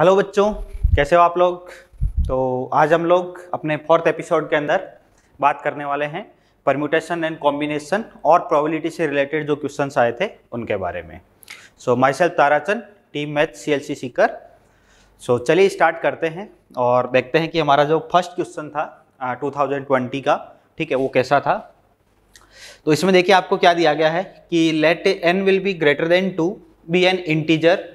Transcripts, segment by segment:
hello बच्चों कैसे हो आप लोग तो आज हम लोग अपने फोर्थ एपिसोड के अंदर बात करने वाले हैं परम्यूटेशन एंड कॉम्बिनेशन और प्रोबेबिलिटी से रिलेटेड जो क्वेश्चंस आए थे उनके बारे में so myself Tarachand team math C L C Sikar so चलिए स्टार्ट करते हैं और देखते हैं कि हमारा जो फर्स्ट क्वेश्चन था टू थाउजेंड ट्वेंटी का ठीक है वो कैसा था तो इसमें देखिए आपको क्या दिया गया है कि let n will be greater than two be an integer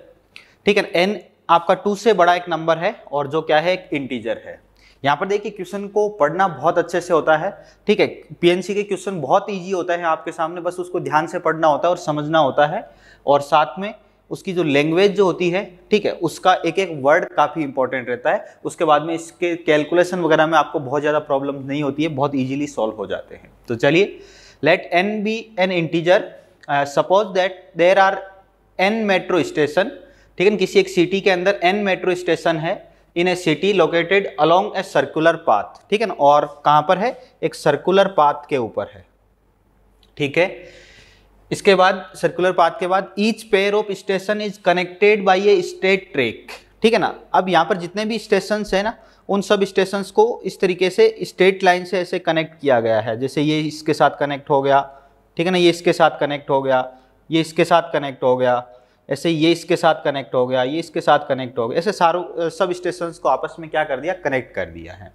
ठीक है एन आपका टू से बड़ा एक नंबर है और जो क्या है एक इंटीजर है यहाँ पर देखिए क्वेश्चन को पढ़ना बहुत अच्छे से होता है ठीक है पीएनसी के क्वेश्चन बहुत ईजी होता है आपके सामने बस उसको ध्यान से पढ़ना होता है और समझना होता है और साथ में उसकी जो लैंग्वेज जो होती है ठीक है उसका एक एक वर्ड काफ़ी इंपॉर्टेंट रहता है उसके बाद में इसके कैलकुलेशन वगैरह में आपको बहुत ज़्यादा प्रॉब्लम नहीं होती है बहुत ईजिली सॉल्व हो जाते हैं तो चलिए let n be an integer suppose that there are n metro station ठीक है किसी एक सिटी के अंदर एन मेट्रो स्टेशन है in a city located along a circular path ठीक है ना और कहाँ पर है एक सर्कुलर पाथ के ऊपर है ठीक है इसके बाद सर्कुलर पाथ के बाद each pair of station is connected by a straight track ठीक है ना अब यहां पर जितने भी स्टेशन है ना उन सब स्टेशन को इस तरीके से स्टेट लाइन से ऐसे कनेक्ट किया गया है जैसे ये इसके साथ कनेक्ट हो गया ठीक है ना ये इसके साथ कनेक्ट हो गया ये इसके साथ कनेक्ट हो गया ऐसे ये इसके साथ कनेक्ट हो गया ये इसके साथ कनेक्ट हो गया ऐसे सारों सब स्टेशन को आपस में क्या कर दिया कनेक्ट कर दिया है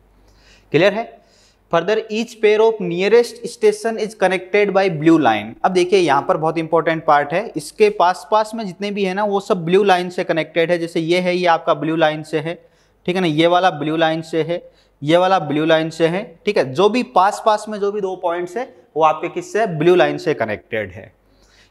क्लियर है further each pair of nearest station is connected by blue line अब देखिए यहाँ पर बहुत इंपॉर्टेंट पार्ट है इसके पास पास में जितने भी है ना वो सब ब्लू लाइन से कनेक्टेड है जैसे ये है ये आपका ब्लू लाइन से है ठीक है ना ये वाला ब्लू लाइन से है ये वाला ब्लू लाइन से है ठीक है जो भी पास पास में जो भी दो पॉइंट्स है वो आपके किससे ब्लू लाइन से कनेक्टेड है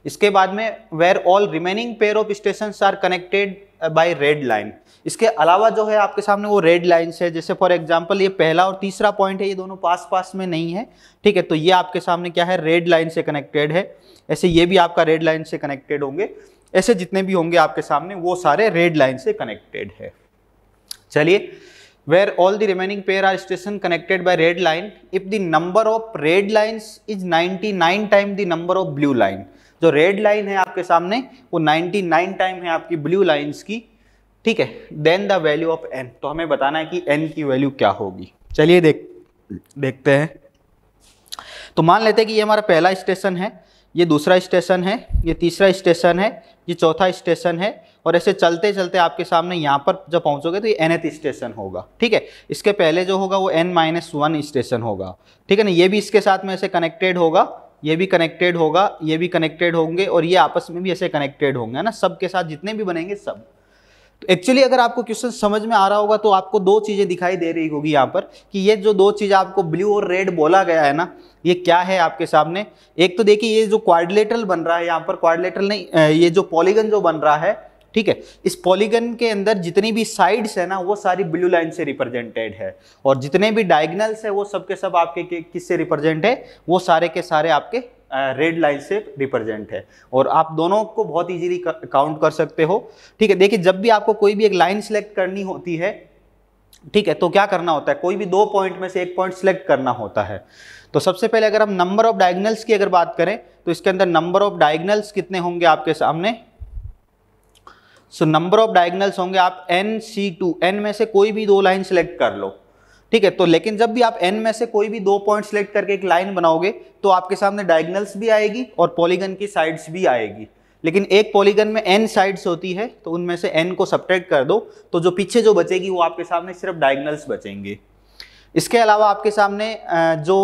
इसके बाद में where all remaining pair of station are connected by red line इसके अलावा जो है आपके सामने वो रेड लाइन्स है जैसे फॉर एग्जाम्पल ये पहला और तीसरा पॉइंट है ये दोनों पास पास में नहीं है ठीक है तो ये आपके सामने क्या है रेड लाइन से कनेक्टेड है ऐसे ये भी आपका रेड लाइन से कनेक्टेड होंगे ऐसे जितने भी होंगे आपके सामने वो सारे रेड लाइन से कनेक्टेड है चलिए where all the remaining pair are station connected by red line if the of red line is ninety 99 time the number of blue line जो रेड लाइन है आपके सामने वो 99 टाइम है आपकी ब्लू लाइन की ठीक है then the value of n तो हमें बताना है कि एन की वैल्यू क्या होगी चलिए देख देखते हैं तो मान लेते हैं कि ये हमारा पहला स्टेशन है ये दूसरा स्टेशन है ये तीसरा स्टेशन है ये चौथा स्टेशन है और ऐसे चलते चलते आपके सामने यहाँ पर जब पहुँचोगे तो ये एन स्टेशन होगा ठीक है इसके पहले जो होगा वो एन माइनस वन स्टेशन होगा ठीक है ना ये भी इसके साथ में ऐसे कनेक्टेड होगा ये भी कनेक्टेड होगा ये भी कनेक्टेड होंगे और ये आपस में भी ऐसे कनेक्टेड होंगे है ना सब के साथ जितने भी बनेंगे सब तो एक्चुअली अगर आपको क्वेश्चन समझ में आ रहा होगा तो आपको दो चीज़ें दिखाई दे रही होगी यहाँ पर कि ये जो दो चीज़ आपको ब्लू और रेड बोला गया है ना ये क्या है आपके सामने एक तो देखिए ये जो क्वारलेटरल बन रहा है यहाँ पर क्वारलेटरल नहीं ये जो पॉलीगन जो बन रहा है ठीक है इस पॉलीगन के अंदर जितनी भी साइड्स है ना वो सारी ब्लू लाइन से रिप्रेजेंटेड है और जितने भी डायगनल्स है वो सब के सब आपके किससे रिप्रेजेंट है वो सारे के सारे आपके रेड लाइन से रिप्रेजेंट है और आप दोनों को बहुत इजीली काउंट कर सकते हो ठीक है देखिए जब भी आपको कोई भी एक लाइन सिलेक्ट करनी होती है ठीक है तो क्या करना होता है कोई भी दो पॉइंट में से एक पॉइंट सिलेक्ट करना होता है तो सबसे पहले अगर हम नंबर ऑफ डायगनल्स की अगर बात करें तो इसके अंदर नंबर ऑफ डायगनल्स कितने होंगे आपके सामने सो नंबर ऑफ डायगनल्स होंगे आप एन सी टू एन में से कोई भी दो लाइन सिलेक्ट कर लो ठीक है तो लेकिन जब भी आप एन में से कोई भी दो पॉइंट सेलेक्ट करके एक लाइन बनाओगे तो आपके सामने डायगनल्स भी आएगी और पॉलीगन की साइड्स भी आएगी लेकिन एक पॉलीगन में एन साइड्स होती है तो उनमें से एन को सब्ट्रैक्ट कर दो तो जो पीछे जो बचेगी वो आपके सामने सिर्फ डायगनल्स बचेंगे इसके अलावा आपके सामने जो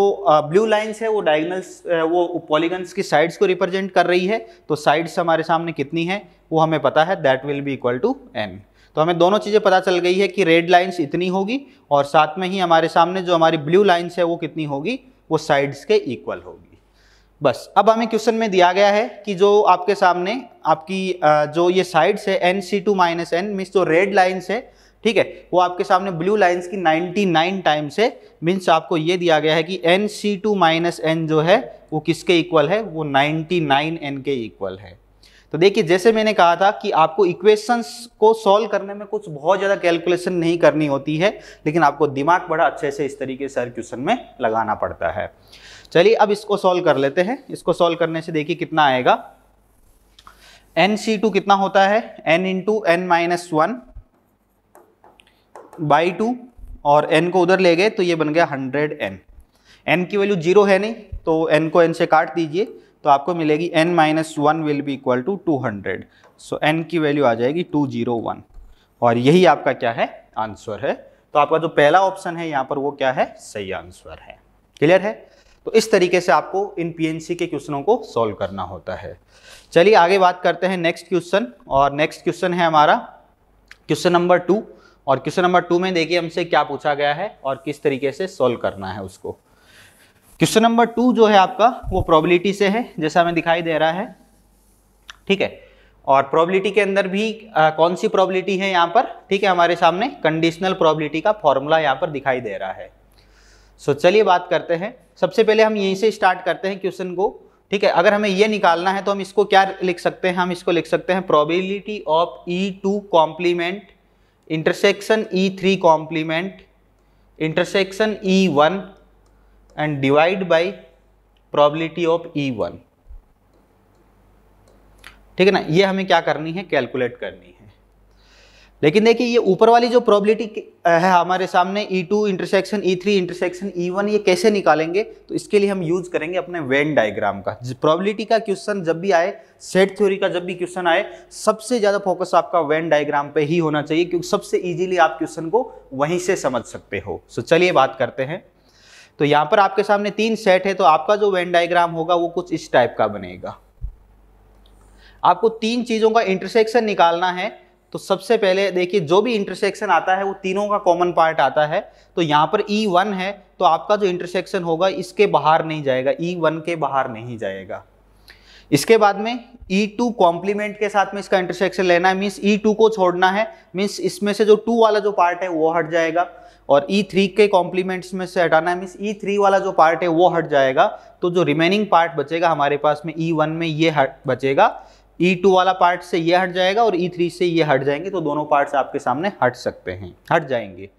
ब्लू लाइंस है वो डायगनल्स वो पॉलीगन्स की साइड्स को रिप्रेजेंट कर रही है तो साइड्स हमारे सामने कितनी है वो हमें पता है that will be equal to n तो हमें दोनों चीज़ें पता चल गई है कि रेड लाइंस इतनी होगी और साथ में ही हमारे सामने जो हमारी ब्लू लाइन्स है वो कितनी होगी वो साइड्स के इक्वल होगी बस अब हमें क्वेश्चन में दिया गया है कि जो आपके सामने आपकी जो ये साइड्स है n C two minus n means जो रेड लाइन्स है ठीक है वो आपके सामने ब्लू लाइन की 99 टाइम्स है मीन्स आपको ये दिया गया है कि n C two minus n जो है वो किसके इक्वल है वो 99 एन के इक्वल है तो देखिए जैसे मैंने कहा था कि आपको इक्वेशंस को सॉल्व करने में कुछ बहुत ज़्यादा कैलकुलेशन नहीं करनी होती है लेकिन आपको दिमाग बड़ा अच्छे से इस तरीके से हर क्वेश्चन में लगाना पड़ता है चलिए अब इसको सॉल्व कर लेते हैं इसको सॉल्व करने से देखिए कितना आएगा एन सी टू कितना होता है n into n minus one by two और एन को उधर ले गए तो ये बन गया हंड्रेड एन एन की वैल्यू जीरो है नहीं तो एन को एन से काट दीजिए तो आपको मिलेगी n minus one will be equal to two hundred so n की वैल्यू आ जाएगी टू जीरो वन और यही आपका क्या है आंसर है तो आपका जो पहला ऑप्शन है यहाँ पर वो क्या है सही आंसर है क्लियर है तो इस तरीके से आपको इन पी के क्वेश्चनों को सॉल्व करना होता है चलिए आगे बात करते हैं नेक्स्ट क्वेश्चन और नेक्स्ट क्वेश्चन है हमारा क्वेश्चन नंबर टू और क्वेश्चन नंबर टू में देखिए हमसे क्या पूछा गया है और किस तरीके से सॉल्व करना है उसको क्वेश्चन नंबर टू जो है आपका वो प्रोबेबिलिटी से है जैसा हमें दिखाई दे रहा है ठीक है और प्रोबेबिलिटी के अंदर भी आ, कौन सी प्रोबेबिलिटी है यहाँ पर ठीक है हमारे सामने कंडीशनल प्रोबेबिलिटी का फॉर्मूला यहाँ पर दिखाई दे रहा है सो so, चलिए बात करते हैं सबसे पहले हम यहीं से स्टार्ट करते हैं क्वेश्चन को ठीक है अगर हमें ये निकालना है तो हम इसको क्या लिख सकते हैं हम इसको लिख सकते हैं probability of E two complement intersection E three complement intersection E one and divide by probability of E one ठीक है ना ये हमें क्या करनी है कैलकुलेट करनी है लेकिन देखिए ये ऊपर वाली जो प्रोबेबिलिटी है हमारे सामने E2 two intersection E three intersection E one ये कैसे निकालेंगे तो इसके लिए हम यूज करेंगे अपने वेन डायग्राम का प्रोबेबिलिटी का क्वेश्चन जब भी आए सेट थ्योरी का जब भी क्वेश्चन आए सबसे ज़्यादा फोकस आपका वेन डायग्राम पे ही होना चाहिए क्योंकि सबसे ईजिली आप क्वेश्चन को वहीं से समझ सकते हो सो so, चलिए बात करते हैं तो यहाँ पर आपके सामने तीन सेट है तो आपका जो वेन डायग्राम होगा वो कुछ इस टाइप का बनेगा आपको तीन चीज़ों का इंटरसेक्शन निकालना है तो सबसे पहले देखिए जो भी इंटरसेक्शन आता है वो तीनों का कॉमन पार्ट आता है तो यहाँ पर E1 है तो आपका जो इंटरसेक्शन होगा इसके बाहर नहीं जाएगा E1 के बाहर नहीं जाएगा इसके बाद में E2 टू कॉम्प्लीमेंट के साथ में इसका इंटरसेक्शन लेना है मीन्स ई e को छोड़ना है मीन्स इसमें से जो टू वाला जो पार्ट है वो हट जाएगा और E3 के कॉम्प्लीमेंट्स में से हटाना है मीन्स E3 वाला जो पार्ट है वो हट जाएगा तो जो रिमेनिंग पार्ट बचेगा हमारे पास में E1 में ये हट बचेगा E2 वाला पार्ट से ये हट जाएगा और E3 से ये हट जाएंगे तो दोनों पार्ट्स आपके सामने हट सकते हैं हट जाएंगे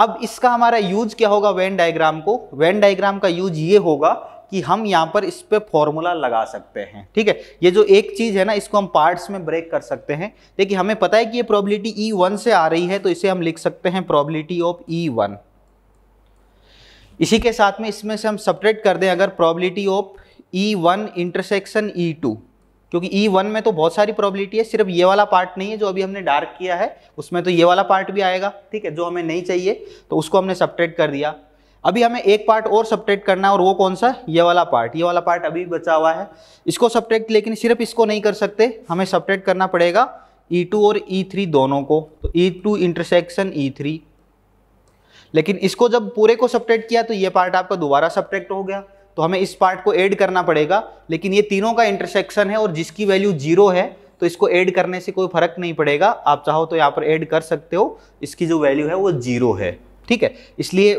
अब इसका हमारा यूज क्या होगा वेन डायग्राम को वेन डायग्राम का यूज ये होगा कि हम यहाँ पर इस पर फॉर्मूला लगा सकते हैं ठीक है ये जो एक चीज़ है ना इसको हम पार्ट्स में ब्रेक कर सकते हैं देखिए हमें पता है कि ये प्रोबेबिलिटी ई वन से आ रही है तो इसे हम लिख सकते हैं प्रोबेबिलिटी ऑफ ई वन इसी के साथ में इसमें से हम सपरेट कर दें अगर probability of E one intersection E two क्योंकि ई e वन में तो बहुत सारी प्रॉबिलिटी है सिर्फ ये वाला पार्ट नहीं है जो अभी हमने डार्क किया है उसमें तो ये वाला पार्ट भी आएगा ठीक है जो हमें नहीं चाहिए तो उसको हमने सपरेट कर दिया अभी हमें एक पार्ट और सपरेट करना है और वो कौन सा ये वाला पार्ट ये वाला पार्ट अभी बचा हुआ है इसको सपरेट लेकिन सिर्फ इसको नहीं कर सकते हमें सपरेट करना पड़ेगा ई e टू और ई e थ्री दोनों को तो E two intersection E three लेकिन इसको जब पूरे को सपरेट किया तो ये पार्ट आपका दोबारा सपरेक्ट हो गया तो हमें इस पार्ट को ऐड करना पड़ेगा लेकिन ये तीनों का इंटरसेक्शन है और जिसकी वैल्यू जीरो है तो इसको ऐड करने से कोई फर्क नहीं पड़ेगा आप चाहो तो यहाँ पर ऐड कर सकते हो इसकी जो वैल्यू है वो जीरो है ठीक है इसलिए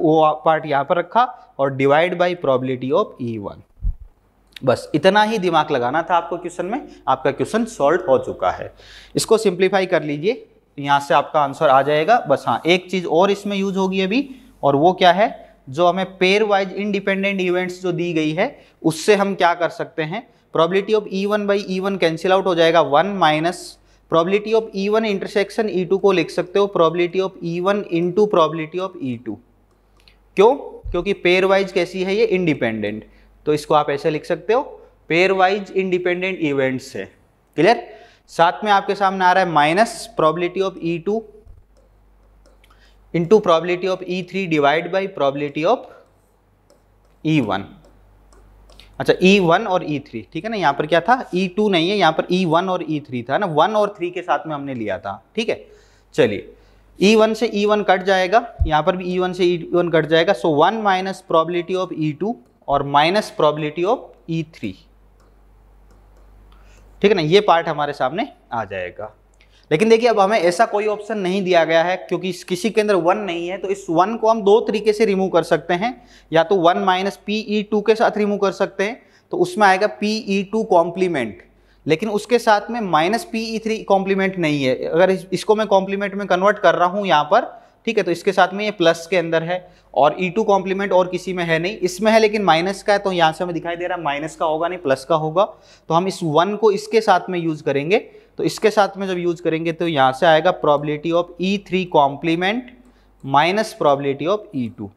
वो पार्ट यहाँ पर रखा और divide by probability of E one बस इतना ही दिमाग लगाना था आपको क्वेश्चन में आपका क्वेश्चन सॉल्व हो चुका है इसको सिंप्लीफाई कर लीजिए यहाँ से आपका आंसर आ जाएगा बस हाँ एक चीज़ और इसमें यूज होगी अभी और वो क्या है जो हमें पेयर वाइज इंडिपेंडेंट इवेंट्स जो दी गई है उससे हम क्या कर सकते हैं probability of E one by E one cancel out हो जाएगा one minus probability of E one intersection E two को लिख सकते हो probability of E one into probability of E two क्यों क्योंकि पेयर वाइज कैसी है ये इंडिपेंडेंट तो इसको आप ऐसे लिख सकते हो पेयर वाइज इंडिपेंडेंट इवेंट्स है क्लियर साथ में आपके सामने आ रहा है minus probability of E two probability of E three divide by probability of E one अच्छा ई e वन और ई e थ्री ठीक है ना यहाँ पर क्या था ई e टू नहीं है यहाँ पर ई वन और ई थ्री था ना वन और थ्री के साथ में हमने लिया था ठीक है चलिए ई वन से ई वन कट जाएगा यहाँ पर भी ई वन से ई वन कट जाएगा so one minus probability of E two और minus probability of E three ठीक है ना ये पार्ट हमारे सामने आ जाएगा लेकिन देखिए अब हमें ऐसा कोई ऑप्शन नहीं दिया गया है क्योंकि किसी के अंदर वन नहीं है तो इस वन को हम दो तरीके से रिमूव कर सकते हैं या तो one minus P E two के साथ रिमूव कर सकते हैं तो उसमें आएगा पी ई टू कॉम्प्लीमेंट लेकिन उसके साथ में minus P E three complement नहीं है अगर इसको मैं कॉम्प्लीमेंट में कन्वर्ट कर रहा हूँ यहाँ पर ठीक है तो इसके साथ में ये प्लस के अंदर है और ई टू कॉम्प्लीमेंट और किसी में है नहीं इसमें है लेकिन माइनस का है तो यहाँ से हमें दिखाई दे रहा है माइनस का होगा नहीं प्लस का होगा तो हम इस वन को इसके साथ में यूज़ करेंगे तो इसके साथ में जब यूज करेंगे तो यहाँ से आएगा probability of E three complement minus probability of E two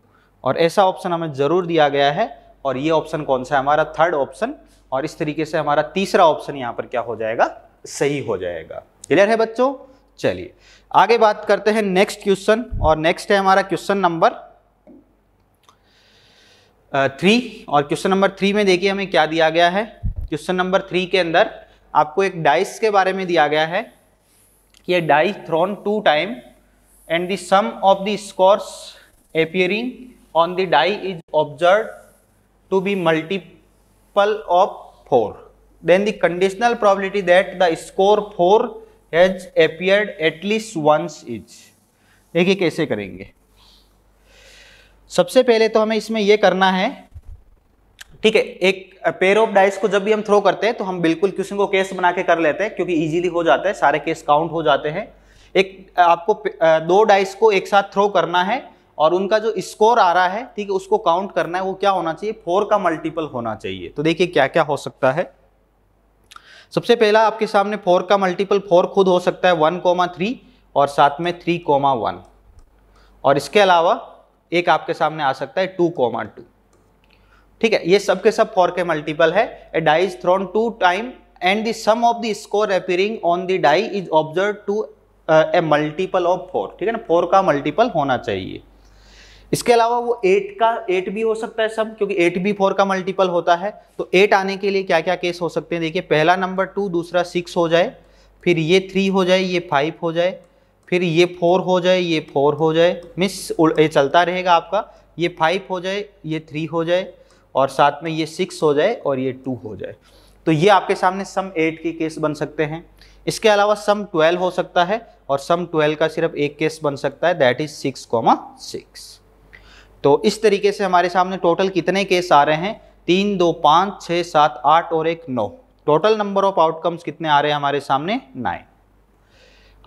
और ऐसा ऑप्शन हमें ज़रूर दिया गया है और ये ऑप्शन कौन सा है हमारा थर्ड ऑप्शन और इस तरीके से हमारा तीसरा ऑप्शन यहाँ पर क्या हो जाएगा सही हो जाएगा क्लियर है बच्चों चलिए आगे बात करते हैं नेक्स्ट क्वेश्चन और नेक्स्ट है हमारा क्वेश्चन नंबर थ्री और क्वेश्चन नंबर थ्री में देखिए हमें क्या दिया गया है क्वेश्चन नंबर थ्री के अंदर आपको एक डाइस के बारे में दिया गया है ये dice thrown two time and the sum of the scores appearing on the die is observe to be multiple of four then the conditional probability that the score four has appear at least once is देखिए कैसे करेंगे सबसे पहले तो हमें इसमें यह करना है ठीक है एक पेयर ऑफ डाइस को जब भी हम थ्रो करते हैं तो हम बिल्कुल क्वेश्चन को केस बना के कर लेते हैं क्योंकि इजीली हो जाता है सारे केस काउंट हो जाते हैं एक आपको दो डाइस को एक साथ थ्रो करना है और उनका जो स्कोर आ रहा है ठीक है उसको काउंट करना है वो क्या होना चाहिए फोर का मल्टीपल होना चाहिए तो देखिए क्या क्या हो सकता है सबसे पहला आपके सामने फोर का मल्टीपल फोर खुद हो सकता है वन कोमा थ्री और साथ में थ्री कोमा वन और इसके अलावा एक आपके सामने आ सकता है टू कोमा टू ठीक है ये सब के सब फोर के मल्टीपल है a die is thrown two time and the sum of the score appearing on the die is observe to a multiple of four ठीक है ना फोर का मल्टीपल होना चाहिए इसके अलावा वो एट का एट भी हो सकता है सब क्योंकि एट भी फोर का मल्टीपल होता है तो एट आने के लिए क्या क्या केस हो सकते हैं देखिए पहला नंबर टू दूसरा सिक्स हो जाए फिर ये थ्री हो जाए ये फाइव हो जाए फिर ये फोर हो जाए ये फोर हो जाए मिस ये चलता रहेगा आपका ये फाइव हो जाए ये थ्री हो जाए और साथ में ये सिक्स हो जाए और ये टू हो जाए तो ये आपके सामने सम एट के केस बन सकते हैं इसके अलावा सम ट्वेल्व हो सकता है और सम ट्वेल्व का सिर्फ एक केस बन सकता है that is six comma six तो इस तरीके से हमारे सामने टोटल कितने केस आ रहे हैं तीन दो पाँच छः सात आठ और एक नौ टोटल नंबर ऑफ आउटकम्स कितने आ रहे हैं हमारे सामने नाइन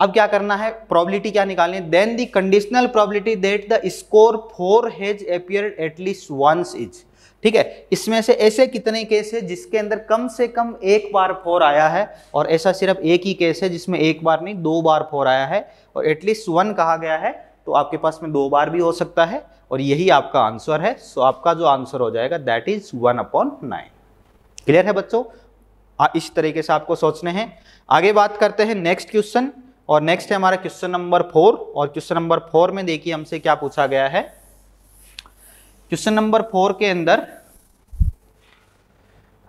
अब क्या करना है प्रॉबिलिटी क्या निकालनी है then the conditional probability that the score four has appear at least once is ठीक है इसमें से ऐसे कितने केस है जिसके अंदर कम से कम एक बार फोर आया है और ऐसा सिर्फ एक ही केस है जिसमें एक बार नहीं दो बार फोर आया है और एटलीस्ट वन कहा गया है तो आपके पास में दो बार भी हो सकता है और यही आपका आंसर है सो आपका जो आंसर हो जाएगा that is one upon nine clear है बच्चों इस तरीके से आपको सोचने हैं आगे बात करते हैं नेक्स्ट क्वेश्चन और नेक्स्ट है हमारा क्वेश्चन नंबर फोर और क्वेश्चन नंबर फोर में देखिए हमसे क्या पूछा गया है क्वेश्चन नंबर फोर के अंदर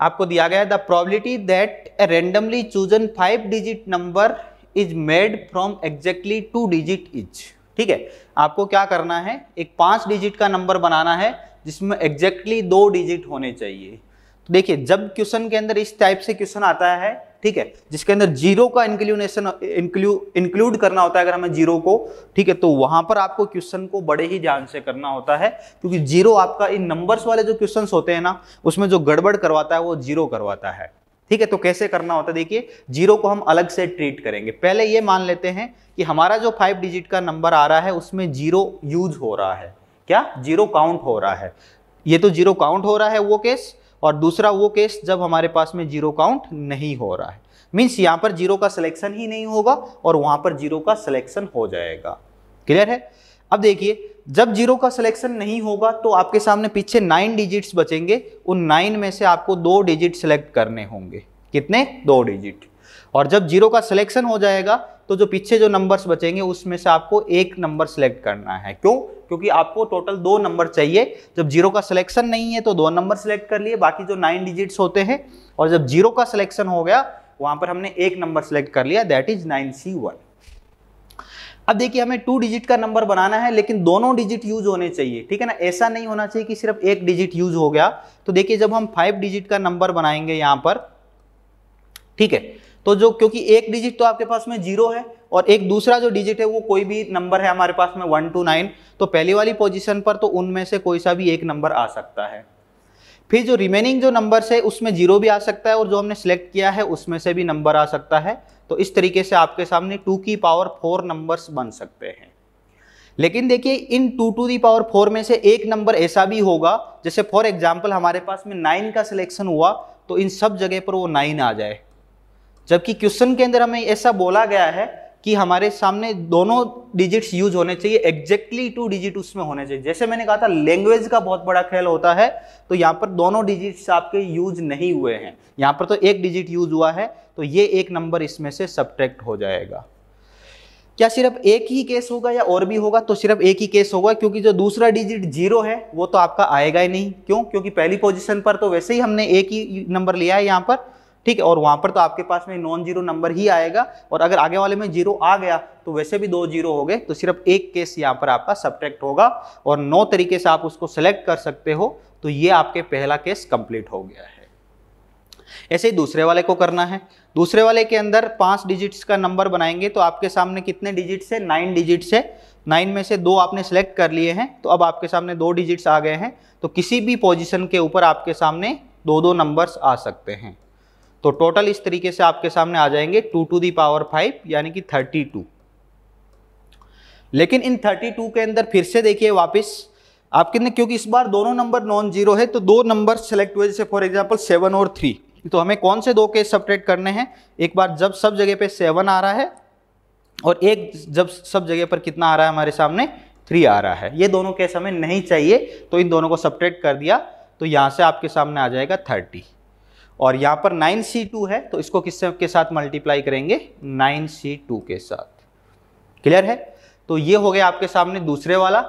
आपको दिया गया the probability that a randomly chosen five digit number is made from exactly two digit is ठीक है आपको क्या करना है एक पांच डिजिट का नंबर बनाना है जिसमें एग्जैक्टली दो डिजिट होने चाहिए तो देखिए जब क्वेश्चन के अंदर इस टाइप से क्वेश्चन आता है ठीक है जिसके अंदर जीरो का इंक्लूनेशन इंक्लूड करना होता है अगर हमें जीरो को ठीक है तो वहां पर आपको क्वेश्चन को बड़े ही ध्यान से करना होता है क्योंकि जीरो आपका इन नंबर्स वाले जो क्वेश्चन होते हैं ना उसमें जो गड़बड़ करवाता है वो जीरो करवाता है ठीक है तो कैसे करना होता है देखिए जीरो को हम अलग से ट्रीट करेंगे पहले ये मान लेते हैं कि हमारा जो फाइव डिजिट का नंबर आ रहा है उसमें जीरो यूज हो रहा है क्या जीरो काउंट हो रहा है ये तो जीरो काउंट हो रहा है वो केस और दूसरा वो केस जब हमारे पास में जीरो काउंट नहीं हो रहा है मीन्स यहाँ पर जीरो का सिलेक्शन ही नहीं होगा और वहाँ पर जीरो का सिलेक्शन हो जाएगा क्लियर है अब देखिए जब जीरो का सिलेक्शन नहीं होगा तो आपके सामने पीछे नाइन डिजिट्स बचेंगे उन नाइन में से आपको दो डिजिट सेलेक्ट करने होंगे कितने दो डिजिट और जब जीरो का सिलेक्शन हो जाएगा तो जो पीछे जो नंबर्स बचेंगे उसमें से आपको एक नंबर सेलेक्ट करना है क्यों क्योंकि आपको टोटल दो नंबर चाहिए जब जीरो का सिलेक्शन नहीं है तो दो नंबर सेलेक्ट कर लिए बाकी जो नाइन डिजिट्स होते हैं और जब जीरो का सिलेक्शन हो गया वहां पर हमने एक नंबर सेलेक्ट कर लिया that is nine C one अब देखिए हमें टू डिजिट का नंबर बनाना है लेकिन दोनों डिजिट यूज होने चाहिए ठीक है ना ऐसा नहीं होना चाहिए कि सिर्फ एक डिजिट यूज हो गया तो देखिए जब हम फाइव डिजिट का नंबर बनाएंगे यहां पर ठीक है तो जो क्योंकि एक डिजिट तो आपके पास में जीरो है और एक दूसरा जो डिजिट है वो कोई भी नंबर है हमारे पास में वन टू नाइन तो पहली वाली पोजिशन पर तो उनमें से कोई सा भी एक नंबर आ सकता है फिर जो रिमेनिंग जो नंबर है उसमें जीरो भी आ सकता है और जो हमने सेलेक्ट किया है उसमें से भी नंबर आ सकता है तो इस तरीके से आपके सामने टू की पावर फोर नंबर्स बन सकते हैं लेकिन देखिए इन two to the power four में से एक नंबर ऐसा भी होगा जैसे फॉर एग्जाम्पल हमारे पास में नाइन का सिलेक्शन हुआ तो इन सब जगह पर वो नाइन आ जाए जबकि क्वेश्चन के अंदर हमें ऐसा बोला गया है कि हमारे सामने दोनों डिजिट्स यूज होने चाहिए एग्जैक्टली टू डिजिट उसमें होने चाहिए जैसे मैंने कहा था लैंग्वेज का बहुत बड़ा खेल होता है तो यहाँ पर दोनों डिजिट्स आपके यूज नहीं हुए हैं यहाँ पर तो एक डिजिट यूज हुआ है तो ये एक नंबर इसमें से सब्ट्रैक्ट हो जाएगा क्या सिर्फ एक ही केस होगा या और भी होगा तो सिर्फ एक ही केस होगा क्योंकि जो दूसरा डिजिट जीरो है वो तो आपका आएगा ही नहीं क्यों क्योंकि पहली पोजिशन पर तो वैसे ही हमने एक ही नंबर लिया है यहाँ पर ठीक है और वहां पर तो आपके पास में नॉन जीरो नंबर ही आएगा और अगर आगे वाले में जीरो आ गया तो वैसे भी दो जीरो हो गए तो सिर्फ एक केस यहाँ पर आपका सब्ट्रैक्ट होगा और नौ तरीके से आप उसको सेलेक्ट कर सकते हो तो ये आपके पहला केस कंप्लीट हो गया है ऐसे ही दूसरे वाले को करना है दूसरे वाले के अंदर पांच डिजिट्स का नंबर बनाएंगे तो आपके सामने कितने डिजिट्स है नाइन डिजिट्स है नाइन में से दो आपने सेलेक्ट कर लिए हैं तो अब आपके सामने दो डिजिट्स आ गए हैं तो किसी भी पोजीशन के ऊपर आपके सामने दो दो नंबर्स आ सकते हैं तो टोटल इस तरीके से आपके सामने आ जाएंगे two to the power five यानी कि थर्टी टू लेकिन इन थर्टी टू के अंदर फिर से देखिए वापस आपके कितने क्योंकि इस बार दोनों नंबर नॉन जीरो है तो दो नंबर सेलेक्ट हुए जैसे फॉर एग्जाम्पल सेवन और थ्री तो हमें कौन से दो केस सपरेट करने हैं एक बार जब सब जगह पे सेवन आ रहा है और एक जब सब जगह पर कितना आ रहा है हमारे सामने थ्री आ रहा है ये दोनों केस हमें नहीं चाहिए तो इन दोनों को सपरेट कर दिया तो यहाँ से आपके सामने आ जाएगा थर्टी और यहाँ पर 9C2 है तो इसको किसके के साथ मल्टीप्लाई करेंगे 9C2 के साथ क्लियर है तो ये हो गया आपके सामने दूसरे वाला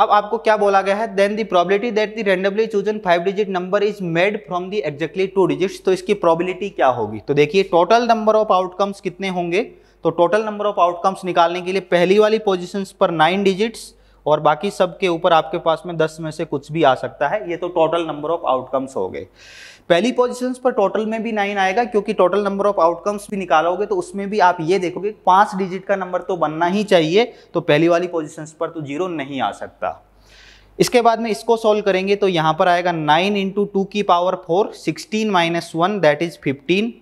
अब आपको क्या बोला गया है then the probability that the randomly chosen five digit number is made from the exactly two digits तो इसकी प्रोबेबिलिटी क्या होगी तो देखिए टोटल नंबर ऑफ आउटकम्स कितने होंगे तो टोटल नंबर ऑफ आउटकम्स निकालने के लिए पहली वाली पोजिशन पर नाइन डिजिट्स और बाकी सबके ऊपर आपके पास में दस में से कुछ भी आ सकता है ये तो टोटल नंबर ऑफ आउटकम्स हो गए पहली पोजिशन पर टोटल में भी नाइन आएगा क्योंकि टोटल नंबर ऑफ आउटकम्स भी निकालोगे तो उसमें भी आप ये देखोगे पांच डिजिट का नंबर तो बनना ही चाहिए तो पहली वाली पोजिशन पर तो जीरो नहीं आ सकता इसके बाद में इसको सॉल्व करेंगे तो यहाँ पर आएगा नाइन इंटू टू की power four sixteen minus one that is fifteen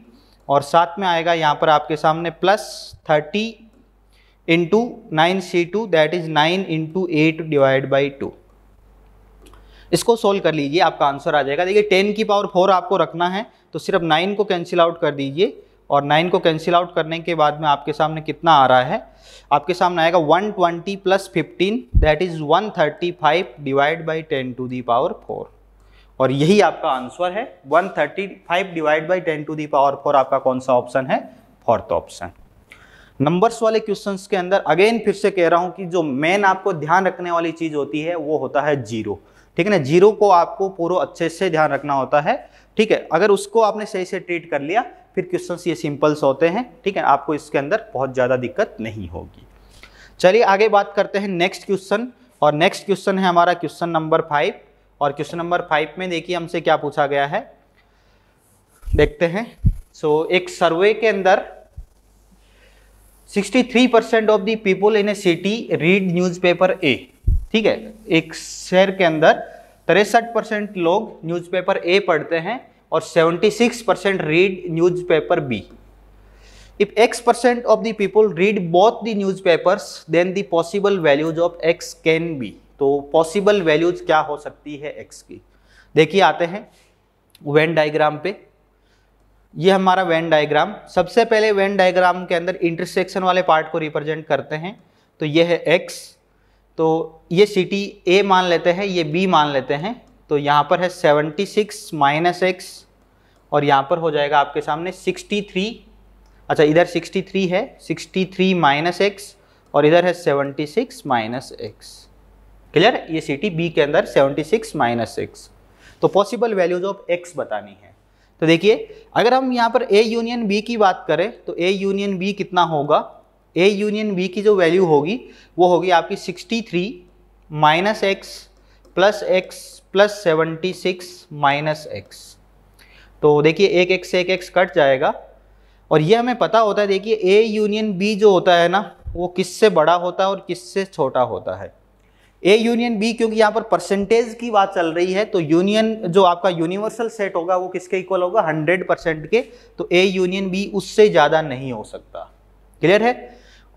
और साथ में आएगा यहाँ पर आपके सामने plus thirty into nine C two that is nine into eight divide by two इसको सोल्व कर लीजिए आपका आंसर आ जाएगा देखिए टेन की पावर फोर आपको रखना है तो सिर्फ नाइन को कैंसिल आउट कर दीजिए और नाइन को कैंसिल आउट करने के बाद में आपके सामने कितना आ रहा है आपके सामने आएगा one twenty plus fifteen that is one thirty five divide by ten to the power four और यही आपका आंसर है 135 divide by 10 to the power four आपका कौन सा ऑप्शन है फोर्थ ऑप्शन नंबर्स वाले क्वेश्चंस के अंदर अगेन फिर से कह रहा हूं कि जो मेन आपको ध्यान रखने वाली चीज होती है वो होता है जीरो ठीक है ना जीरो को आपको पूरा अच्छे से ध्यान रखना होता है ठीक है अगर उसको आपने सही से ट्रीट कर लिया फिर क्वेश्चन ये सिंपल्स होते हैं ठीक है आपको इसके अंदर बहुत ज़्यादा दिक्कत नहीं होगी चलिए आगे बात करते हैं नेक्स्ट क्वेश्चन और नेक्स्ट क्वेश्चन है हमारा क्वेश्चन नंबर फाइव और क्वेश्चन नंबर फाइव में देखिए हमसे क्या पूछा गया है देखते हैं सो so, एक सर्वे के अंदर 63% of the in a city read newspaper A ठीक है एक शहर के अंदर तिरसठ परसेंट लोग न्यूज़पेपर ए पढ़ते हैं और 76 percent read newspaper B x percent of of the people read both the newspapers then the possible values of x can be तो पॉसिबल वैल्यूज क्या हो सकती है एक्स की देखिए आते हैं वेन डायग्राम पे ये हमारा वेन डायग्राम सबसे पहले वेन डायग्राम के अंदर इंटरसेक्शन वाले पार्ट को रिप्रेजेंट करते हैं तो ये है एक्स तो ये सिटी ए मान लेते हैं ये बी मान लेते हैं तो यहाँ पर है 76 सिक्स माइनस एक्स और यहाँ पर हो जाएगा आपके सामने 63 अच्छा इधर 63 है 63 थ्री माइनस एक्स और इधर है 76 सिक्स माइनस एक्स क्लियर ये सिटी बी के अंदर 76 सिक्स माइनस एक्स तो पॉसिबल वैल्यूज ऑफ एक्स बतानी है तो देखिए अगर हम यहाँ पर ए यूनियन बी की बात करें तो ए यूनियन बी कितना होगा ए यूनियन बी की जो वैल्यू होगी वो होगी आपकी 63 three minus x plus x plus seventy six minus x तो देखिए एक एक्स से एक एक्स कट जाएगा और ये हमें पता होता है देखिए ए यूनियन बी जो होता है ना वो किससे बड़ा होता है और किससे छोटा होता है ए यूनियन बी क्योंकि यहाँ पर परसेंटेज की बात चल रही है तो यूनियन जो आपका यूनिवर्सल सेट होगा वो किसके इक्वल होगा 100 परसेंट के तो ए यूनियन बी उससे ज़्यादा नहीं हो सकता क्लियर है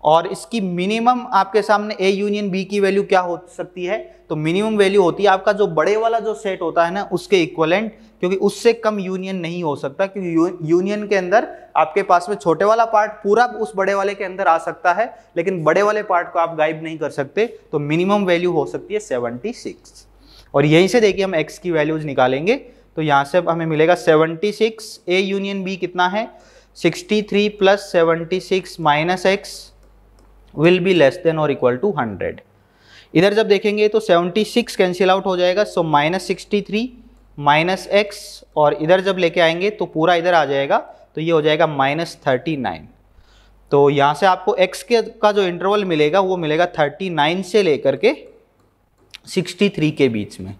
और इसकी मिनिमम आपके सामने ए यूनियन बी की वैल्यू क्या हो सकती है तो मिनिमम वैल्यू होती है आपका जो बड़े वाला जो सेट होता है ना उसके इक्वलेंट क्योंकि उससे कम यूनियन नहीं हो सकता क्योंकि यूनियन के अंदर आपके पास में छोटे वाला पार्ट पूरा उस बड़े वाले के अंदर आ सकता है लेकिन बड़े वाले पार्ट को आप गाइब नहीं कर सकते तो मिनिमम वैल्यू हो सकती है सेवनटी सिक्स और यहीं से देखिए हम एक्स की वैल्यूज निकालेंगे तो यहाँ से हमें मिलेगा seventy six A union B कितना है sixty three plus seventy six minus x will be less than और इक्वल टू हंड्रेड इधर जब देखेंगे तो सेवेंटी सिक्स कैंसिल आउट हो जाएगा so minus sixty three minus x और इधर जब लेके आएंगे तो पूरा इधर आ जाएगा तो ये हो जाएगा माइनस थर्टी नाइन तो यहाँ से आपको x के का जो इंटरवल मिलेगा वो मिलेगा 39 से लेकर के 63 के बीच में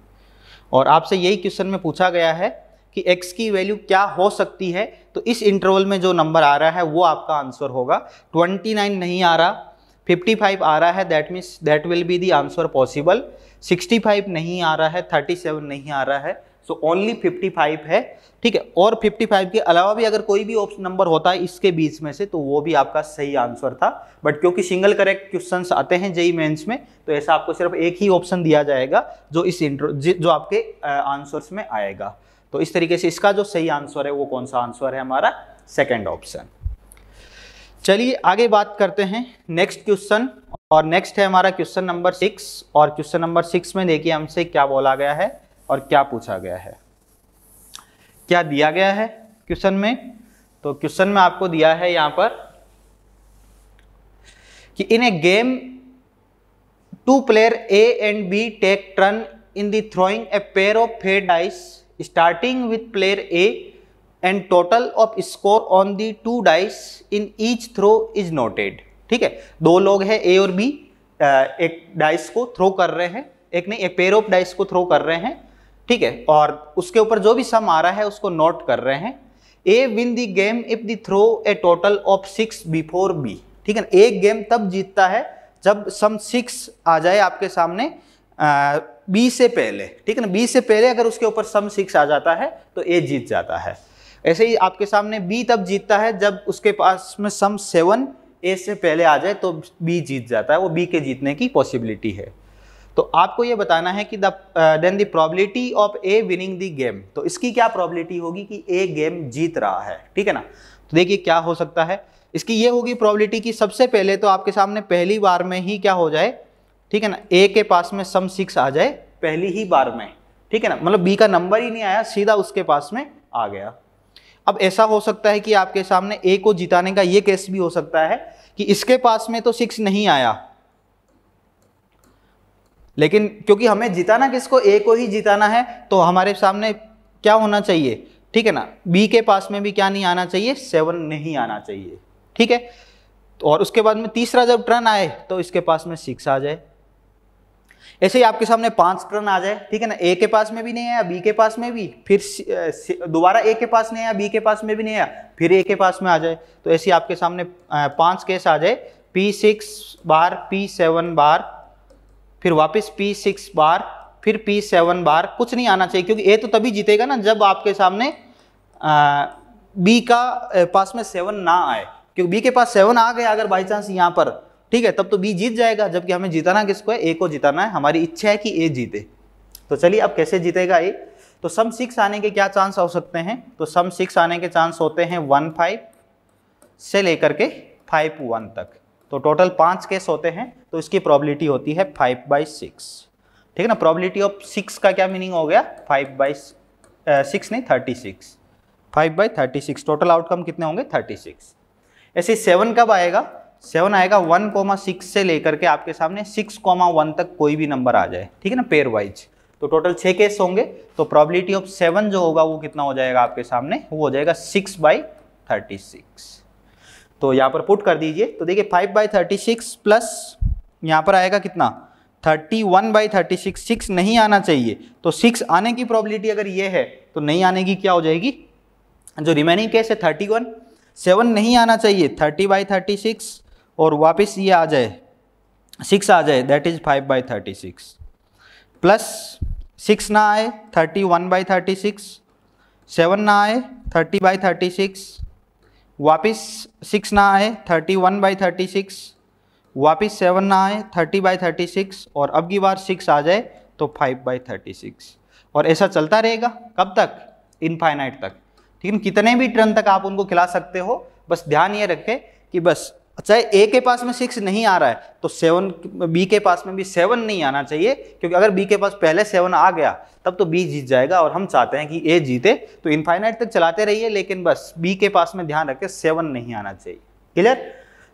और आपसे यही क्वेश्चन में पूछा गया है कि x की वैल्यू क्या हो सकती है तो इस इंटरवल में जो नंबर आ रहा है वो आपका आंसर होगा 29 नहीं आ रहा 55 आ रहा है that means that will be the answer possible 65 नहीं आ रहा है 37 नहीं आ रहा है सो ओनली 55 है ठीक है और 55 के अलावा भी अगर कोई भी ऑप्शन नंबर होता है इसके बीच में से तो वो भी आपका सही आंसर था बट क्योंकि सिंगल करेक्ट क्वेश्चन आते हैं जेई मेन्स में तो ऐसा आपको सिर्फ एक ही ऑप्शन दिया जाएगा जो इस इंटर जो आपके आंसर्स में आएगा तो इस तरीके से इसका जो सही आंसर है वो कौन सा आंसर है हमारा सेकेंड ऑप्शन चलिए आगे बात करते हैं नेक्स्ट क्वेश्चन और नेक्स्ट है हमारा क्वेश्चन नंबर सिक्स और क्वेश्चन नंबर सिक्स में देखिए हमसे क्या बोला गया है और क्या पूछा गया है क्या दिया गया है क्वेश्चन में तो क्वेश्चन में आपको दिया है यहां पर कि in a game two player A and B take turn in the throwing a pair of fair dice starting with player A and total of score on the two dice in each throw is noted ठीक है दो लोग हैं ए और B एक dice को throw कर रहे हैं एक नहीं एक पेयर ऑफ डाइस को थ्रो कर रहे हैं ठीक है और उसके ऊपर जो भी सम आ रहा है उसको नोट कर रहे हैं A win the game if the throw a total of six before B ठीक है एक गेम तब जीतता है जब सम सिक्स आ जाए आपके सामने बी से पहले ठीक है ना बी से पहले अगर उसके ऊपर सम सिक्स आ जाता है तो ए जीत जाता है ऐसे ही आपके सामने बी तब जीतता है जब उसके पास में सम सेवन ए से पहले आ जाए तो बी जीत जाता है वो बी के जीतने की पॉसिबिलिटी है तो आपको ये बताना है कि the then the probability of A winning the game तो इसकी क्या प्रॉबिलिटी होगी कि ए गेम जीत रहा है ठीक है ना तो देखिए क्या हो सकता है इसकी ये होगी प्रॉबिलिटी कि सबसे पहले तो आपके सामने पहली बार में ही क्या हो जाए ठीक है ना ए के पास में सम सिक्स आ जाए पहली ही बार में ठीक है ना मतलब बी का नंबर ही नहीं आया सीधा उसके पास में आ गया अब ऐसा हो सकता है कि आपके सामने ए को जिताने का ये केस भी हो सकता है कि इसके पास में तो सिक्स नहीं आया लेकिन क्योंकि हमें जिताना किसको ए को ही जिताना है तो हमारे सामने क्या होना चाहिए ठीक है ना बी के पास में भी क्या नहीं आना चाहिए सेवन नहीं आना चाहिए ठीक है और उसके बाद में तीसरा जब टर्न आए तो इसके पास में सिक्स आ जाए ऐसे ही आपके सामने पांच प्रन आ जाए ठीक है ना ए के पास में भी नहीं आया बी के पास में भी फिर दोबारा ए के पास नहीं आया बी के पास में भी नहीं आया फिर ए के पास में आ जाए तो ऐसे ही आपके सामने पांच केस आ जाए पी सिक्स बार पी सेवन बार फिर वापस पी सिक्स बार फिर पी सेवन बार कुछ नहीं आना चाहिए क्योंकि ए तो तभी जीतेगा ना जब आपके सामने बी का पास में सेवन ना आए क्योंकि बी के पास सेवन आ गया अगर बाई चांस यहाँ पर ठीक है तब तो बी जीत जाएगा जबकि हमें जीताना किसको है ए को जिताना है हमारी इच्छा है कि ए जीते तो चलिए अब कैसे जीतेगा ए तो सम सिक्स आने के क्या चांस हो सकते हैं तो सम सिक्स आने के चांस होते हैं वन फाइव से लेकर के फाइव वन तक तो टोटल पांच केस होते हैं तो इसकी प्रॉबिलिटी होती है फाइव बाई सिक्स ठीक है ना प्रॉबिलिटी ऑफ सिक्स का क्या मीनिंग हो गया फाइव बाई सिक्स नहीं thirty six five by thirty six total outcome कितने होंगे थर्टी सिक्स ऐसे सेवन कब आएगा सेवन आएगा वन कोमा सिक्स से लेकर के आपके सामने सिक्स कोमा वन तक कोई भी नंबर आ जाए ठीक है ना पेयर वाइज तो टोटल छः केस होंगे तो प्रॉबिलिटी ऑफ सेवन जो होगा वो कितना हो जाएगा आपके सामने वो हो जाएगा सिक्स बाई थर्टी सिक्स तो यहाँ पर पुट कर दीजिए तो देखिए five by thirty six plus यहाँ पर आएगा कितना thirty one by thirty six six नहीं आना चाहिए तो सिक्स आने की प्रॉबिलिटी अगर ये है तो नहीं आने की क्या हो जाएगी जो रिमेनिंग केस है थर्टी वन सेवन नहीं आना चाहिए थर्टी बाई थर्टी सिक्स और वापस ये आ जाए सिक्स आ जाए that is five by thirty six plus six ना आए thirty one by thirty six seven ना आए थर्टी बाई थर्टी सिक्स वापस सिक्स ना आए thirty one by thirty six वापस सेवन ना आए थर्टी बाई थर्टी सिक्स और अब की बार सिक्स आ जाए तो फाइव बाई थर्टी सिक्स और ऐसा चलता रहेगा कब तक इनफाइनाइट तक ठीक है कितने भी टर्न तक आप उनको खिला सकते हो बस ध्यान ये रखें कि बस चाहे ए के पास में सिक्स नहीं आ रहा है तो सेवन बी के पास में भी सेवन नहीं आना चाहिए क्योंकि अगर बी के पास पहले सेवन आ गया तब तो बी जीत जाएगा और हम चाहते हैं कि ए जीते तो इनफाइनाइट तक चलाते रहिए लेकिन बस बी के पास में ध्यान रखें सेवन नहीं आना चाहिए क्लियर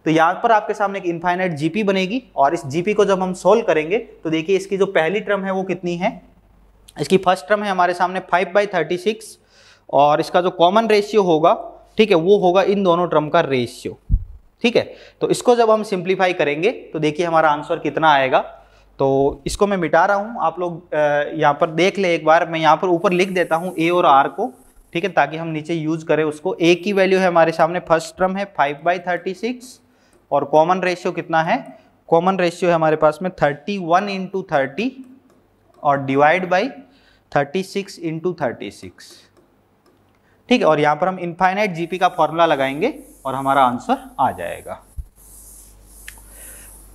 तो यहाँ पर आपके सामने एक इनफाइनाइट जीपी बनेगी और इस जीपी को जब हम सोल्व करेंगे तो देखिए इसकी जो पहली टर्म है वो कितनी है इसकी फर्स्ट टर्म है हमारे सामने फाइव बाई थर्टी सिक्स और इसका जो कॉमन रेशियो होगा ठीक है वो होगा इन दोनों टर्म का रेशियो ठीक है तो इसको जब हम सिंप्लीफाई करेंगे तो देखिए हमारा आंसर कितना आएगा तो इसको मैं मिटा रहा हूँ आप लोग यहाँ पर देख ले एक बार मैं यहाँ पर ऊपर लिख देता हूँ ए और आर को ठीक है ताकि हम नीचे यूज करें उसको ए की वैल्यू है हमारे सामने फर्स्ट टर्म है फाइव बाई थर्टी सिक्स और कॉमन रेशियो कितना है कॉमन रेशियो है हमारे पास में थर्टी वन इंटू थर्टी और divide by thirty six into thirty six ठीक है और यहां पर हम इनफाइनाइट जीपी का फॉर्मूला लगाएंगे और हमारा आंसर आ जाएगा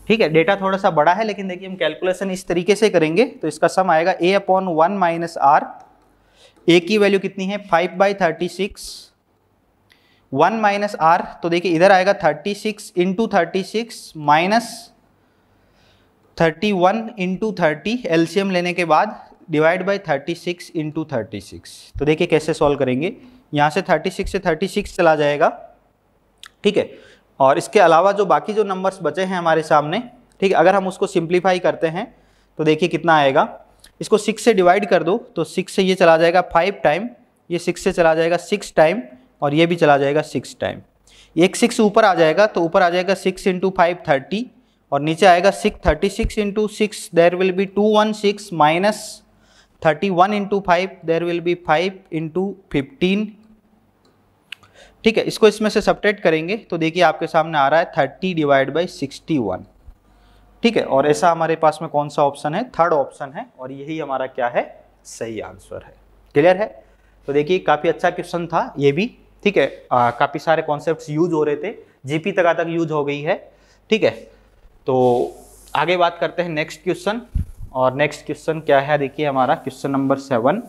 ठीक है डेटा थोड़ा सा बड़ा है लेकिन देखिए हम कैलकुलेशन इस तरीके से करेंगे तो इसका सम आएगा A upon one minus r A की वैल्यू कितनी है five by thirty six one minus r तो देखिए इधर आएगा thirty six into thirty six minus thirty one into thirty LCM लेने के बाद divide by thirty six into thirty six तो देखिए कैसे सॉल्व करेंगे यहाँ से 36 से 36 चला जाएगा ठीक है और इसके अलावा जो बाकी जो नंबर्स बचे हैं हमारे सामने ठीक है अगर हम उसको सिंप्लीफाई करते हैं तो देखिए कितना आएगा इसको सिक्स से डिवाइड कर दो तो सिक्स से ये चला जाएगा फाइव टाइम ये सिक्स से चला जाएगा सिक्स टाइम और ये भी चला जाएगा सिक्स टाइम एक सिक्स ऊपर आ जाएगा तो ऊपर आ जाएगा सिक्स इंटू फाइव थर्टी और नीचे आएगा six thirty six into six there will be two one six minus thirty one into five there will be five into fifteen ठीक है इसको इसमें से सपरेट करेंगे तो देखिए आपके सामने आ रहा है thirty divide by sixty one ठीक है और ऐसा हमारे पास में कौन सा ऑप्शन है थर्ड ऑप्शन है और यही हमारा क्या है सही आंसर है क्लियर है तो देखिए काफ़ी अच्छा क्वेश्चन था ये भी ठीक है काफ़ी सारे कॉन्सेप्ट यूज हो रहे थे जीपी तक तक यूज हो गई है ठीक है तो आगे बात करते हैं नेक्स्ट क्वेश्चन और नेक्स्ट क्वेश्चन क्या है देखिए हमारा question number seven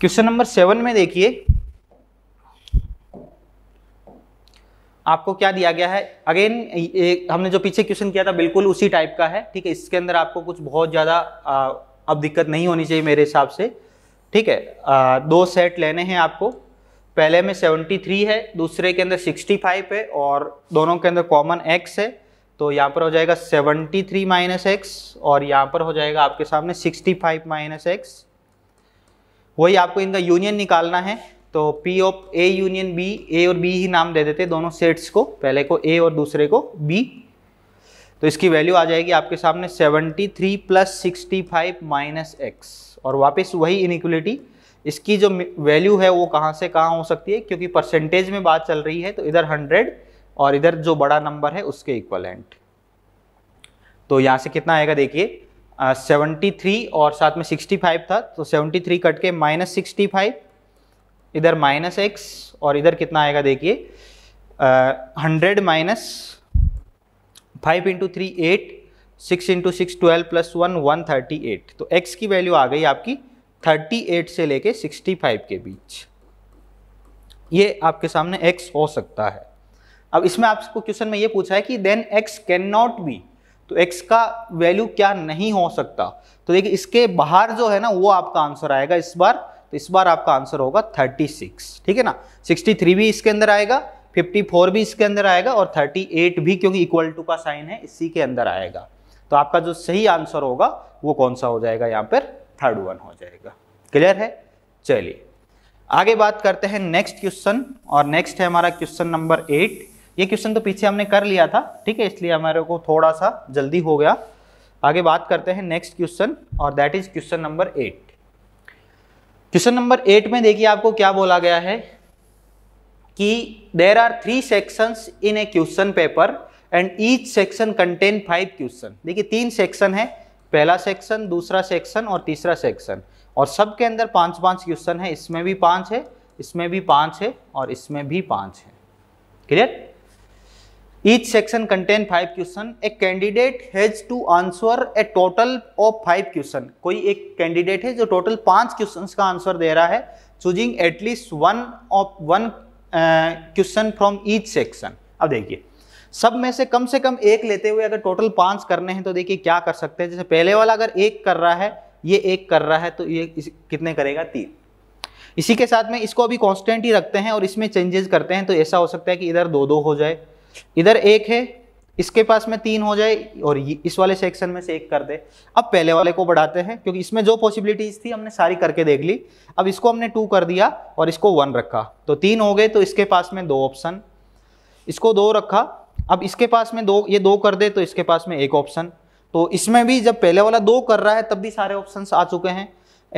question number seven में देखिए आपको क्या दिया गया है अगेन हमने जो पीछे क्वेश्चन किया था बिल्कुल उसी टाइप का है ठीक है इसके अंदर आपको कुछ बहुत ज़्यादा अब दिक्कत नहीं होनी चाहिए मेरे हिसाब से ठीक है आ, दो सेट लेने हैं आपको पहले में 73 है दूसरे के अंदर 65 है और दोनों के अंदर कॉमन एक्स है तो यहाँ पर हो जाएगा 73 थ्री माइनस एक्स और यहाँ पर हो जाएगा आपके सामने 65 फाइव माइनस एक्स वही आपको इनका यूनियन निकालना है तो P of A union B A और B ही नाम दे देते दोनों सेट्स को पहले को A और दूसरे को B तो इसकी वैल्यू आ जाएगी आपके सामने 73 plus sixty five minus x और वापस वही इनिक्वलिटी इसकी जो वैल्यू है वो कहाँ से कहाँ हो सकती है क्योंकि परसेंटेज में बात चल रही है तो इधर 100 और इधर जो बड़ा नंबर है उसके इक्वलेंट तो यहाँ से कितना आएगा देखिए सेवेंटी थ्री और साथ में सिक्सटी फाइव था तो सेवेंटी थ्री कट के माइनस सिक्सटी फाइव इधर माइनस एक्स और इधर कितना आएगा देखिए hundred minus five into three eight six into six twelve plus one one thirty eight तो एक्स की वैल्यू आ गई आपकी थर्टी एट से लेके सिक्सटी फाइव के बीच ये आपके सामने एक्स हो सकता है अब इसमें आपको क्वेश्चन में ये पूछा है कि then x can not be तो एक्स का वैल्यू क्या नहीं हो सकता तो देखिए इसके बाहर जो है ना वो आपका आंसर आएगा इस बार तो इस बार आपका आंसर होगा 36 ठीक है ना 63 भी इसके अंदर आएगा 54 भी इसके अंदर आएगा और 38 भी क्योंकि इक्वल टू का साइन है इसी के अंदर आएगा तो आपका जो सही आंसर होगा वो कौन सा हो जाएगा यहाँ पर थर्ड वन हो जाएगा क्लियर है चलिए आगे बात करते हैं नेक्स्ट क्वेश्चन और नेक्स्ट है हमारा क्वेश्चन नंबर एट ये क्वेश्चन तो पीछे हमने कर लिया था ठीक है इसलिए हमारे को थोड़ा सा जल्दी हो गया आगे बात करते हैं नेक्स्ट क्वेश्चन और that is question number eight question number eight में देखिए आपको क्या बोला गया है कि there are three sections in a question paper and each section contain five question देखिए तीन सेक्शन है पहला सेक्शन दूसरा सेक्शन और तीसरा सेक्शन और सब के अंदर पांच पांच क्वेश्चन है इसमें भी पांच है इसमें भी पांच है और इसमें भी पांच है clear each section contain five question a candidate has to answer a total of five question कोई एक कैंडिडेट है जो टोटल पांच क्वेश्चन का आंसर दे रहा है choosing at least one of one question from each section अब देखिए सब में से कम से कम एक लेते हुए अगर टोटल पांच करने हैं तो देखिए क्या कर सकते हैं जैसे पहले वाला अगर एक कर रहा है ये एक कर रहा है तो ये कितने करेगा तीन इसी के साथ में इसको अभी कांस्टेंट ही रखते हैं और इसमें चेंजेस करते हैं तो ऐसा हो सकता है कि इधर दो दो हो जाए इधर एक है इसके पास में तीन हो जाए और इस वाले सेक्शन में से एक कर दे अब पहले वाले को बढ़ाते हैं क्योंकि इसमें जो पॉसिबिलिटीज थी हमने सारी करके देख ली अब इसको हमने टू कर दिया और इसको वन रखा तो तीन हो गए तो इसके पास में दो ऑप्शन इसको दो रखा अब इसके पास में दो ये दो कर दे तो इसके पास में एक ऑप्शन तो इसमें भी जब पहले वाला दो कर रहा है तब भी सारे ऑप्शन आ चुके हैं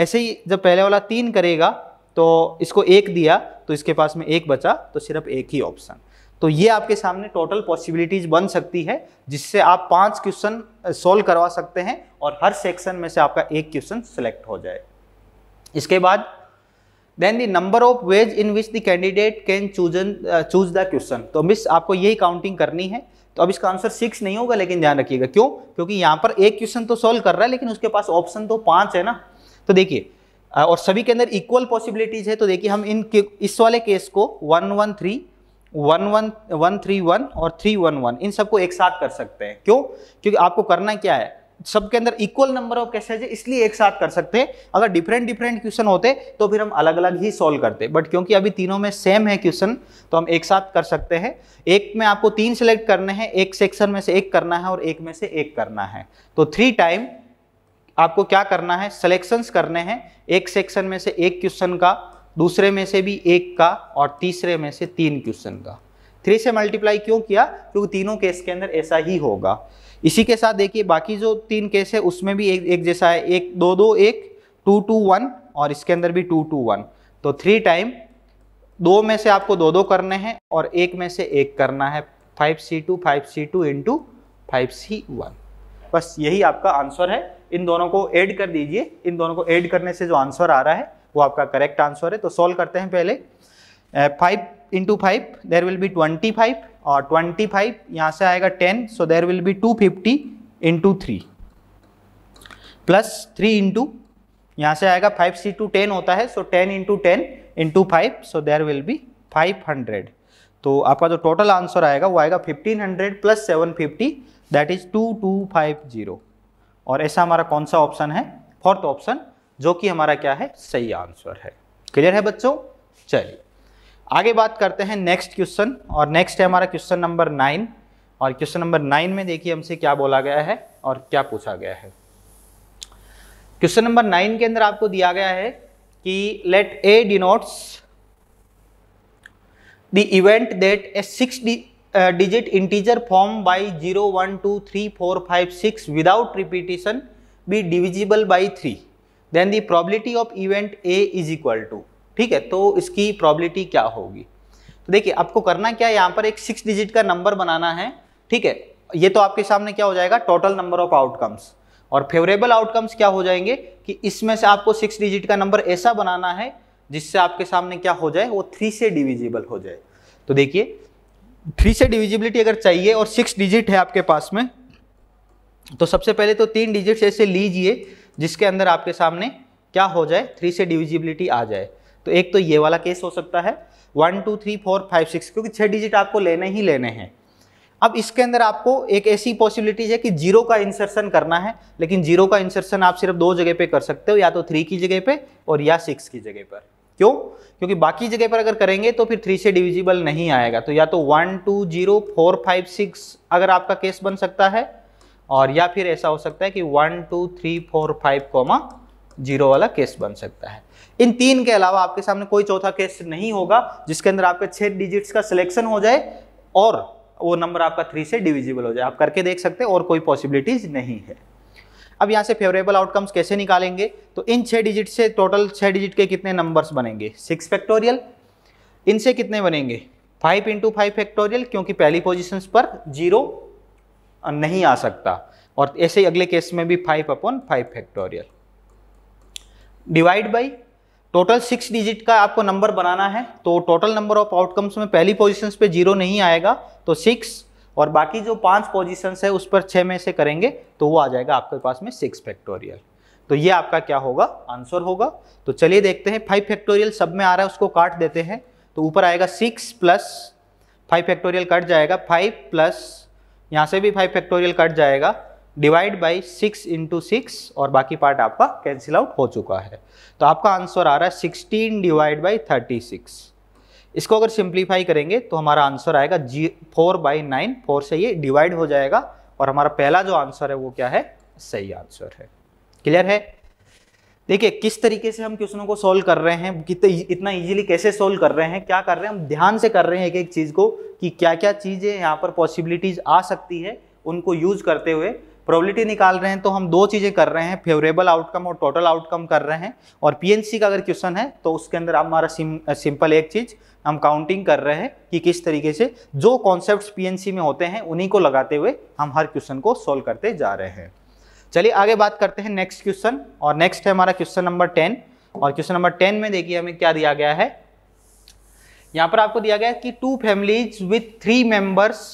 ऐसे ही जब पहले वाला तीन करेगा तो इसको एक दिया तो इसके पास में एक बचा तो सिर्फ एक ही ऑप्शन तो ये आपके सामने टोटल पॉसिबिलिटीज बन सकती है जिससे आप पांच क्वेश्चन सोल्व करवा सकते हैं और हर सेक्शन में से आपका एक क्वेश्चन सिलेक्ट हो जाए इसके बाद then the number of ways in which the candidate can chosen choose the question तो मिस आपको यही काउंटिंग करनी है तो अब इसका आंसर सिक्स नहीं होगा लेकिन ध्यान रखिएगा क्यों क्योंकि यहाँ पर एक क्वेश्चन तो सोल्व कर रहा है लेकिन उसके पास ऑप्शन तो पांच है ना तो देखिए और सभी के अंदर इक्वल पॉसिबिलिटीज है तो देखिए हम इन इस वाले केस को one one three one one one three one और थ्री वन वन इन सबको एक साथ कर सकते हैं क्यों क्योंकि आपको करना क्या है सबके अंदर इक्वल नंबर ऑफ कैसेज है इसलिए एक साथ कर सकते हैं अगर डिफरेंट डिफरेंट क्वेश्चन होते तो फिर हम अलग अलग ही सॉल्व करते बट क्योंकि अभी तीनों में सेम है क्वेश्चन तो हम एक साथ कर सकते हैं एक में आपको तीन सेलेक्ट करने हैं एक सेक्शन में से एक करना है और एक में से एक करना है तो थ्री टाइम आपको क्या करना है सिलेक्शंस करने हैं एक सेक्शन में से एक क्वेश्चन का दूसरे में से भी एक का और तीसरे में से तीन क्वेश्चन का थ्री से मल्टीप्लाई क्यों किया क्योंकि तीनों केस के अंदर ऐसा ही होगा इसी के साथ देखिए बाकी जो तीन केस है उसमें भी एक एक जैसा है एक दो दो एक टू टू वन और इसके अंदर भी टू टू वन तो थ्री टाइम दो में से आपको दो दो करने हैं और एक में से एक करना है five C two five C two into five C one बस यही आपका आंसर है इन दोनों को ऐड कर दीजिए इन दोनों को ऐड करने से जो आंसर आ रहा है वो आपका करेक्ट आंसर है तो सॉल्व करते हैं पहले five into five there will be twenty five और ट्वेंटी फाइव यहाँ से आएगा ten so there will be two fifty into three plus three into यहाँ से आएगा फाइव सी टू टेन होता है so ten into ten into five so there will be five hundred तो आपका जो टोटल आंसर आएगा वो आएगा fifteen hundred plus seven fifty that is two two five zero और ऐसा हमारा कौन सा ऑप्शन है फोर्थ ऑप्शन जो कि हमारा क्या है सही आंसर है क्लियर है बच्चों चलिए आगे बात करते हैं नेक्स्ट क्वेश्चन और नेक्स्ट है हमारा क्वेश्चन नंबर नाइन और क्वेश्चन नंबर नाइन में देखिए हमसे क्या बोला गया है और क्या पूछा गया है क्वेश्चन नंबर नाइन के अंदर आपको दिया गया है कि let A denotes the event that a six digit integer form by zero one two three four five six without 6 be divisible be three then the probability of event A is equal to ठीक है तो इसकी probability क्या होगी तो देखिए आपको करना क्या है यहाँ पर एक सिक्स डिजिट का नंबर बनाना है ठीक है ये तो आपके सामने क्या हो जाएगा टोटल नंबर ऑफ आउटकम्स और फेवरेबल आउटकम्स क्या हो जाएंगे कि इसमें से आपको सिक्स डिजिट का नंबर ऐसा बनाना है जिससे आपके सामने क्या हो जाए वो थ्री से डिविजिबल हो जाए तो देखिए थ्री से डिविजिबिलिटी अगर चाहिए और सिक्स डिजिट है आपके पास में तो सबसे पहले तो तीन डिजिट्स ऐसे लीजिए जिसके अंदर आपके सामने क्या हो जाए थ्री से डिविजिबिलिटी आ जाए तो एक तो ये वाला केस हो सकता है one two three four five six क्योंकि छः डिजिट आपको लेने ही लेने हैं अब इसके अंदर आपको एक ऐसी पॉसिबिलिटीज है कि जीरो का इंसर्शन करना है लेकिन जीरो का इंसर्शन आप सिर्फ दो जगह पे कर सकते हो या तो थ्री की जगह पे और या सिक्स की जगह पर क्यों क्योंकि बाकी जगह पर अगर करेंगे तो फिर थ्री से डिविजिबल नहीं आएगा तो या तो one two zero four five six अगर आपका केस बन सकता है और या फिर ऐसा हो सकता है कि one two three four five comma zero वाला केस बन सकता है इन तीन के अलावा आपके सामने कोई चौथा केस नहीं होगा जिसके अंदर आपके छः डिजिट्स का सिलेक्शन हो जाए और वो नंबर आपका थ्री से डिविजिबल हो जाए आप करके देख सकते हैं और कोई पॉसिबिलिटीज नहीं है अब यहाँ से फेवरेबल आउटकम्स कैसे निकालेंगे तो इन छः डिजिट से टोटल छः डिजिट के कितने नंबर्स बनेंगे सिक्स फैक्टोरियल इनसे कितने बनेंगे फाइव इंटू फाइव फैक्टोरियल क्योंकि पहली पोजिशन पर जीरो नहीं आ सकता और ऐसे ही अगले केस में भी five upon five factorial divide by total six digit का आपको नंबर बनाना है तो टोटल नंबर ऑफ आउटकम्स में पहली पोजिशन पे जीरो नहीं आएगा तो सिक्स और बाकी जो पांच पोजीशंस है उस पर छः में से करेंगे तो वो आ जाएगा आपके पास में सिक्स फैक्टोरियल तो ये आपका क्या होगा आंसर होगा तो चलिए देखते हैं फाइव फैक्टोरियल सब में आ रहा है उसको काट देते हैं तो ऊपर आएगा six plus five factorial cut जाएगा फाइव प्लस यहाँ से भी फाइव फैक्टोरियल कट जाएगा divide by six into six और बाकी पार्ट आपका कैंसिल आउट हो चुका है तो आपका आंसर आ रहा है sixteen divide by thirty six इसको अगर सिंप्लीफाई करेंगे तो हमारा आंसर आएगा जी फोर बाई नाइन फोर से ये डिवाइड हो जाएगा और हमारा पहला जो आंसर है वो क्या है सही आंसर है क्लियर है देखिए किस तरीके से हम क्वेश्चनों को सोल्व कर रहे हैं कितने इतना इजीली कैसे सोल्व कर रहे हैं क्या कर रहे हैं हम ध्यान से कर रहे हैं एक एक चीज़ को कि क्या क्या चीज़ें यहाँ पर पॉसिबिलिटीज़ आ सकती है उनको यूज़ करते हुए प्रोबेबिलिटी निकाल रहे हैं तो हम दो चीज़ें कर रहे हैं फेवरेबल आउटकम और टोटल आउटकम कर रहे हैं और पीएनसी का अगर क्वेश्चन है तो उसके अंदर हमारा सिम, सिंपल एक चीज़ हम काउंटिंग कर रहे हैं कि किस तरीके से जो कॉन्सेप्ट्स पीएनसी में होते हैं उन्हीं को लगाते हुए हम हर क्वेश्चन को सोल्व करते जा रहे हैं चलिए आगे बात करते हैं नेक्स्ट क्वेश्चन और नेक्स्ट है हमारा क्वेश्चन नंबर टेन और क्वेश्चन नंबर टेन में देखिए हमें क्या दिया गया है यहाँ पर आपको दिया गया कि two families with three members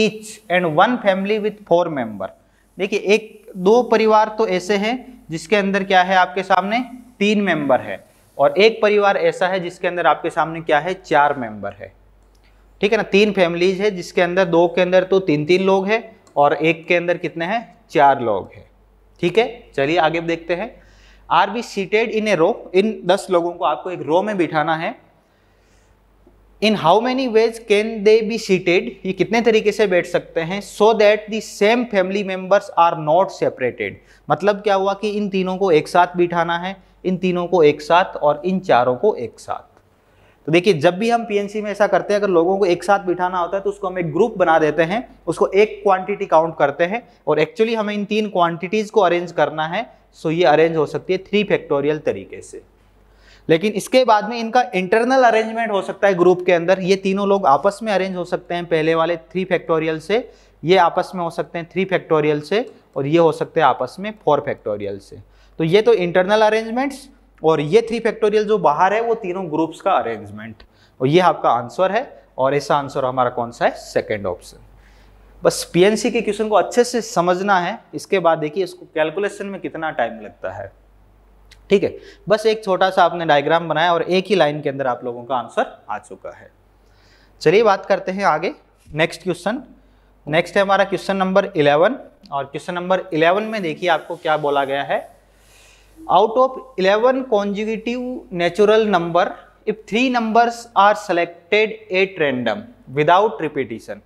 each and one family with four member देखिए एक दो परिवार तो ऐसे हैं जिसके अंदर क्या है आपके सामने तीन मेंबर है और एक परिवार ऐसा है जिसके अंदर आपके सामने क्या है चार मेंबर है ठीक है ना तीन फैमिलीज है जिसके अंदर दो के अंदर तो तीन तीन लोग हैं और एक के अंदर कितने हैं चार लोग हैं ठीक है चलिए आगे देखते हैं are be seated in a row इन दस लोगों को आपको एक रो में बिठाना है in how many ways can they be seated ये कितने तरीके से बैठ सकते हैं so that the same family members are not separated मतलब क्या हुआ कि इन तीनों को एक साथ बिठाना है इन तीनों को एक साथ और इन चारों को एक साथ तो देखिए जब भी हम पीएनसी में ऐसा करते हैं अगर लोगों को एक साथ बिठाना होता है तो उसको हम एक ग्रुप बना देते हैं उसको एक क्वांटिटी काउंट करते हैं और एक्चुअली हमें इन तीन क्वांटिटीज़ को अरेंज करना है सो ये अरेंज हो सकती है थ्री फैक्टोरियल तरीके से लेकिन इसके बाद में इनका इंटरनल अरेंजमेंट हो सकता है ग्रुप के अंदर ये तीनों लोग आपस में अरेंज हो सकते हैं पहले वाले थ्री फैक्टोरियल से ये आपस में हो सकते हैं थ्री फैक्टोरियल से और ये हो सकते हैं आपस में फोर फैक्टोरियल से तो ये तो इंटरनल अरेंजमेंट्स और ये थ्री फैक्टोरियल जो बाहर है वो तीनों ग्रुप्स का अरेंजमेंट और ये आपका आंसर है और ऐसा आंसर हमारा कौन सा है सेकेंड ऑप्शन बस पीएनसी के क्वेश्चन को अच्छे से समझना है इसके बाद देखिए इसको कैलकुलेशन में कितना टाइम लगता है ठीक है बस एक छोटा सा आपने डायग्राम बनाया और एक ही लाइन के अंदर आप लोगों का आंसर आ चुका है चलिए बात करते हैं आगे नेक्स्ट क्वेश्चन नेक्स्ट है हमारा क्वेश्चन नंबर इलेवन और क्वेश्चन नंबर इलेवन में देखिए आपको क्या बोला गया है out of 11 consecutive natural number if three numbers are selected at random without repetition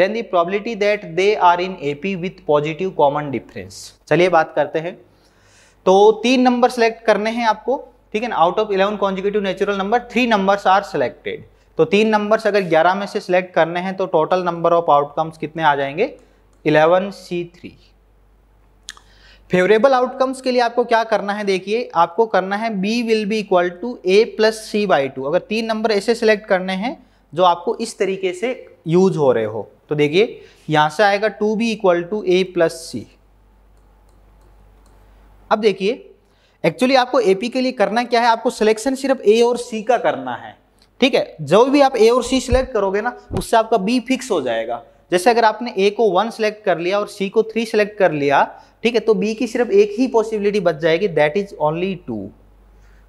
then the probability that they are in AP with positive common difference चलिए बात करते हैं तो तीन नंबर सेलेक्ट करने हैं आपको ठीक है ना out of 11 consecutive natural number three numbers are selected तो तीन नंबर्स अगर 11 में से सिलेक्ट करने हैं तो टोटल नंबर ऑफ आउटकम्स कितने आ जाएंगे 11 C3 फेवरेबल आउटकम्स के लिए आपको क्या करना है देखिए आपको करना है b will be equal to a plus c by two अगर तीन नंबर ऐसे सिलेक्ट करने हैं जो आपको इस तरीके से यूज हो रहे हो तो देखिए यहां से आएगा two b equal to a plus c अब देखिए एक्चुअली आपको एपी के लिए करना क्या है आपको सिलेक्शन सिर्फ ए और सी का करना है ठीक है जो भी आप ए और सी सिलेक्ट करोगे ना उससे आपका बी फिक्स हो जाएगा जैसे अगर आपने ए को वन सिलेक्ट कर लिया और सी को थ्री सिलेक्ट कर लिया ठीक है तो बी की सिर्फ एक ही पॉसिबिलिटी बच जाएगी दैट इज ओनली टू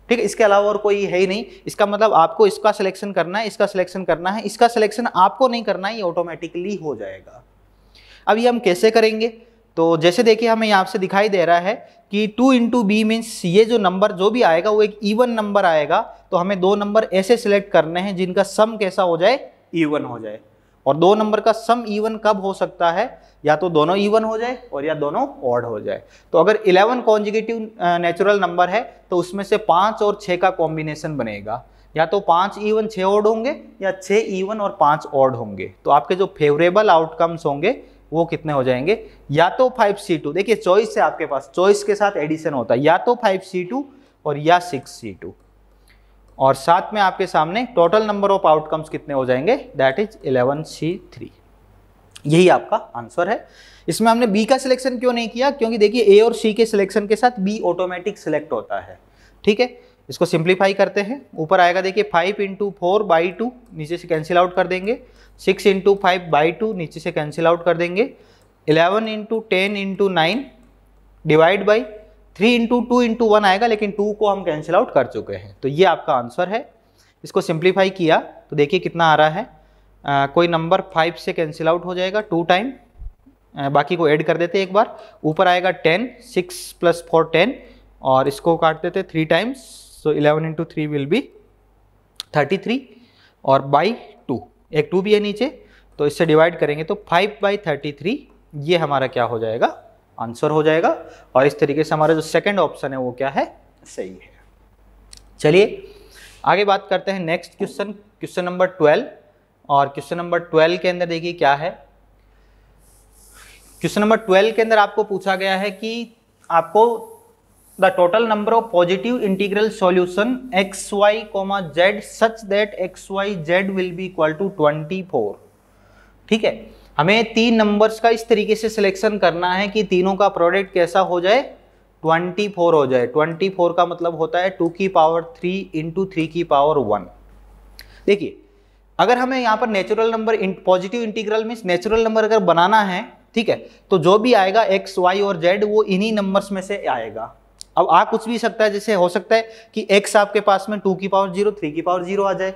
ठीक है इसके अलावा और कोई है ही नहीं इसका मतलब आपको इसका सिलेक्शन करना है इसका सिलेक्शन करना है इसका सिलेक्शन आपको नहीं करना है ये ऑटोमेटिकली हो जाएगा अब ये हम कैसे करेंगे तो जैसे देखिए हमें यहाँ से दिखाई दे रहा है कि टू इंटू बी मीन्स ये जो नंबर जो भी आएगा वो एक ईवन नंबर आएगा तो हमें दो नंबर ऐसे सिलेक्ट करने हैं जिनका सम कैसा हो जाए ईवन हो जाए और दो नंबर का सम इवन कब हो सकता है या तो दोनों इवन हो जाए और या दोनों ऑड हो जाए तो अगर 11 कॉन्जिगेटिव नेचुरल नंबर है तो उसमें से पांच और छह का कॉम्बिनेशन बनेगा या तो पांच इवन छः ऑड होंगे या छः इवन और पांच ऑड होंगे तो आपके जो फेवरेबल आउटकम्स होंगे वो कितने हो जाएंगे या तो फाइव सी टू देखिए चॉइस है आपके पास चॉइस के साथ एडिशन होता है या तो फाइव सी टू और या सिक्स सी टू और साथ में आपके सामने टोटल नंबर ऑफ आउटकम्स कितने हो जाएंगे that is eleven C three यही आपका आंसर है इसमें हमने बी का सिलेक्शन क्यों नहीं किया क्योंकि देखिए ए और सी के सिलेक्शन के साथ बी ऑटोमेटिक सिलेक्ट होता है ठीक है इसको सिंप्लीफाई करते हैं ऊपर आएगा देखिए five into four by two नीचे से कैंसिल आउट कर देंगे six into five by two नीचे से कैंसिल आउट कर देंगे eleven into ten into nine divide by three into two into one आएगा लेकिन टू को हम कैंसिल आउट कर चुके हैं तो ये आपका आंसर है इसको सिंप्लीफाई किया तो देखिए कितना आ रहा है आ, कोई नंबर फाइव से कैंसिल आउट हो जाएगा टू टाइम बाकी को ऐड कर देते एक बार ऊपर आएगा ten six plus four ten और इसको काट देते three times so eleven into three will be thirty three और बाई टू एक टू भी है नीचे तो इससे डिवाइड करेंगे तो फाइव बाई थर्टी थ्री ये हमारा क्या हो जाएगा आंसर हो जाएगा और इस तरीके से हमारा जो सेकेंड ऑप्शन है वो क्या है सही है चलिए आगे बात करते हैं next question question number twelve और क्वेश्चन नंबर ट्वेल्व के अंदर देखिए क्या है क्वेश्चन नंबर ट्वेल्व के अंदर आपको पूछा गया है कि आपको the total number of positive integral solution x y comma z such that x y z will be equal to twenty four ठीक है हमें तीन नंबर्स का इस तरीके से सिलेक्शन करना है कि तीनों का प्रोडक्ट कैसा हो जाए 24 हो जाए 24 का मतलब होता है 2 की पावर 3 इंटू थ्री की पावर 1 देखिए अगर हमें यहाँ पर natural number positive integral means natural number अगर बनाना है ठीक है तो जो भी आएगा एक्स वाई और जेड वो इन्हीं नंबर्स में से आएगा अब आ कुछ भी सकता है जैसे हो सकता है कि एक्स आपके पास में टू की पावर जीरो थ्री की पावर जीरो आ जाए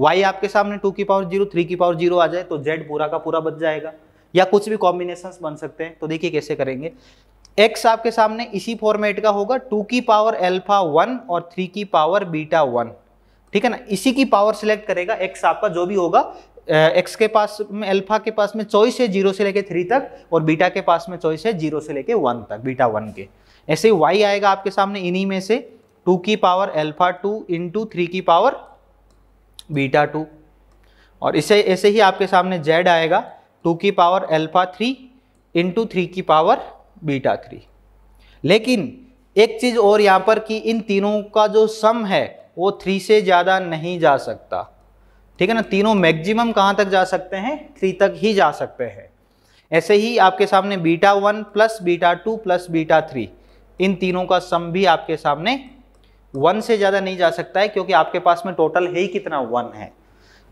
वाई आपके सामने टू की पावर जीरो थ्री की पावर जीरो आ जाए तो जेड पूरा का पूरा बच जाएगा या कुछ भी कॉम्बिनेशन बन सकते हैं तो देखिए कैसे करेंगे एक्स आपके सामने इसी फॉर्मेट का होगा टू की पावर एल्फा वन और थ्री की पावर बीटा वन ठीक है ना इसी की पावर सिलेक्ट करेगा एक्स आपका जो भी होगा एक्स के पास में एल्फा के पास में चॉइस है जीरो से लेके थ्री तक और बीटा के पास में चॉइस है जीरो से लेके वन तक बीटा वन के ऐसे वाई आएगा आपके सामने इन्हीं में से टू की power alpha two into three की पावर बीटा टू और इसे ऐसे ही आपके सामने जेड आएगा टू की power alpha three into three की पावर बीटा थ्री लेकिन एक चीज़ और यहाँ पर कि इन तीनों का जो सम है वो थ्री से ज़्यादा नहीं जा सकता ठीक है ना तीनों मैक्सिमम कहाँ तक जा सकते हैं थ्री तक ही जा सकते हैं ऐसे ही आपके सामने beta one plus beta two plus beta three इन तीनों का सम भी आपके सामने वन से ज़्यादा नहीं जा सकता है क्योंकि आपके पास में टोटल है ही कितना वन है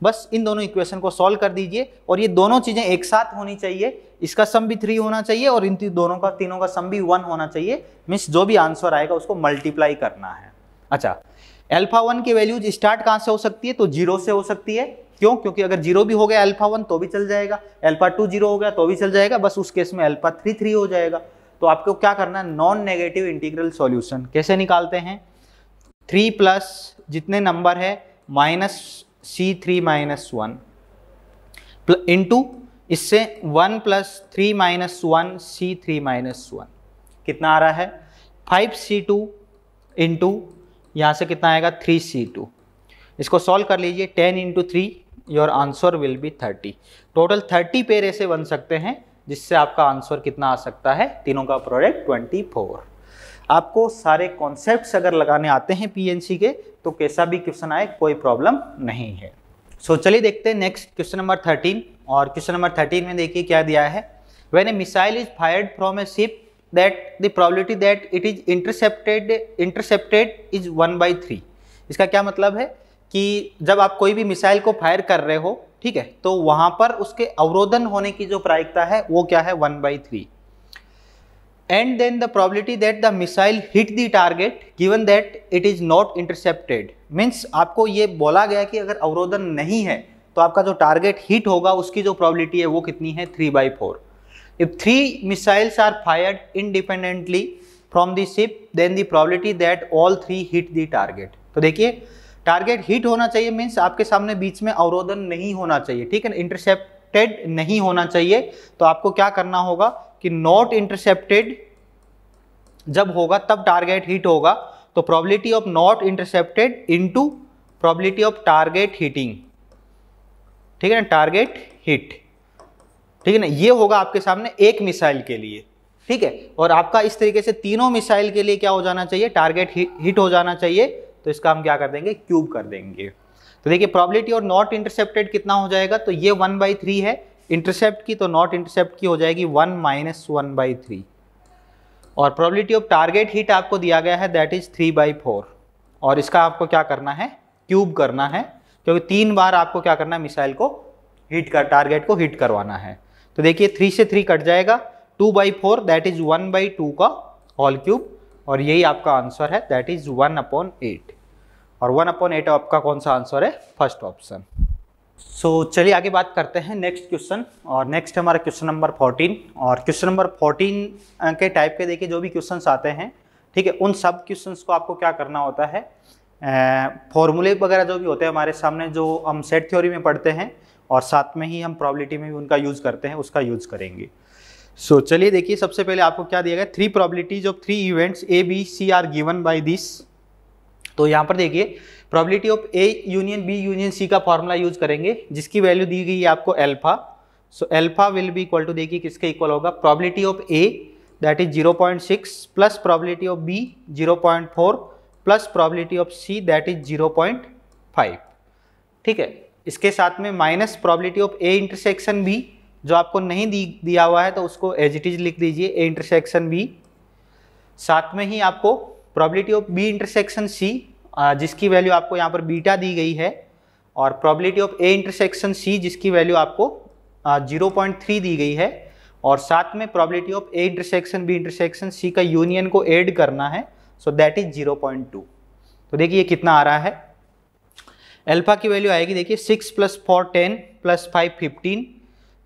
बस इन दोनों इक्वेशन को सॉल्व कर दीजिए और ये दोनों चीज़ें एक साथ होनी चाहिए इसका सम भी थ्री होना चाहिए और इन दोनों का तीनों का सम भी वन होना चाहिए मीन्स जो भी आंसर आएगा उसको मल्टीप्लाई करना है अच्छा एल्फा वन की वैल्यूज स्टार्ट कहाँ से हो सकती है तो जीरो से हो सकती है क्यों क्योंकि अगर जीरो भी हो गया अल्फा वन तो भी चल जाएगा अल्फा टू जीरो हो गया तो भी चल जाएगा बस उस केस में अल्फा थ्री थ्री हो जाएगा तो आपको क्या करना है नॉन नेगेटिव इंटीग्रल सॉल्यूशन कैसे निकालते हैं थ्री प्लस जितने नंबर है minus C three minus one into इससे one plus three minus one C three minus one कितना आ रहा है फाइव सी टू इंटू यहाँ से कितना आएगा थ्री सी टू इसको सॉल्व कर लीजिए ten into three your answer will be thirty total thirty pair ऐसे बन सकते हैं जिससे आपका आंसर कितना आ सकता है तीनों का प्रोडक्ट ट्वेंटी फोर आपको सारे कॉन्सेप्ट अगर लगाने आते हैं पी के तो कैसा भी क्वेश्चन आए कोई प्रॉब्लम नहीं है सो so, चलिए देखते हैं नेक्स्ट क्वेश्चन नंबर थर्टीन और क्वेश्चन नंबर थर्टीन में देखिए क्या दिया है when a missile is fired from a ship that the probability that it is intercepted intercepted is one by three इसका क्या मतलब है कि जब आप कोई भी मिसाइल को फायर कर रहे हो ठीक है तो वहाँ पर उसके अवरोधन होने की जो प्रायिकता है वो क्या है one by three and then the probability that the missile hit the target given that it is not intercepted means आपको ये बोला गया कि अगर अवरोधन नहीं है तो आपका जो टारगेट हिट होगा उसकी जो प्रॉबिलिटी है वो कितनी है three by four if three missiles are fired independently from the ship then the probability that all three hit the target तो देखिए टारगेट हिट होना चाहिए मीन्स आपके सामने बीच में अवरोधन नहीं होना चाहिए ठीक है इंटरसेप्टेड नहीं होना चाहिए तो आपको क्या करना होगा कि नॉट इंटरसेप्टेड जब होगा तब टारगेट हिट होगा तो probability of not intercepted into probability of target hitting ठीक है ना टारगेट हिट ठीक है ना ये होगा आपके सामने एक मिसाइल के लिए ठीक है और आपका इस तरीके से तीनों मिसाइल के लिए क्या हो जाना चाहिए टारगेट हिट हो जाना चाहिए तो इसका हम क्या कर देंगे क्यूब कर देंगे तो देखिए प्रॉबिलिटी और नॉट इंटरसेप्टेड कितना हो जाएगा तो ये वन बाई थ्री है इंटरसेप्ट की तो नॉट इंटरसेप्ट की हो जाएगी one minus one by three और प्रोबेबिलिटी ऑफ टारगेट हिट आपको दिया गया है that is three by four और इसका आपको क्या करना है क्यूब करना है क्योंकि तीन बार आपको क्या करना है मिसाइल को हिट कर टारगेट को हिट करवाना है तो देखिए थ्री से थ्री कट जाएगा two by four that is one by two का होल क्यूब और यही आपका आंसर है that is one upon eight और वन अपॉन एट आपका कौन सा आंसर है फर्स्ट ऑप्शन सो so, चलिए आगे बात करते हैं नेक्स्ट क्वेश्चन और नेक्स्ट हमारा क्वेश्चन नंबर फोर्टीन और क्वेश्चन नंबर फोर्टीन के टाइप के देखिए जो भी क्वेश्चन आते हैं ठीक है उन सब क्वेश्चन को आपको क्या करना होता है फॉर्मूले वगैरह जो भी होते हैं हमारे सामने जो हम सेट थ्योरी में पढ़ते हैं और साथ में ही हम प्रॉबिलिटी में भी उनका यूज़ करते हैं उसका यूज़ करेंगे सो so, चलिए देखिए सबसे पहले आपको क्या दिया गया three probabilities of three events A B C are given by this तो यहाँ पर देखिए probability of A union B union C का फॉर्मूला यूज करेंगे जिसकी वैल्यू दी गई है आपको alpha so alpha will be equal to देखिए किसके इक्वल होगा probability of A that is 0.6 plus probability of B 0.4 plus probability of C that is 0.5 ठीक है इसके साथ में minus probability of A intersection B जो आपको नहीं दी दिया हुआ है तो उसको एज इट इज लिख दीजिए ए इंटरसेक्शन बी साथ में ही आपको probability of B intersection C जिसकी वैल्यू आपको यहाँ पर बीटा दी गई है और probability of A intersection C जिसकी वैल्यू आपको जीरो पॉइंट थ्री दी गई है और साथ में probability of A intersection B intersection C का यूनियन को एड करना है so that is zero point two तो देखिए ये कितना आ रहा है एल्फा की वैल्यू आएगी देखिए six plus four ten plus five fifteen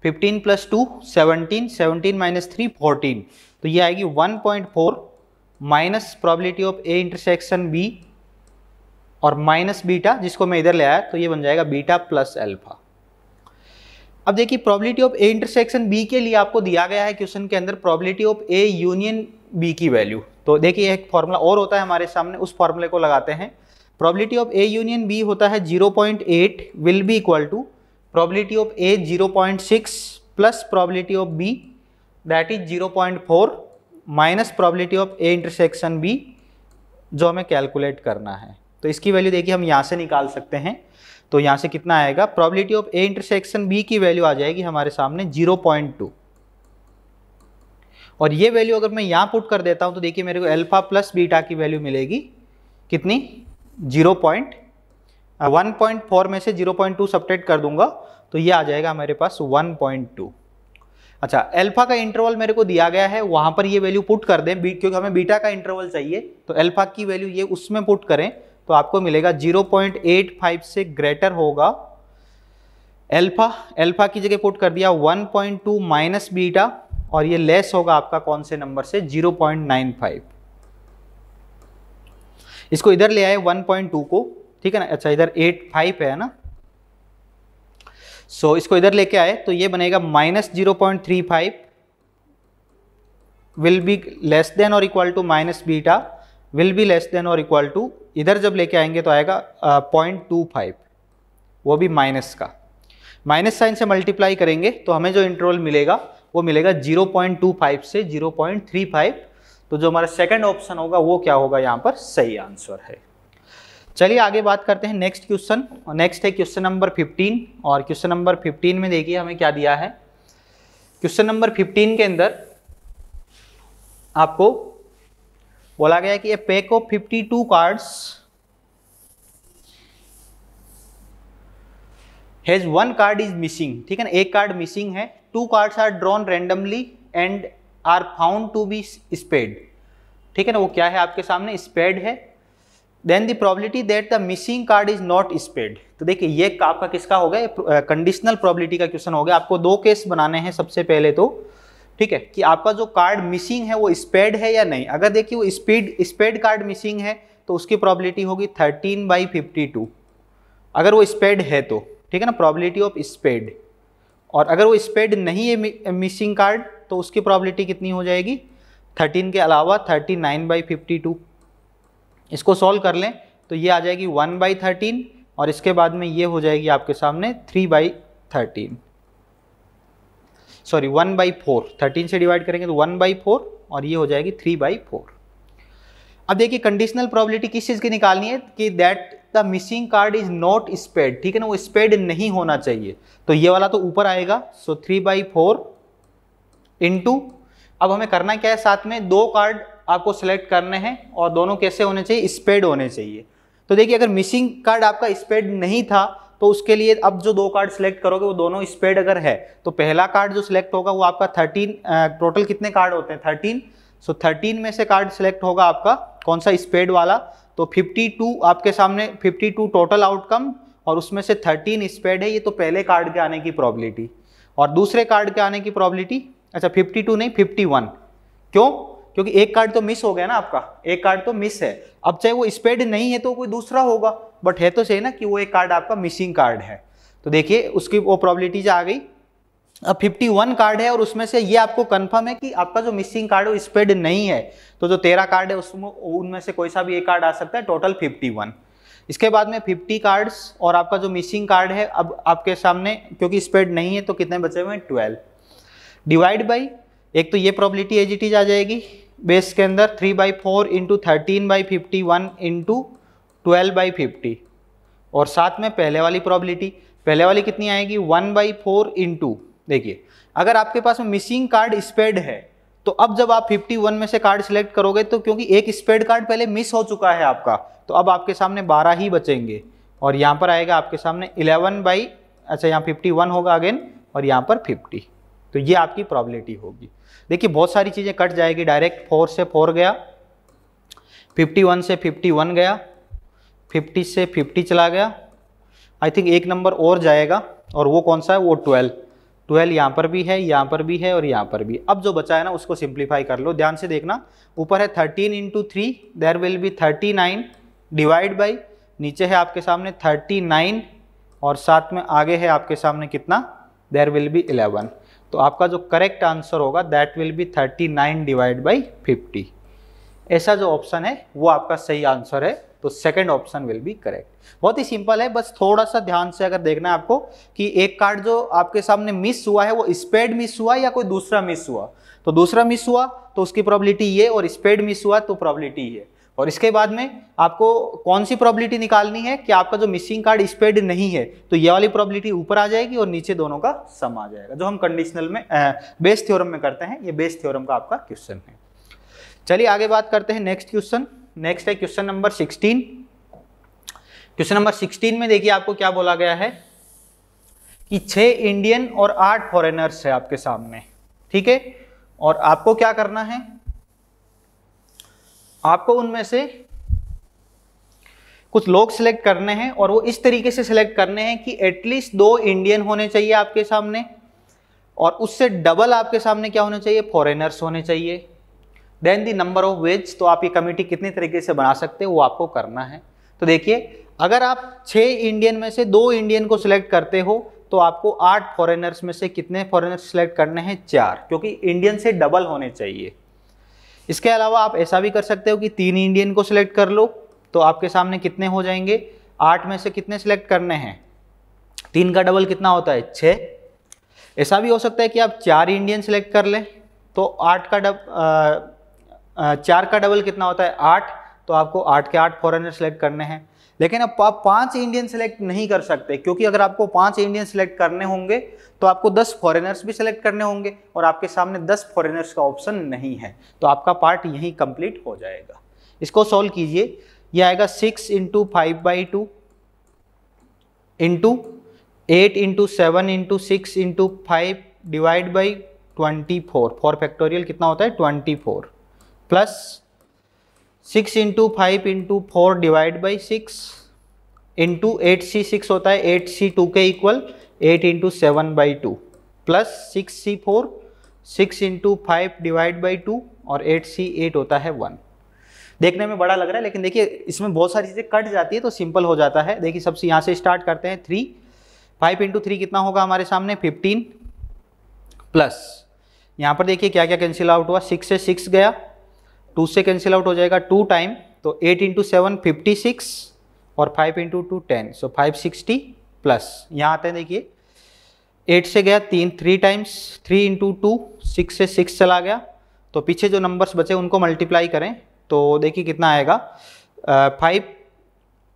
fifteen plus two seventeen seventeen minus three fourteen तो ये आएगी one point four minus probability of A intersection B और माइनस बीटा जिसको मैं इधर ले आया तो ये बन जाएगा बीटा प्लस एल्फा अब देखिए probability of A intersection B के लिए आपको दिया गया है क्वेश्चन के अंदर probability of A union B की वैल्यू तो देखिए एक फॉर्मूला और होता है हमारे सामने उस फॉर्मूले को लगाते हैं probability of A union B होता है 0.8 will be equal to probability of A 0.6 plus probability of B that is 0.4 minus probability of A intersection B जो हमें कैलकुलेट करना है तो इसकी वैल्यू देखिए हम यहाँ से निकाल सकते हैं तो यहाँ से कितना आएगा probability of A intersection B की वैल्यू आ जाएगी हमारे सामने जीरो पॉइंट टू और ये वैल्यू अगर मैं यहाँ पुट कर देता हूँ तो देखिए मेरे को एल्फा प्लस बीटा की वैल्यू मिलेगी कितनी zero point one point four में से जीरो पॉइंट टू सपरेट कर दूंगा तो ये आ जाएगा मेरे पास वन पॉइंट टू अच्छा एल्फा का इंटरवल मेरे को दिया गया है वहाँ पर ये वैल्यू पुट कर दें क्योंकि हमें बीटा का इंटरवल चाहिए तो एल्फा की वैल्यू ये उसमें पुट करें तो आपको मिलेगा 0.85 से ग्रेटर होगा एल्फा एल्फा की जगह पुट कर दिया 1.2 माइनस बीटा और ये लेस होगा आपका कौन से नंबर से 0.95 इसको इधर ले आए 1.2 को ठीक है ना अच्छा इधर 85 है ना सो so, इसको इधर लेके आए तो ये बनेगा minus zero point three five will be less than और equal to minus beta will be less than और इक्वल टू इधर जब लेके आएंगे तो आएगा पॉइंट टू फाइव वो भी माइनस का माइनस साइन से मल्टीप्लाई करेंगे तो हमें जो इंटरवल मिलेगा वो मिलेगा 0.25 से 0.35 तो जो हमारा सेकंड ऑप्शन होगा वो क्या होगा यहाँ पर सही आंसर है चलिए आगे बात करते हैं नेक्स्ट क्वेश्चन नेक्स्ट है क्वेश्चन नंबर 15 और क्वेश्चन नंबर 15 में देखिए हमें क्या दिया है क्वेश्चन नंबर 15 के अंदर आपको बोला गया कि a pack of 52 cards has one card is missing ठीक है ना एक कार्ड मिसिंग है two cards are drawn randomly and are found to be spade ठीक है ना वो क्या है आपके सामने स्पेड है then the probability that the missing card is not spade तो देखिए ये आपका किसका हो गया कंडीशनल प्रॉबिलिटी का क्वेश्चन हो गया आपको दो केस बनाने हैं सबसे पहले तो ठीक है कि आपका जो कार्ड मिसिंग है वो स्पेड है या नहीं अगर देखिए वो स्पीड स्पेड कार्ड मिसिंग है तो उसकी प्रॉबिलिटी होगी थर्टीन बाई फिफ्टी टू अगर वो स्पेड है तो ठीक है ना प्रॉबिलिटी ऑफ स्पेड और अगर वो स्पेड नहीं है मिसिंग कार्ड तो उसकी प्रॉबिलिटी कितनी हो जाएगी थर्टीन के अलावा thirty nine by fifty two इसको सॉल्व कर लें तो ये आ जाएगी वन बाई थर्टीन और इसके बाद में ये हो जाएगी आपके सामने three by thirteen sorry one by four thirteen से डिवाइड करेंगे तो वन बाई फोर और ये हो जाएगी थ्री बाई फोर अब देखिए कंडीशनल प्रॉबिलिटी किस चीज़ की निकालनी है कि that the missing card is not spade ठीक है ना वो स्पेड नहीं होना चाहिए तो ये वाला तो ऊपर आएगा so three by four into अब हमें करना क्या है साथ में दो कार्ड आपको सेलेक्ट करने हैं और दोनों कैसे होने चाहिए स्पेड होने चाहिए तो देखिए अगर मिसिंग कार्ड आपका स्पेड नहीं था तो उसके लिए अब जो दो कार्ड सिलेक्ट करोगे वो दोनों स्पेड अगर है तो पहला कार्ड जो सिलेक्ट होगा वो आपका थर्टीन टोटल कितने कार्ड होते हैं थर्टीन सो थर्टीन में से कार्ड सिलेक्ट होगा आपका कौन सा स्पेड वाला तो 52 आपके सामने 52 टोटल आउटकम और उसमें से 13 स्पेड है ये तो पहले कार्ड के आने की प्रॉबिलिटी और दूसरे कार्ड के आने की प्रॉबिलिटी अच्छा टू नहीं वन क्यों क्योंकि एक कार्ड तो मिस हो गया ना आपका एक कार्ड तो मिस है अब चाहे वो स्पेड नहीं है तो कोई दूसरा होगा बट है तो सही ना कि वो एक कार्ड आपका मिसिंग कार्ड है तो देखिए उसकी वो प्रॉबिलिटीज आ गई अब 51 कार्ड है और उसमें से ये आपको कंफर्म है कि आपका जो मिसिंग कार्ड है वो स्पेड नहीं है तो जो तेरह कार्ड है उसमें उनमें से कोई सा भी एक कार्ड आ सकता है टोटल 51 इसके बाद में 50 कार्ड्स और आपका जो मिसिंग कार्ड है अब आपके सामने क्योंकि स्पेड नहीं है तो कितने बचे हुए हैं ट्वेल्व डिवाइड बाई एक तो ये प्रॉबिलिटी एजिटीज आ जाएगी बेस के अंदर three by four into thirteen by fifty one into twelve by fifty और साथ में पहले वाली प्रॉबिलिटी पहले वाली कितनी आएगी वन बाई फोर इन देखिए अगर आपके पास में मिसिंग कार्ड स्पेड है तो अब जब आप 51 में से कार्ड सिलेक्ट करोगे तो क्योंकि एक स्पेड कार्ड पहले मिस हो चुका है आपका तो अब आपके सामने 12 ही बचेंगे और यहाँ पर आएगा आपके सामने 11 बाई अच्छा यहाँ 51 होगा अगेन और यहाँ पर 50 तो ये आपकी प्रॉबिलिटी होगी देखिए बहुत सारी चीज़ें कट जाएगी डायरेक्ट फोर से फोर गया 51 से 51 गया 50 से 50 चला गया आई थिंक एक नंबर और जाएगा और वो कौन सा है वो ट्वेल्व ट्वेल्व यहाँ पर भी है यहाँ पर भी है और यहाँ पर भी अब जो बचा है ना उसको सिंप्लीफाई कर लो ध्यान से देखना ऊपर है thirteen into three there will be thirty nine divide by नीचे है आपके सामने थर्टी नाइन और साथ में आगे है आपके सामने कितना देर विल बी इलेवन तो आपका जो करेक्ट आंसर होगा that will be thirty nine divide by fifty ऐसा जो ऑप्शन है वो आपका सही आंसर है तो second option will be correct बहुत ही सिंपल है बस थोड़ा सा ध्यान से अगर देखना है आपको कि एक कार्ड जो आपके सामने मिस हुआ है वो स्पेड मिस हुआ या कोई दूसरा मिस हुआ तो दूसरा मिस हुआ तो उसकी प्रॉबिलिटी ये और स्पेड मिस हुआ तो प्रॉबिलिटी ये और इसके बाद में आपको कौन सी प्रॉबिलिटी निकालनी है कि आपका जो मिसिंग कार्ड स्पेड नहीं है तो ये वाली प्रॉबिलिटी ऊपर आ जाएगी और नीचे दोनों का सम आ जाएगा जो हम कंडीशनल में बेस्ट थ्योरम में करते हैं ये बेस्ट थ्योरम का आपका क्वेश्चन है चलिए आगे बात करते हैं नेक्स्ट क्वेश्चन नेक्स्ट है question number sixteen question number sixteen में देखिए आपको क्या बोला गया है कि छह इंडियन और आठ फॉरेनर्स है आपके सामने ठीक है और आपको क्या करना है आपको उनमें से कुछ लोग सिलेक्ट करने हैं और वो इस तरीके से सिलेक्ट करने हैं कि एटलीस्ट दो इंडियन होने चाहिए आपके सामने और उससे डबल आपके सामने क्या होने चाहिए फॉरेनर्स होने चाहिए then the number of ways तो आप ये कमेटी कितने तरीके से बना सकते हो वो आपको करना है तो देखिए अगर आप छः इंडियन में से दो इंडियन को सिलेक्ट करते हो तो आपको आठ फॉरेनर्स में से कितने फॉरेनर्स सिलेक्ट करने हैं चार क्योंकि इंडियन से डबल होने चाहिए इसके अलावा आप ऐसा भी कर सकते हो कि तीन इंडियन को सिलेक्ट कर लो तो आपके सामने कितने हो जाएंगे आठ में से कितने सिलेक्ट करने हैं तीन का डबल कितना होता है छः ऐसा भी हो सकता है कि आप चार इंडियन सिलेक्ट कर लें तो आठ का डब चार का डबल कितना होता है आठ तो आपको आठ के आठ फॉरेनर सेलेक्ट करने हैं लेकिन अब आप पांच इंडियन सेलेक्ट नहीं कर सकते क्योंकि अगर आपको पांच इंडियन सेलेक्ट करने होंगे तो आपको दस फॉरेनर्स भी सिलेक्ट करने होंगे और आपके सामने दस फॉरेनर्स का ऑप्शन नहीं है तो आपका पार्ट यहीं कंप्लीट हो जाएगा इसको सॉल्व कीजिए यह आएगा six into five by two into eight into seven into six into five divide by twenty four four factorial कितना होता है twenty four plus six into five into four divide by six into eight C six होता है eight C two के equal eight into seven by two plus six C four six into five divide by two और eight C eight होता है one देखने में बड़ा लग रहा है लेकिन देखिए इसमें बहुत सारी चीज़ें कट जाती है तो सिंपल हो जाता है देखिए सबसे यहाँ से स्टार्ट करते हैं थ्री फाइव इंटू थ्री कितना होगा हमारे सामने फिफ्टीन प्लस यहाँ पर देखिए क्या क्या कैंसिल आउट हुआ सिक्स से सिक्स गया टू से कैंसिल आउट हो जाएगा टू टाइम तो eight into seven fifty six और five into two ten so five sixty plus यहाँ आते हैं देखिए एट से गया तीन three times three into two six से सिक्स चला गया तो पीछे जो नंबर्स बचे उनको मल्टीप्लाई करें तो देखिए कितना आएगा फाइव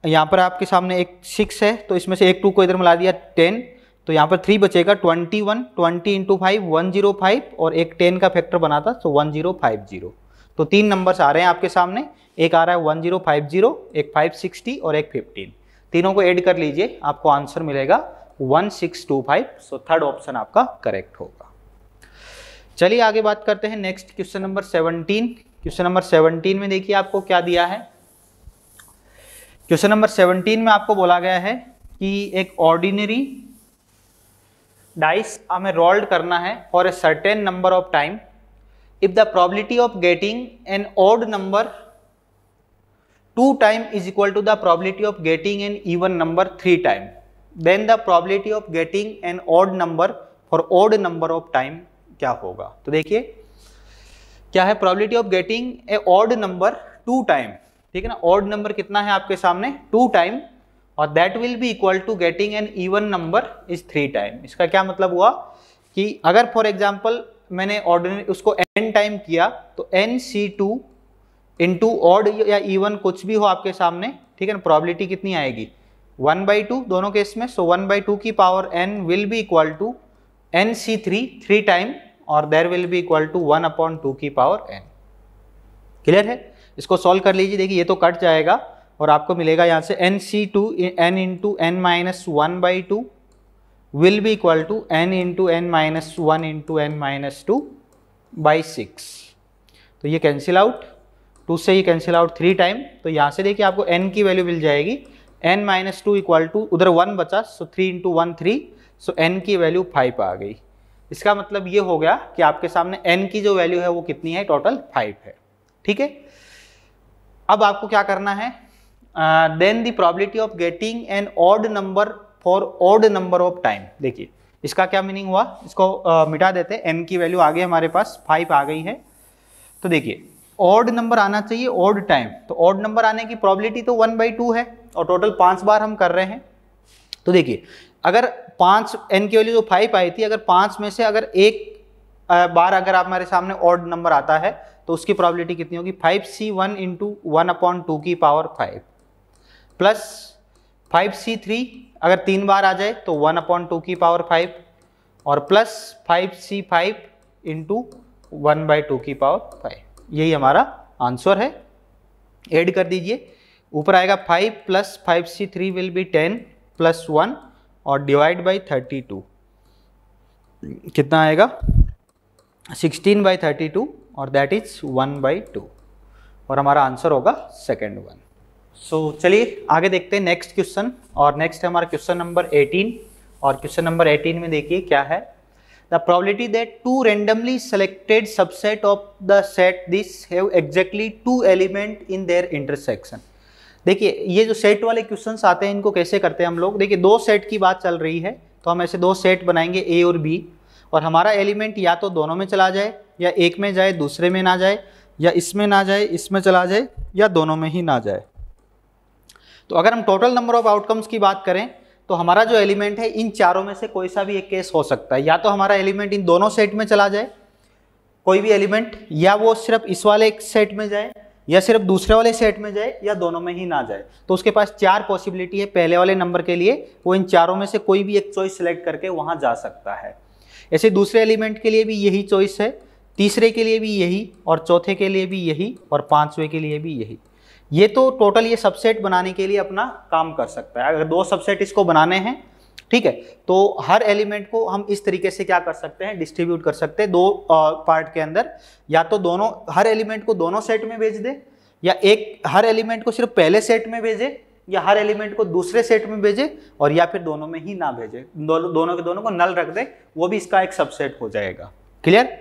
यहाँ पर आपके सामने एक सिक्स है तो इसमें से एक टू को इधर मिला दिया टेन तो यहाँ पर थ्री बचेगा twenty one twenty into five one zero five और एक टेन का फैक्टर बना था तो वन जीरो फाइव जीरो तो तीन नंबर्स आ रहे हैं आपके सामने एक आ रहा है वन जीरो फाइव जीरो एक फाइव सिक्सटी और एक फिफ्टीन तीनों को ऐड कर लीजिए आपको आंसर मिलेगा one six two five so third option आपका करेक्ट होगा चलिए आगे बात करते हैं next question number seventeen question number seventeen में देखिए आपको क्या दिया है क्वेश्चन नंबर सेवनटीन में आपको बोला गया है कि एक ऑर्डिनरी डाइस हमें रोल्ड करना है for a certain number of time if the probability of getting an odd number 2 time is equal to the probability of getting an even number 3 time then the probability of getting an odd number for odd number of time क्या होगा तो देखिए क्या है probability of getting a odd number 2 time ठीक है ना odd number कितना है आपके सामने 2 time और that will be equal to getting an even number is 3 time इसका क्या मतलब हुआ कि अगर for example मैंने ऑर्डिनरी उसको एन टाइम किया तो n C two into odd या इवन कुछ भी हो आपके सामने ठीक है ना प्रॉबिलिटी कितनी आएगी वन बाई टू दोनों केस में सो वन बाई टू की power n will be equal to N C three three time और there will be equal to one upon two की पावर एन क्लियर है इसको solve कर लीजिए देखिए ये तो कट जाएगा और आपको मिलेगा यहाँ से n C two n into n minus one by two will be equal to n into n minus 1 into n minus 2 by six तो ये कैंसिल आउट टू से ये कैंसिल आउट थ्री टाइम तो यहाँ से देखिए आपको n की वैल्यू मिल जाएगी n minus two equal to उधर वन बचा so three into one three so n की वैल्यू फाइव आ गई इसका मतलब ये हो गया कि आपके सामने n की जो वैल्यू है वो कितनी है टोटल फाइव है ठीक है अब आपको क्या करना है then the probability of getting an odd number for odd number of time देखिए इसका क्या मीनिंग हुआ इसको आ, मिटा देते एन की वैल्यू आगे हमारे पास फाइव आ गई है तो देखिए ऑड नंबर आना चाहिए ऑड टाइम तो ऑड नंबर आने की प्रॉबिलिटी तो वन बाई टू है और टोटल पांच बार हम कर रहे हैं तो देखिए अगर पांच एन की वैल्यू जो फाइव आई थी अगर पांच में से अगर एक बार अगर आप हमारे सामने ऑड नंबर आता है तो उसकी प्रॉबिलिटी कितनी होगी five C one into one upon two की power five plus five C three अगर तीन बार आ जाए तो वन अपॉन टू की पावर फाइव और plus five C five into one by two की पावर फाइव यही हमारा आंसर है ऐड कर दीजिए ऊपर आएगा five plus five C three will be ten plus one और डिवाइड बाई थर्टी टू कितना आएगा सिक्सटीन बाई थर्टी टू और that is one by two और हमारा आंसर होगा सेकेंड वन सो so, चलिए आगे देखते हैं नेक्स्ट क्वेश्चन और नेक्स्ट है हमारा क्वेश्चन नंबर 18 और क्वेश्चन नंबर 18 में देखिए क्या है the probability that two randomly selected subset of the set this have exactly two element in their intersection देखिए ये जो सेट वाले क्वेश्चन आते हैं इनको कैसे करते हैं हम लोग देखिए दो सेट की बात चल रही है तो हम ऐसे दो सेट बनाएंगे ए और बी और हमारा एलिमेंट या तो दोनों में चला जाए या एक में जाए दूसरे में ना जाए या इसमें ना जाए इसमें चला जाए या दोनों में ही ना जाए तो अगर हम टोटल नंबर ऑफ आउटकम्स की बात करें तो हमारा जो एलिमेंट है इन चारों में से कोई सा भी एक केस हो सकता है या तो हमारा एलिमेंट इन दोनों सेट में चला जाए कोई भी एलिमेंट या वो सिर्फ इस वाले एक सेट में जाए या सिर्फ दूसरे वाले सेट में जाए या दोनों में ही ना जाए तो उसके पास चार पॉसिबिलिटी है पहले वाले नंबर के लिए वो इन चारों में से कोई भी एक चॉइस सेलेक्ट करके वहाँ जा सकता है ऐसे दूसरे एलिमेंट के लिए भी यही चॉइस है तीसरे के लिए भी यही और चौथे के लिए भी यही और पाँचवें के लिए भी यही ये तो टोटल ये सबसेट बनाने के लिए अपना काम कर सकता है अगर दो सबसेट इसको बनाने हैं ठीक है तो हर एलिमेंट को हम इस तरीके से क्या कर सकते हैं डिस्ट्रीब्यूट कर सकते हैं दो पार्ट के अंदर या तो दोनों हर एलिमेंट को दोनों सेट में भेज दे या एक हर एलिमेंट को सिर्फ पहले सेट में भेजे या हर एलिमेंट को दूसरे सेट में भेजे और या फिर दोनों में ही ना भेजे दो, दोनों के दोनों को नल रख दे वो भी इसका एक सबसेट हो जाएगा क्लियर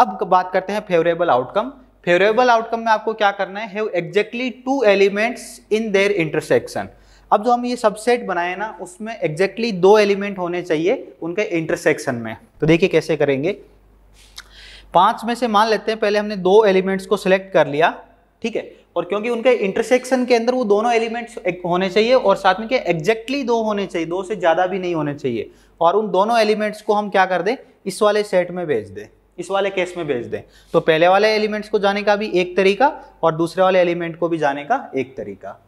अब बात करते हैं फेवरेबल आउटकम फेवरेबल आउटकम में आपको क्या करना है have exactly two elements in their intersection अब जो हम ये सबसेट बनाए ना उसमें एग्जैक्टली exactly दो एलिमेंट होने चाहिए उनके इंटरसेक्शन में तो देखिए कैसे करेंगे पांच में से मान लेते हैं पहले हमने दो एलिमेंट्स को सिलेक्ट कर लिया ठीक है और क्योंकि उनके इंटरसेक्शन के अंदर वो दोनों एलिमेंट्स होने चाहिए और साथ में क्या एग्जैक्टली दो होने चाहिए दो से ज़्यादा भी नहीं होने चाहिए और उन दोनों एलिमेंट्स को हम क्या कर दें इस वाले सेट में भेज दें इस वाले केस में भेज दें तो पहले वाले एलिमेंट्स को जाने का भी एक तरीका और दूसरे वाले एलिमेंट को भी जाने का एक तरीका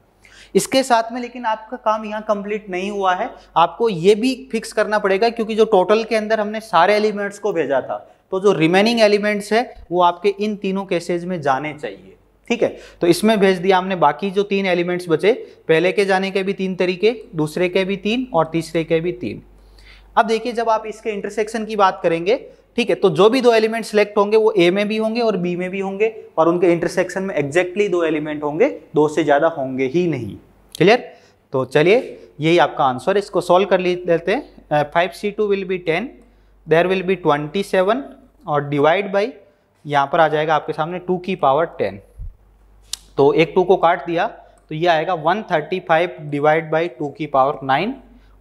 इसके साथ में लेकिन आपका काम यहाँ कंप्लीट नहीं हुआ है आपको ये भी फिक्स करना पड़ेगा क्योंकि जो टोटल के अंदर हमने सारे एलिमेंट्स को भेजा था तो जो रिमेनिंग एलिमेंट्स है वो आपके इन तीनों केसेज में जाने चाहिए ठीक है तो इसमें भेज दिया हमने बाकी जो तीन एलिमेंट्स बचे पहले के जाने के भी तीन तरीके दूसरे के भी तीन और तीसरे के भी तीन अब देखिए जब आप इसके इंटरसेक्शन की बात करेंगे ठीक है तो जो भी दो एलिमेंट सिलेक्ट होंगे वो ए में भी होंगे और बी में भी होंगे और उनके इंटरसेक्शन में एग्जैक्टली दो एलिमेंट होंगे दो से ज़्यादा होंगे ही नहीं क्लियर तो चलिए यही आपका आंसर इसको सॉल्व कर लेते हैं five C two will be ten there will be twenty seven और डिवाइड बाई यहाँ पर आ जाएगा आपके सामने टू की पावर टेन तो एक टू को काट दिया तो ये आएगा one thirty five divide by two की पावर नाइन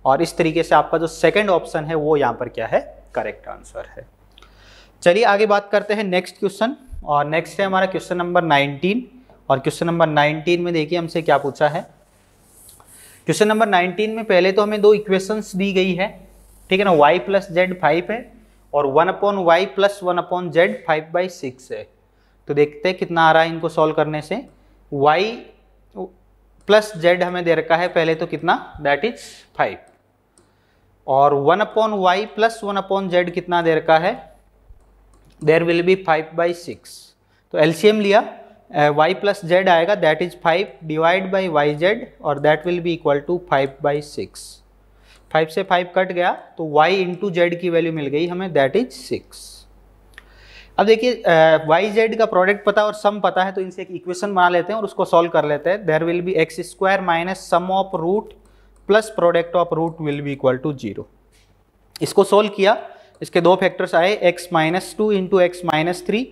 और इस तरीके से आपका जो सेकेंड ऑप्शन है वो यहाँ पर क्या है करेक्ट आंसर है चलिए आगे बात करते हैं नेक्स्ट क्वेश्चन और नेक्स्ट है हमारा क्वेश्चन नंबर 19 और क्वेश्चन नंबर 19 में देखिए हमसे क्या पूछा है क्वेश्चन नंबर 19 में पहले तो हमें दो इक्वेशंस दी गई है ठीक है ना वाई प्लस जेड फाइव है और one upon y plus one upon z five by six है तो देखते हैं कितना आ रहा है इनको सॉल्व करने से वाई प्लस जेड हमें दे रखा है पहले तो कितना दैट इज फाइव और one upon y plus one upon z कितना दे रखा है there will be five by six तो एलसीएम लिया वाई प्लस जेड आएगा that is five divide by y z और that will be equal to five by six five से five cut गया तो वाई इंटू जेड की value मिल गई हमें दैट इज सिक्स अब देखिए वाई जेड का प्रोडक्ट पता और सम पता है तो इनसे एक इक्वेशन बना लेते हैं और उसको सॉल्व कर लेते हैं there will be x square minus sum of root plus product of root will be equal to zero इसको सोल्व किया इसके दो फैक्टर्स आए x minus two into x minus three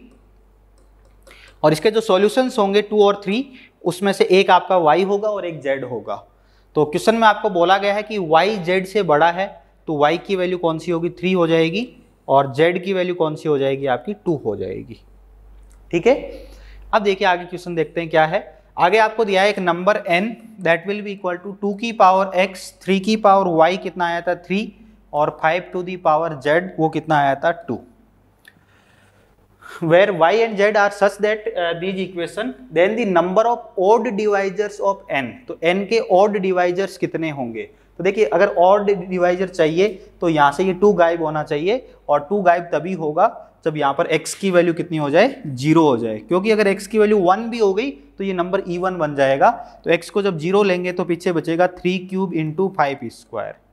और इसके जो सॉल्यूशंस होंगे टू और थ्री उसमें से एक आपका वाई होगा और एक जेड होगा तो क्वेश्चन में आपको बोला गया है कि वाई जेड से बड़ा है तो वाई की वैल्यू कौन सी होगी थ्री हो जाएगी और जेड की वैल्यू कौन सी हो जाएगी आपकी टू हो जाएगी ठीक है अब देखिए आगे क्वेश्चन देखते हैं क्या है आगे आपको दिया है एक number n that will be equal to two की पावर एक्स थ्री की पावर वाई कितना आया था थ्री और five two the power z वो कितना आया था two where y and z are such that these equation then the number of odd divisors of n तो n के ओड डिवाइजर्स कितने होंगे तो देखिए अगर और डिवाइजर चाहिए तो यहाँ से ये टू गायब होना चाहिए और टू गायब तभी होगा जब यहाँ पर x की वैल्यू कितनी हो जाए जीरो हो जाए क्योंकि अगर x की वैल्यू वन भी हो गई तो ये नंबर ई वन बन जाएगा तो x को जब जीरो लेंगे तो पीछे बचेगा three cube into five square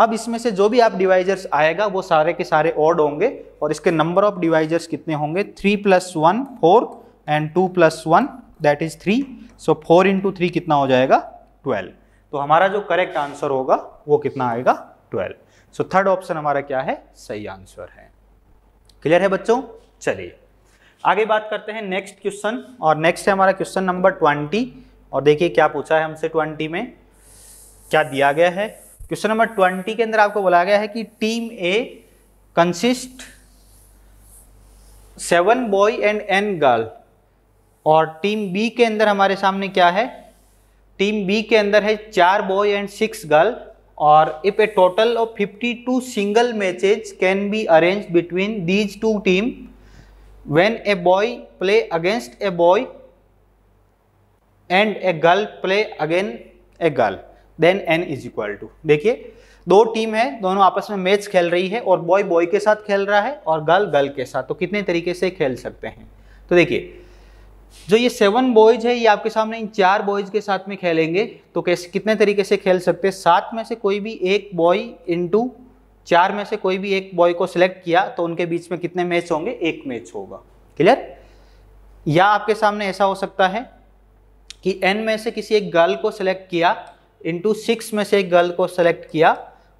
अब इसमें से जो भी आप डिवाइजर्स आएगा वो सारे के सारे ऑड होंगे और इसके नंबर ऑफ डिवाइजर्स कितने होंगे three plus one four and two plus one that is three so four into three कितना हो जाएगा ट्वेल्व तो हमारा जो करेक्ट आंसर होगा वो कितना आएगा ट्वेल्व सो थर्ड ऑप्शन हमारा क्या है सही आंसर है क्लियर है बच्चों चलिए आगे बात करते हैं नेक्स्ट क्वेश्चन और नेक्स्ट है हमारा क्वेश्चन नंबर ट्वेंटी और देखिए क्या पूछा है हमसे ट्वेंटी में क्या दिया गया है क्वेश्चन नंबर ट्वेंटी के अंदर आपको बोला गया है कि team A consist seven boy and n girl और टीम बी के अंदर हमारे सामने क्या है टीम बी के अंदर है चार बॉय एंड सिक्स गर्ल और if a total of two single matches can be arrange between these two team when a boy play against a boy and a girl play again a girl then n is equal to देखिए दो team है दोनों आपस में match खेल रही है और बॉय बॉय के साथ खेल रहा है और गर्ल गर्ल के साथ तो कितने तरीके से खेल सकते हैं तो देखिए जो ये सेवन बॉयज है ये आपके सामने इन चार बॉयज के साथ में खेलेंगे तो कैसे कितने तरीके से खेल सकते हैं सात में से कोई भी एक बॉय टू चार में से कोई भी एक बॉय को सिलेक्ट किया तो उनके बीच में कितने मैच होंगे एक मैच होगा क्लियर या आपके सामने ऐसा हो सकता है कि एन में से किसी एक गर्ल को सिलेक्ट किया इंटू सिक्स में से एक गर्ल को सेलेक्ट किया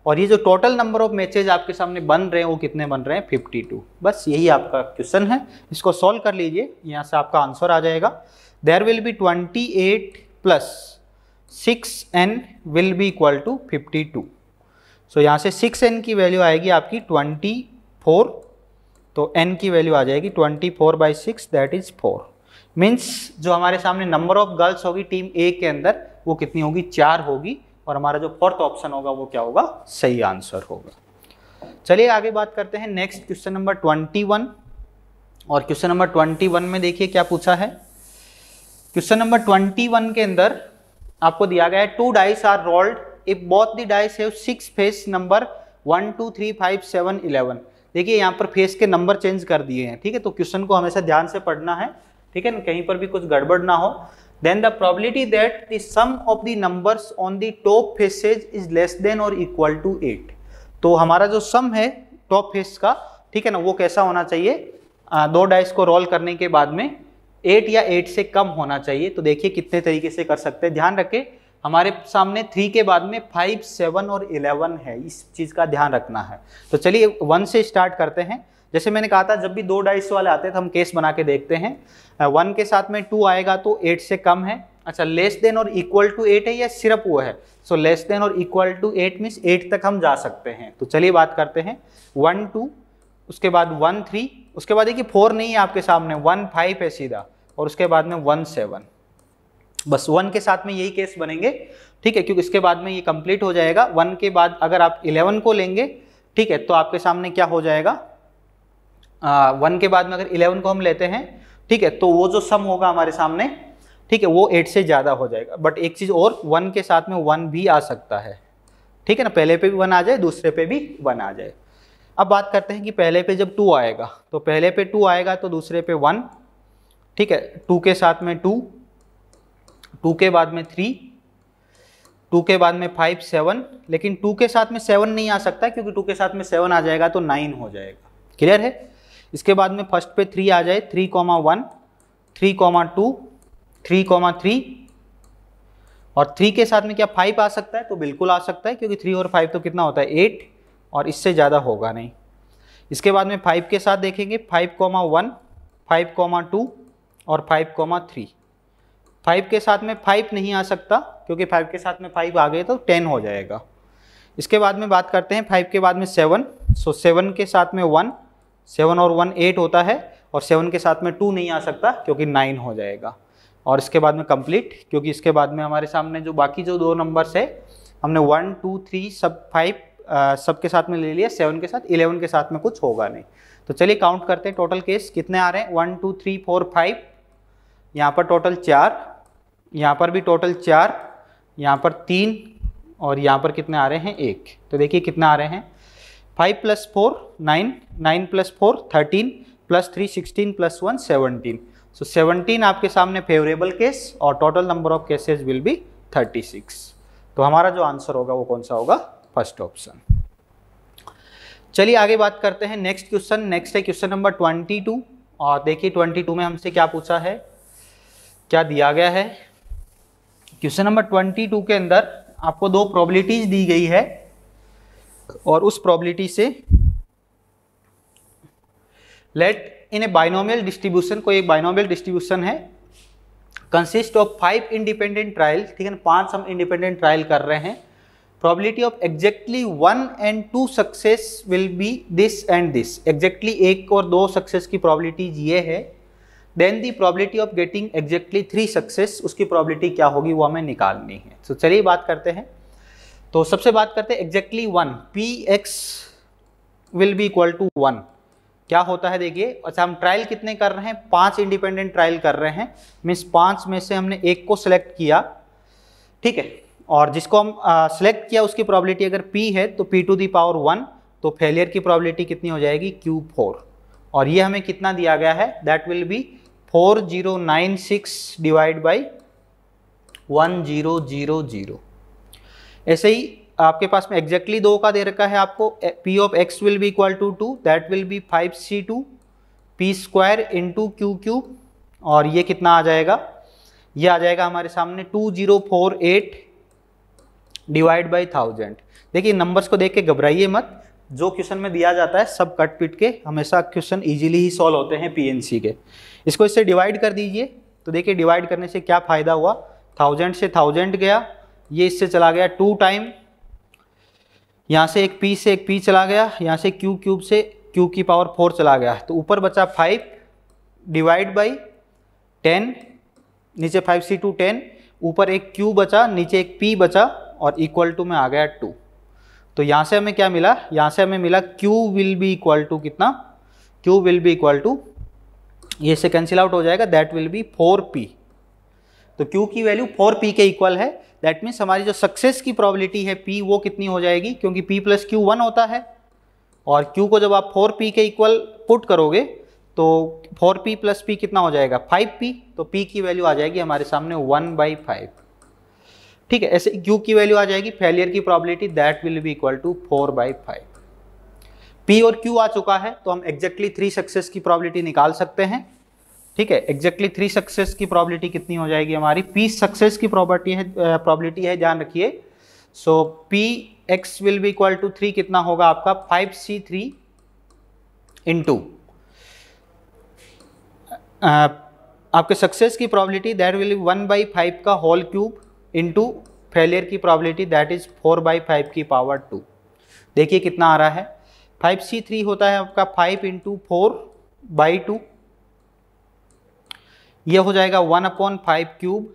और ये जो टोटल नंबर ऑफ मैचेज आपके सामने बन रहे हैं वो कितने बन रहे हैं 52 बस यही आपका क्वेश्चन है इसको सॉल्व कर लीजिए यहाँ से आपका आंसर आ जाएगा there will be 28 plus six n will be equal to 52 so यहाँ से सिक्स एन की वैल्यू आएगी आपकी 24 तो एन की वैल्यू आ जाएगी 24 four by six that is four means जो हमारे सामने नंबर ऑफ गर्ल्स होगी टीम ए के अंदर वो कितनी होगी चार होगी और हमारा जो फोर्थ ऑप्शन होगा वो क्या होगा सही आंसर होगा चलिए आगे बात करते हैं next question number twenty one और क्वेश्चन नंबर ट्वेंटी वन में देखिए क्या पूछा है क्वेश्चन नंबर ट्वेंटी वन के अंदर आपको दिया गया है two dice are rolled if both the dice have six face number one two three five seven eleven देखिए यहाँ पर फेस के नंबर चेंज कर दिए हैं ठीक है तो क्वेश्चन को हमेशा ध्यान से पढ़ना है ठीक है ना कहीं पर भी कुछ गड़बड़ ना हो then the probability that the sum of the numbers on the top faces is less than or equal to 8 तो हमारा जो सम है टॉप फेस का ठीक है ना वो कैसा होना चाहिए आ, दो डाइस को रोल करने के बाद में 8 या 8 से कम होना चाहिए तो देखिए कितने तरीके से कर सकते हैं ध्यान रखें हमारे सामने थ्री के बाद में फाइव सेवन और इलेवन है इस चीज़ का ध्यान रखना है तो चलिए वन से स्टार्ट करते हैं जैसे मैंने कहा था जब भी दो ढाई वाले आते हैं तो हम केस बना के देखते हैं वन के साथ में टू आएगा तो एट से कम है अच्छा लेस देन और इक्वल टू एट है या सिर्फ वो है सो लेस देन और equal to eight means eight तक हम जा सकते हैं तो चलिए बात करते हैं वन टू उसके बाद वन थ्री उसके बाद देखिए फोर नहीं है आपके सामने वन फाइव है सीधा और उसके बाद में वन सेवन बस वन के साथ में यही केस बनेंगे ठीक है क्योंकि इसके बाद में ये कंप्लीट हो जाएगा वन के बाद अगर आप इलेवन को लेंगे ठीक है तो आपके सामने क्या हो जाएगा वन के बाद में अगर इलेवन को हम लेते हैं ठीक है तो वो जो सम होगा हमारे सामने ठीक है वो एट से ज़्यादा हो जाएगा बट एक चीज़ और वन के साथ में वन भी आ सकता है ठीक है ना पहले पे भी वन आ जाए दूसरे पे भी वन आ जाए अब बात करते हैं कि पहले पे जब टू आएगा तो पहले पे टू आएगा तो दूसरे पे वन ठीक है टू के साथ में टू टू के बाद में थ्री टू के बाद में फाइव सेवन लेकिन टू के साथ में सेवन नहीं आ सकता क्योंकि टू के साथ में सेवन आ जाएगा तो नाइन हो जाएगा क्लियर है इसके बाद में फर्स्ट पे थ्री आ जाए three comma one three comma two three comma three और थ्री के साथ में क्या फाइव आ सकता है तो बिल्कुल आ सकता है क्योंकि थ्री और फाइव तो कितना होता है एट और इससे ज़्यादा होगा नहीं इसके बाद में फाइव के साथ देखेंगे five comma one five comma two और फाइव कॉमा थ्री फाइव के साथ में फाइव नहीं आ सकता क्योंकि फाइव के साथ में फाइव आ गए तो टेन हो जाएगा इसके बाद में बात करते हैं फाइव के बाद में सेवन सो सेवन के साथ में वन सेवन और वन एट होता है और सेवन के साथ में टू नहीं आ सकता क्योंकि नाइन हो जाएगा और इसके बाद में कंप्लीट क्योंकि इसके बाद में हमारे सामने जो बाकी जो दो नंबर्स है हमने वन टू थ्री सब फाइव सब के साथ में ले लिया सेवन के साथ इलेवन के साथ में कुछ होगा नहीं तो चलिए काउंट करते हैं टोटल केस कितने आ रहे हैं one two three four five यहाँ पर टोटल चार यहाँ पर भी टोटल चार यहाँ पर तीन और यहाँ पर कितने आ रहे हैं एक तो देखिए कितने आ रहे हैं five plus four nine nine plus four thirteen plus three sixteen plus one seventeen so seventeen आपके सामने फेवरेबल केस और total number of cases will be thirty six तो हमारा जो आंसर होगा वो कौन सा होगा फर्स्ट ऑप्शन चलिए आगे बात करते हैं नेक्स्ट क्वेश्चन नेक्स्ट है क्वेश्चन नंबर ट्वेंटी टू और देखिए ट्वेंटी टू में हमसे क्या पूछा है क्या दिया गया है क्वेश्चन नंबर ट्वेंटी टू के अंदर आपको दो प्रोबेबिलिटीज दी गई है और उस प्रॉबिलिटी से let in a binomial distribution को एक बाइनोमियल डिस्ट्रीब्यूशन है consist of five independent trial ठीक है ना पांच हम इंडिपेंडेंट ट्रायल कर रहे हैं probability of exactly one and two success will be this and this exactly एक और दो सक्सेस की प्रॉबिलिटीज ये है then the probability of getting exactly three success उसकी प्रॉबिलिटी क्या होगी वो हमें निकालनी है तो so, चलिए बात करते हैं तो सबसे बात करते हैं exactly one p x will be equal to one क्या होता है देखिए अच्छा हम ट्रायल कितने कर रहे हैं पांच इंडिपेंडेंट ट्रायल कर रहे हैं मीन्स पांच में से हमने एक को सिलेक्ट किया ठीक है और जिसको हम सिलेक्ट किया उसकी प्रॉबिलिटी अगर पी है तो p to the power one तो फेलियर की प्रॉबिलिटी कितनी हो जाएगी क्यू फोर और ये हमें कितना दिया गया है that will be four zero nine six divide by one zero zero zero ऐसे ही आपके पास में एग्जैक्टली exactly दो का दे रखा है आपको p of x will be equal to two that will be five C two p square into q q और ये कितना आ जाएगा ये आ जाएगा हमारे सामने two zero four eight divide by thousand देखिए नंबर्स को देख के घबराइए मत जो क्वेश्चन में दिया जाता है सब कट पिट के हमेशा क्वेश्चन इजीली ही सॉल्व होते हैं पीएनसी के इसको इससे डिवाइड कर दीजिए तो देखिए डिवाइड करने से क्या फ़ायदा हुआ थाउजेंड से थाउजेंड गया ये इससे चला गया टू टाइम यहाँ से एक पी से एक पी चला गया यहाँ से क्यू क्यूब से क्यू की पावर फोर चला गया तो ऊपर बचा फाइव डिवाइड बाई टेन नीचे फाइव सी टू टेन ऊपर एक क्यू बचा नीचे एक पी बचा और इक्वल टू में आ गया टू तो यहाँ से हमें क्या मिला यहाँ से हमें मिला Q will be equal to कितना Q will be equal to ये से कैंसिल आउट हो जाएगा दैट विल बी पी तो Q की वैल्यू पी के इक्वल है दैट मीन्स हमारी जो सक्सेस की प्रॉबिलिटी है पी वो कितनी हो जाएगी क्योंकि पी प्लस क्यू वन होता है और क्यू को जब आप फोर पी के इक्वल पुट करोगे तो फोर पी प्लस पी कितना हो जाएगा फाइव पी तो पी की वैल्यू आ जाएगी हमारे सामने वन बाई फाइव ठीक है ऐसे क्यू की वैल्यू आ जाएगी फेलियर की probability that will be equal to four by five P और क्यू आ चुका है तो हम एग्जैक्टली थ्री सक्सेस की प्रॉबिलिटी निकाल सकते हैं ठीक है एग्जैक्टली थ्री सक्सेस की प्रॉबिलिटी कितनी हो जाएगी हमारी पी सक्सेस की प्रॉबर्टी है प्रॉबिलिटी है ध्यान रखिए so P x will be equal to three कितना होगा आपका फाइव सी थ्री इंटू आपके सक्सेस की probability that will one by five का होल क्यूब इंटू फेलियर की probability that is four by five की पावर टू देखिए कितना आ रहा है फाइव सी थ्री होता है आपका five into four by two ये हो जाएगा वन अपॉन फाइव क्यूब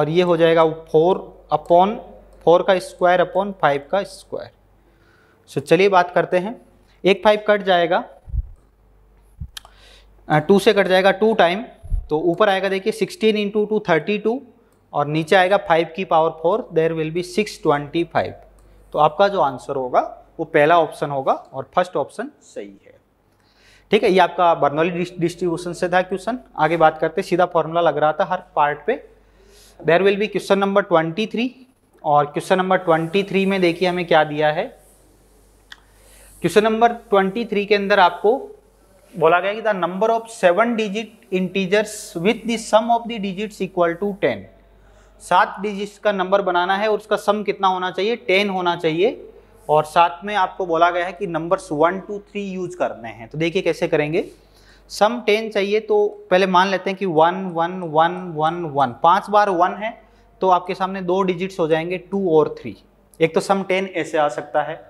और ये हो जाएगा फोर अपॉन फोर का स्क्वायर अपॉन फाइव का स्क्वायर सो चलिए बात करते हैं एक फाइव कट जाएगा टू से कट जाएगा टू टाइम तो ऊपर आएगा देखिए sixteen into two thirty two और नीचे आएगा फाइव की power four there will be six twenty five तो आपका जो आंसर होगा वो पहला ऑप्शन होगा और फर्स्ट ऑप्शन सही है ठीक है ये आपका बर्नौली डिस्ट्रीब्यूशन से था क्वेश्चन आगे बात करते सीधा फॉर्मूला लग रहा था हर पार्ट पे there will be question number twenty three और क्वेश्चन नंबर ट्वेंटी थ्री में देखिए हमें क्या दिया है क्वेश्चन नंबर ट्वेंटी थ्री के अंदर आपको बोला गया कि the number of seven digit integers with the sum of the digits equal to ten सात डिजिट्स का नंबर बनाना है और उसका सम कितना होना चाहिए टेन होना चाहिए और साथ में आपको बोला गया है कि numbers one two three use करने हैं तो देखिए कैसे करेंगे सम टेन चाहिए तो पहले मान लेते हैं कि one one one one one पाँच बार वन है तो आपके सामने दो डिजिट्स हो जाएंगे टू और थ्री एक तो सम टेन ऐसे आ सकता है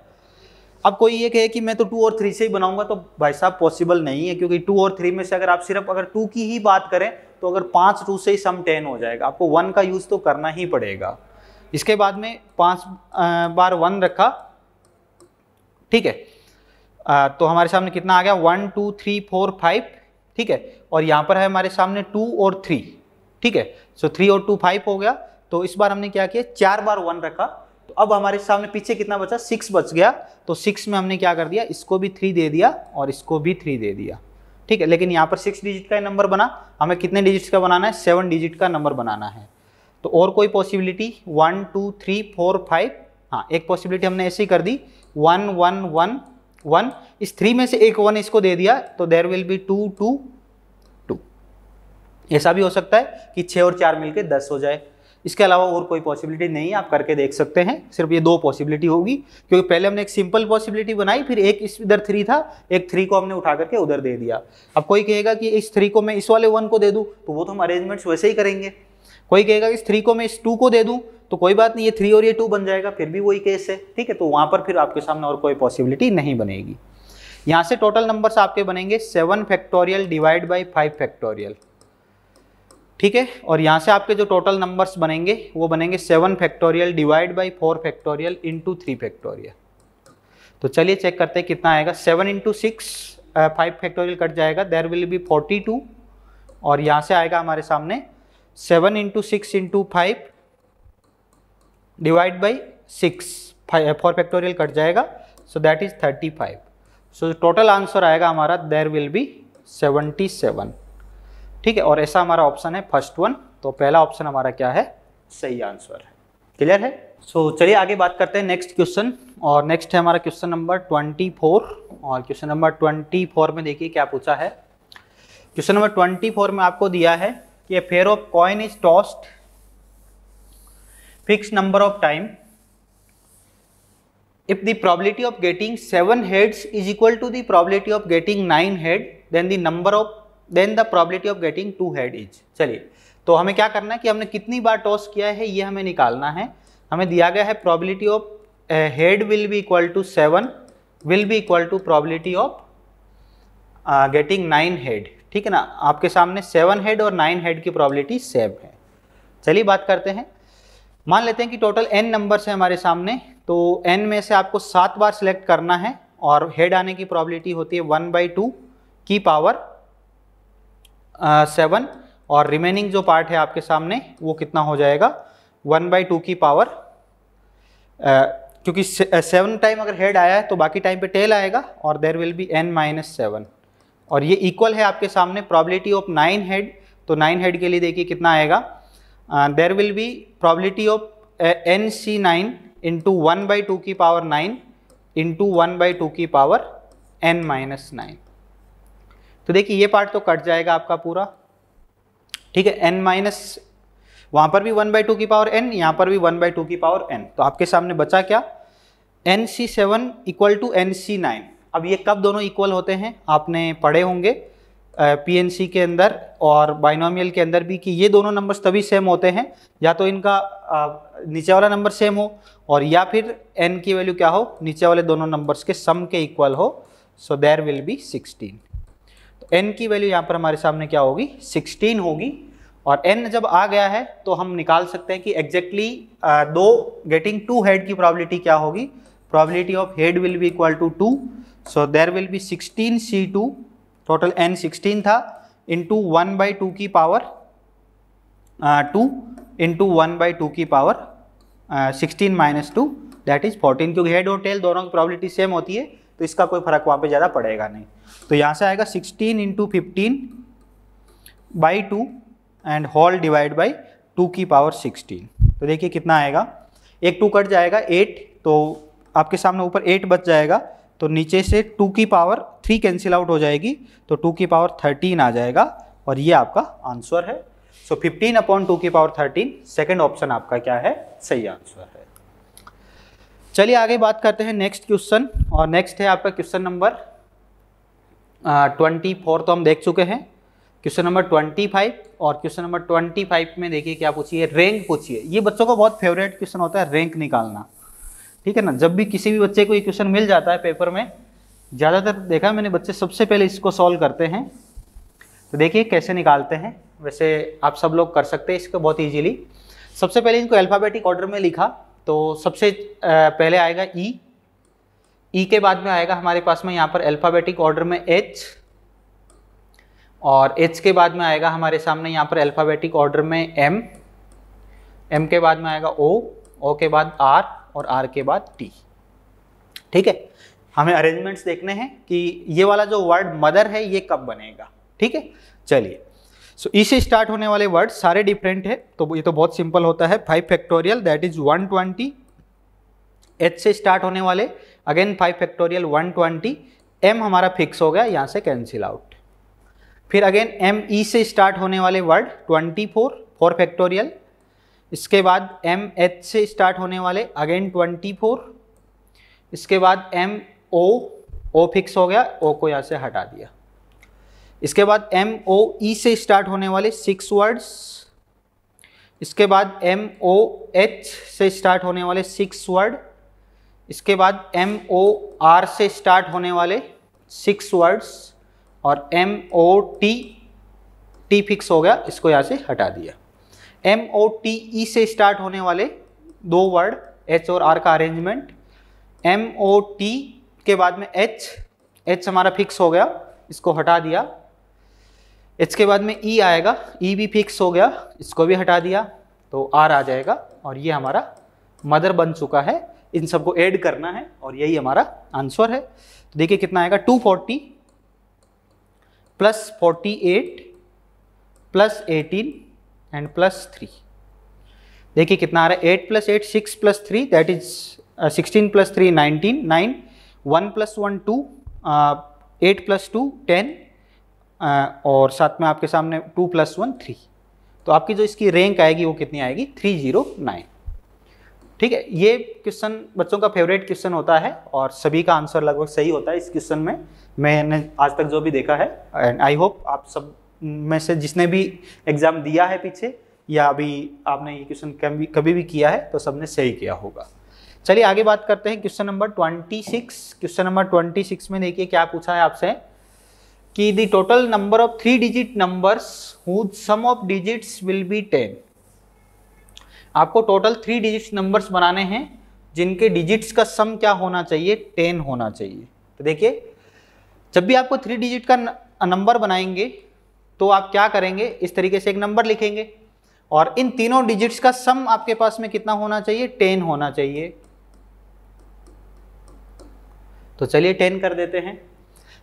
अब कोई ये कहे कि मैं तो टू और थ्री से ही बनाऊंगा तो भाई साहब पॉसिबल नहीं है क्योंकि टू और थ्री में से अगर आप सिर्फ अगर टू की ही बात करें तो अगर पाँच टू से ही सम टेन हो जाएगा आपको वन का यूज़ तो करना ही पड़ेगा इसके बाद में पाँच बार वन रखा ठीक है आ, तो हमारे सामने कितना आ गया one two three four five ठीक है और यहाँ पर है हमारे सामने टू और थ्री ठीक है सो थ्री और टू फाइव हो गया तो इस बार हमने क्या किया चार बार वन रखा तो अब हमारे सामने पीछे कितना बचा सिक्स बच गया तो सिक्स में हमने क्या कर दिया इसको भी थ्री दे दिया और इसको भी थ्री दे दिया ठीक है लेकिन यहाँ पर सिक्स डिजिट का नंबर बना हमें कितने डिजिट का बनाना है सेवन डिजिट का नंबर बनाना है तो और कोई possibility one two three four five हाँ एक पॉसिबिलिटी हमने ऐसे ही कर दी वन वन वन वन इस थ्री में से एक वन इसको दे दिया तो there will be two two two ऐसा भी हो सकता है कि छः और चार मिलके दस हो जाए इसके अलावा और कोई पॉसिबिलिटी नहीं आप करके देख सकते हैं सिर्फ ये दो पॉसिबिलिटी होगी क्योंकि पहले हमने एक सिंपल पॉसिबिलिटी बनाई फिर एक इस इधर थ्री था एक थ्री को हमने उठा करके उधर दे दिया अब कोई कहेगा कि इस थ्री को मैं इस वाले वन को दे दूँ तो वो तो हम अरेंजमेंट्स वैसे ही करेंगे कोई कहेगा इस थ्री को मैं इस टू को दे दूँ तो कोई बात नहीं ये थ्री और ये टू बन जाएगा फिर भी वही केस है ठीक है तो वहां पर फिर आपके सामने और कोई पॉसिबिलिटी नहीं बनेगी यहां से टोटल नंबर्स आपके बनेंगे seven factorial divide by five factorial ठीक है और यहां से आपके जो टोटल नंबर्स बनेंगे वो बनेंगे seven factorial divide by four factorial into three factorial तो चलिए चेक करते हैं कितना आएगा seven into six five factorial cut जाएगा there will be forty two और यहाँ से आएगा हमारे सामने seven into six into five divide by six four factorial cut जाएगा so that is thirty five so total answer आएगा हमारा there will be seventy seven ठीक है और ऐसा हमारा ऑप्शन है फर्स्ट वन तो पहला ऑप्शन हमारा क्या है सही आंसर है क्लियर है सो so, चलिए आगे बात करते हैं नेक्स्ट क्वेश्चन और नेक्स्ट है हमारा क्वेश्चन नंबर ट्वेंटी फोर और क्वेश्चन नंबर ट्वेंटी फोर में देखिए क्या पूछा है क्वेश्चन नंबर ट्वेंटी फोर में आपको दिया है कि fair of coin is tossed fix number of time if the probability of getting 7 heads is equal to the probability of getting 9 head then the number of then the probability of getting two head is चलिए तो हमें क्या करना है कि हमने कितनी बार toss किया है ये हमें निकालना है हमें दिया गया है probability of head will be equal to seven will be equal to probability of getting nine head ठीक है ना आपके सामने सेवन हेड और नाइन हेड की प्रॉबिलिटी सेम है चलिए बात करते हैं मान लेते हैं कि टोटल एन नंबर्स है हमारे सामने तो एन में से आपको सात बार सिलेक्ट करना है और हेड आने की प्रॉबिलिटी होती है वन बाई टू की पावर सेवन और रिमेनिंग जो पार्ट है आपके सामने वो कितना हो जाएगा वन बाई टू की पावर क्योंकि सेवन टाइम अगर हेड आया है तो बाकी टाइम पे टेल आएगा और there will be N minus seven और ये इक्वल है आपके सामने प्रॉबिलिटी ऑफ नाइन हेड तो नाइन हेड के लिए देखिए कितना आएगा uh, there will be probability of uh, nc9 into 1 by 2 की power 9 into 1 by 2 की power n माइनस नाइन तो देखिए ये पार्ट तो कट जाएगा आपका पूरा ठीक है n माइनस वहाँ पर भी 1 बाई टू की पावर n यहाँ पर भी 1 बाई टू की पावर n तो आपके सामने बचा क्या N C seven equal to N C nine अब ये कब दोनों इक्वल होते हैं आपने पढ़े होंगे पीएनसी के अंदर और बाइनोमियल के अंदर भी कि ये दोनों नंबर्स तभी सेम होते हैं या तो इनका नीचे वाला नंबर सेम हो और या फिर एन की वैल्यू क्या हो नीचे वाले दोनों नंबर्स के सम के इक्वल हो सो देर विल बी 16 तो एन की वैल्यू यहाँ पर हमारे सामने क्या होगी 16 होगी और एन जब आ गया है तो हम निकाल सकते हैं कि एग्जैक्टली exactly, दो गेटिंग टू हेड की प्रॉबिलिटी क्या होगी probability of head will be equal to two so there will be sixteen C two total N sixteen था इंटू वन बाई टू की power two into one by two की power sixteen minus two that is fourteen क्योंकि head और tail दोनों की probability same होती है तो इसका कोई फर्क वहाँ पे ज़्यादा पड़ेगा नहीं तो यहाँ से आएगा sixteen into fifteen by two and whole divide by two की पावर सिक्सटीन तो देखिए कितना आएगा एक टू कट जाएगा एट तो आपके सामने ऊपर एट बच जाएगा तो नीचे से टू की पावर थ्री कैंसिल आउट हो जाएगी तो टू की पावर थर्टीन आ जाएगा और ये आपका आंसर है सो फिफ्टीन अपॉन टू की पावर थर्टीन सेकेंड ऑप्शन आपका क्या है सही आंसर है चलिए आगे बात करते हैं नेक्स्ट क्वेश्चन और नेक्स्ट है आपका क्वेश्चन नंबर ट्वेंटी फोर तो हम देख चुके हैं क्वेश्चन नंबर ट्वेंटी फाइव और क्वेश्चन नंबर ट्वेंटी फाइव में देखिए क्या पूछिए रैंक पूछिए ये बच्चों का बहुत फेवरेट क्वेश्चन होता है रैंक निकालना ठीक है ना जब भी किसी भी बच्चे को ये क्वेश्चन मिल जाता है पेपर में ज़्यादातर देखा मैंने बच्चे सबसे पहले इसको सॉल्व करते हैं तो देखिए कैसे निकालते हैं वैसे आप सब लोग कर सकते हैं इसको बहुत इजीली सबसे पहले इनको अल्फ़ाबेटिक ऑर्डर में लिखा तो सबसे पहले आएगा ई e, ई e के बाद में आएगा हमारे पास में यहाँ पर अल्फ़ाबेटिक ऑर्डर में एच और एच के बाद में आएगा हमारे सामने यहाँ पर अल्फ़ाबेटिक ऑर्डर में एम एम के बाद में आएगा ओ ओ के बाद आर और आर के बाद टी ठीक है हमें अरेंजमेंट्स देखने हैं कि ये वाला जो वर्ड मदर है ये कब बनेगा ठीक है चलिए सो so, इसे स्टार्ट होने वाले वर्ड सारे डिफरेंट है तो ये तो बहुत सिंपल होता है five factorial that is one twenty H से स्टार्ट होने वाले again five factorial one twenty M हमारा फिक्स हो गया यहाँ से कैंसिल आउट फिर अगेन एम ई से स्टार्ट होने वाले word twenty four four factorial इसके बाद एम एच से स्टार्ट होने वाले अगेन ट्वेंटी फोर इसके बाद एम ओ ओ फिक्स हो गया ओ को यहाँ से हटा दिया इसके बाद एम ओ ई से स्टार्ट होने वाले सिक्स वर्ड्स इसके बाद एम ओ एच से स्टार्ट होने वाले सिक्स वर्ड इसके बाद एम ओ आर से स्टार्ट होने वाले सिक्स वर्ड्स और M O T T fix हो गया इसको यहाँ से हटा दिया एम ओ टी ई से स्टार्ट होने वाले दो वर्ड एच और आर का अरेंजमेंट एम ओ टी के बाद में एच एच हमारा फिक्स हो गया इसको हटा दिया एच के बाद में ई e आएगा ई e भी फिक्स हो गया इसको भी हटा दिया तो आर आ जाएगा और ये हमारा मदर बन चुका है इन सबको ऐड करना है और यही हमारा आंसर है तो देखिए कितना आएगा 240 plus eight plus eighteen and plus three देखिए कितना आ रहा है 8 plus eight six plus three that is sixteen plus three nineteen nine one plus one two eight plus two ten और साथ में आपके सामने टू प्लस वन थ्री तो आपकी जो इसकी रैंक आएगी वो कितनी आएगी थ्री जीरो नाइन ठीक है ये क्वेश्चन बच्चों का फेवरेट क्वेश्चन होता है और सभी का आंसर लगभग सही होता है इस क्वेश्चन में मैंने आज तक जो भी देखा है एंड आई होप आप सब में से जिसने भी एग्ज़ाम दिया है पीछे या अभी आपने ये क्वेश्चन कभी कभी भी किया है तो सबने सही किया होगा चलिए आगे बात करते हैं question number twenty six question number twenty six में देखिए क्या पूछा है आपसे कि the total number of three digit numbers sum of digits will be ten आपको टोटल थ्री डिजिट नंबर्स बनाने हैं जिनके डिजिट्स का सम क्या होना चाहिए टेन होना चाहिए तो देखिए जब भी आपको थ्री डिजिट का नंबर बनाएंगे तो आप क्या करेंगे इस तरीके से एक नंबर लिखेंगे और इन तीनों डिजिट्स का सम आपके पास में कितना होना चाहिए टेन होना चाहिए तो चलिए टेन कर देते हैं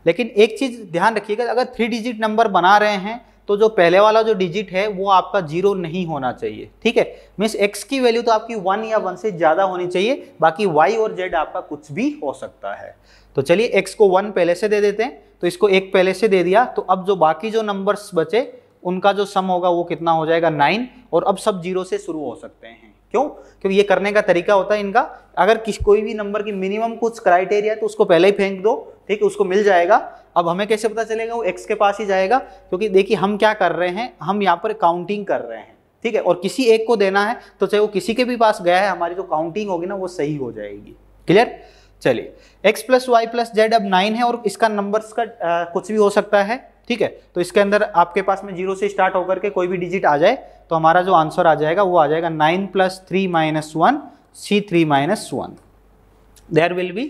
लेकिन एक चीज़ ध्यान रखिएगा अगर थ्री डिजिट नंबर बना रहे हैं तो जो पहले वाला जो डिजिट है वो आपका जीरो नहीं होना चाहिए ठीक है मीन्स एक्स की वैल्यू तो आपकी वन या वन से ज़्यादा होनी चाहिए बाकी वाई और जेड आपका कुछ भी हो सकता है तो चलिए एक्स को वन पहले से दे देते हैं तो इसको एक पहले से दे दिया तो अब जो बाकी जो नंबर्स बचे उनका जो सम होगा वो कितना हो जाएगा नाइन और अब सब जीरो से शुरू हो सकते हैं क्यों क्योंकि ये करने का तरीका होता है इनका अगर किस कोई भी नंबर की मिनिमम कुछ क्राइटेरिया है तो उसको पहले ही फेंक दो ठीक है उसको मिल जाएगा अब हमें कैसे पता चलेगा वो एक्स के पास ही जाएगा क्योंकि देखिए हम क्या कर रहे हैं हम यहाँ पर काउंटिंग कर रहे हैं ठीक है और किसी एक को देना है तो चाहे वो किसी के भी पास गया है हमारी जो काउंटिंग होगी ना वो सही हो जाएगी क्लियर चलिए x plus Y plus Z अब नाइन है और इसका नंबर्स का आ, कुछ भी हो सकता है ठीक है तो इसके अंदर आपके पास में जीरो से स्टार्ट होकर के कोई भी डिजिट आ जाए तो हमारा जो आंसर आ जाएगा वो आ जाएगा nine plus three minus one C three minus one there will be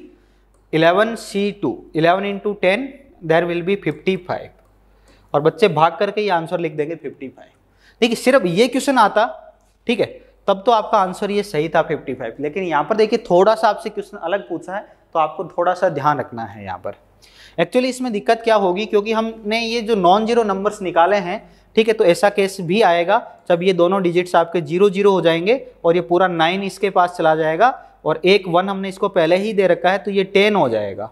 eleven C two eleven into ten there will be fifty five और बच्चे भाग करके ये आंसर लिख देंगे फिफ्टी फाइव देखिए सिर्फ ये क्वेश्चन आता ठीक है तब तो आपका आंसर ये सही था फिफ्टी फाइव लेकिन यहाँ पर देखिए थोड़ा सा आपसे क्वेश्चन अलग पूछा है तो आपको थोड़ा सा ध्यान रखना है यहाँ पर एक्चुअली इसमें दिक्कत क्या होगी क्योंकि हमने ये जो नॉन जीरो नंबर्स निकाले हैं ठीक है तो ऐसा केस भी आएगा जब ये दोनों डिजिट्स आपके जीरो जीरो हो जाएंगे और ये पूरा नाइन इसके पास चला जाएगा और एक वन हमने इसको पहले ही दे रखा है तो ये टेन हो जाएगा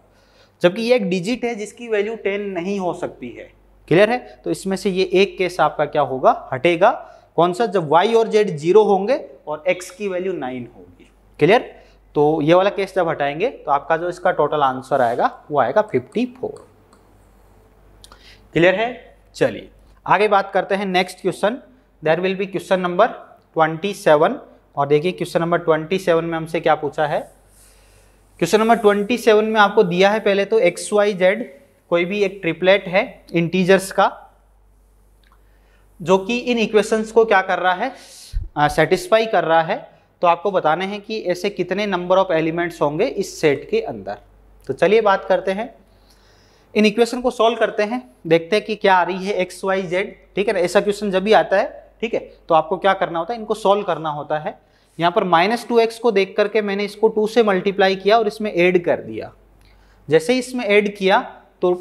जबकि ये एक डिजिट है जिसकी वैल्यू टेन नहीं हो सकती है क्लियर है तो इसमें से ये एक केस आपका क्या होगा हटेगा कौन सा जब वाई और जेड जीरो होंगे और एक्स की वैल्यू नाइन होगी क्लियर तो ये वाला केस जब हटाएंगे तो आपका जो इसका टोटल आंसर आएगा वो आएगा 54 क्लियर है चलिए आगे बात करते हैं next question there will be question number 27 और देखिए क्वेश्चन नंबर 27 में हमसे क्या पूछा है क्वेश्चन नंबर 27 में आपको दिया है पहले तो एक्स वाई जेड कोई भी एक ट्रिपलेट है इंटीजर्स का जो कि इन इक्वेशंस को क्या कर रहा है सेटिस्फाई कर रहा है तो आपको बताने हैं कि ऐसे कितने नंबर ऑफ एलिमेंट्स होंगे इस सेट के अंदर तो चलिए बात करते हैं इन इक्वेशन को सॉल्व करते हैं देखते हैं कि क्या आ रही है एक्स वाई जेड ठीक है ना ऐसा क्वेश्चन जब भी आता है ठीक है तो आपको क्या करना होता है इनको सॉल्व करना होता है यहाँ पर माइनस टू एक्स को देख करके मैंने इसको टू से मल्टीप्लाई किया और इसमें ऐड कर दिया जैसे ही इसमें ऐड किया तो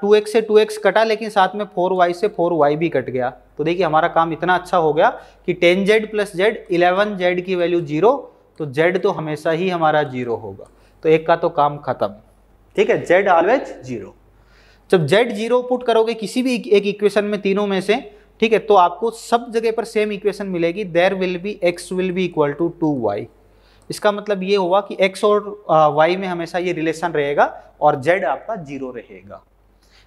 टू एक्स से टू एक्स कटा लेकिन साथ में फोर वाई से फोर वाई भी कट गया तो देखिए हमारा काम इतना अच्छा हो गया कि ten Z plus Z eleven Z की वैल्यू जीरो तो जेड तो हमेशा ही हमारा जीरो होगा तो एक का तो काम खत्म ठीक है जेड ऑलवेज जीरो जब जेड जीरो पुट करोगे किसी भी एक इक्वेशन में तीनों में से ठीक है तो आपको सब जगह पर सेम इक्वेशन मिलेगी there will be X will be equal to two Y इसका मतलब ये हुआ कि एक्स और वाई में हमेशा ये रिलेशन रहेगा और जेड आपका जीरो रहेगा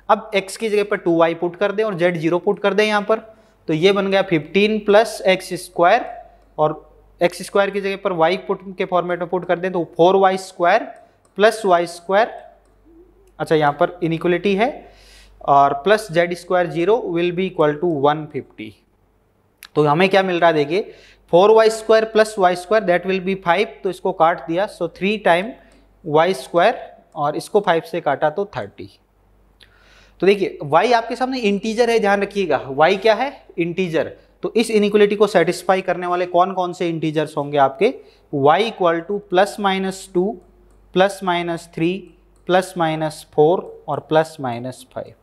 अब एक्स की जगह पर टू वाई पुट कर दें और जेड जीरो पुट कर दें यहाँ पर तो ये बन गया फिफ्टीन प्लस एक्स स्क्वायर और एक्स स्क्वायर की जगह पर वाई पुट के फॉर्मेट में पुट कर दें तो four Y square plus Y square अच्छा यहाँ पर इनिक्वलिटी है और plus Z square zero will be equal to one fifty तो हमें क्या मिल रहा है देखिए four Y square plus Y square that will be five तो इसको काट दिया so three time Y square और इसको फाइव से काटा तो थर्टी तो देखिए y आपके सामने इंटीजर है ध्यान रखिएगा y क्या है इंटीजर तो इस इनिक्वलिटी को सेटिस्फाई करने वाले कौन कौन से इंटीजर्स होंगे आपके y equal to plus minus two plus minus three plus minus four और प्लस माइनस फाइव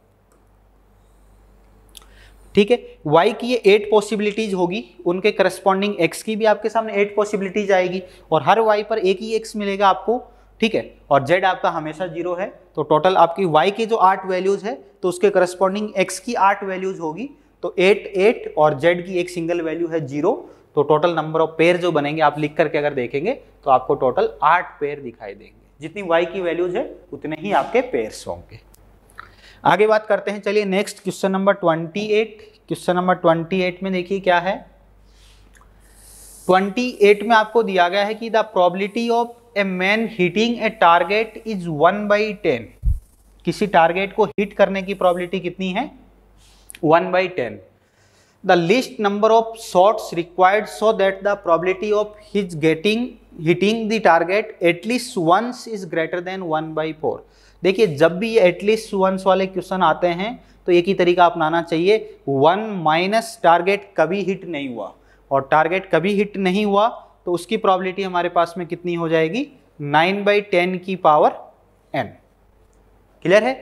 ठीक है वाई की ये एट पॉसिबिलिटीज होगी उनके करस्पॉन्डिंग एक्स की भी आपके सामने एट पॉसिबिलिटीज आएगी और हर वाई पर एक ही एक्स मिलेगा आपको ठीक है और जेड आपका हमेशा जीरो है तो टोटल आपकी वाई की जो आठ वैल्यूज है तो उसके करस्पॉन्डिंग एक्स की आठ वैल्यूज होगी तो एट एट और जेड की एक सिंगल वैल्यू है जीरो तो टोटल नंबर ऑफ पेयर जो बनेंगे आप लिख करके अगर देखेंगे तो आपको टोटल आठ पेयर दिखाई देंगे जितनी वाई की वैल्यूज है उतने ही आपके पेयर्स होंगे आगे बात करते हैं चलिए next question number twenty eight question number twenty eight में देखिए क्या है ट्वेंटी एट में आपको दिया गया है कि the probability of a man hitting a target is one by ten किसी टारगेट को हिट करने की प्रॉबिलिटी कितनी है one by ten the least number of shots required so that the probability of his getting hitting the target at least once is greater than one by four देखिए जब भी ये एटलीस्ट वंस वाले question आते हैं तो एक ही तरीका अपनाना चाहिए वन माइनस टारगेट कभी हिट नहीं हुआ और टारगेट कभी हिट नहीं हुआ तो उसकी प्रॉबिलिटी हमारे पास में कितनी हो जाएगी नाइन बाई टेन की पावर एन क्लियर है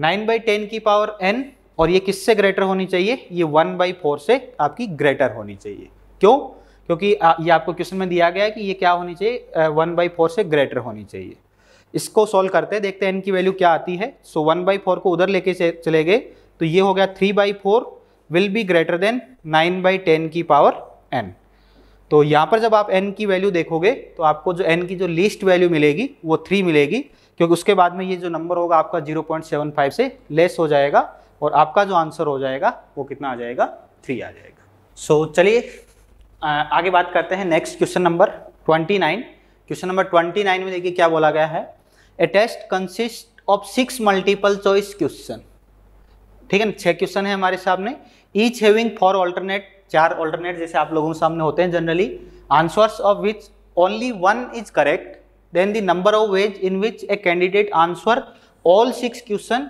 नाइन बाई टेन की पावर एन और ये किससे ग्रेटर होनी चाहिए ये वन बाई फोर से आपकी ग्रेटर होनी चाहिए क्यों क्योंकि ये आपको क्वेश्चन में दिया गया है कि ये क्या होनी चाहिए वन बाई फोर से ग्रेटर होनी चाहिए इसको सॉल्व करते हैं देखते हैं एन की वैल्यू क्या आती है सो वन बाई फोर को उधर लेके चले गए तो ये हो गया three by four will be greater than nine by ten की पावर एन तो यहाँ पर जब आप एन की वैल्यू देखोगे तो आपको जो एन की जो लीस्ट वैल्यू मिलेगी वो थ्री मिलेगी क्योंकि उसके बाद में ये जो नंबर होगा आपका जीरो पॉइंट सेवन फाइव से लेस हो जाएगा और आपका जो आंसर हो जाएगा वो कितना आ जाएगा थ्री आ जाएगा सो so, चलिए आगे बात करते हैं next question number twenty nine question number twenty nine में देखिए क्या बोला गया है a test consist of six multiple choice question ठीक है ना छह क्वेश्चन है हमारे सामने ईच हैविंग फॉर ऑल्टरनेट चार ऑल्टरनेट जैसे आप लोगों के सामने होते हैं generally answers of which only one is correct then the number of ways in which a candidate answer all six question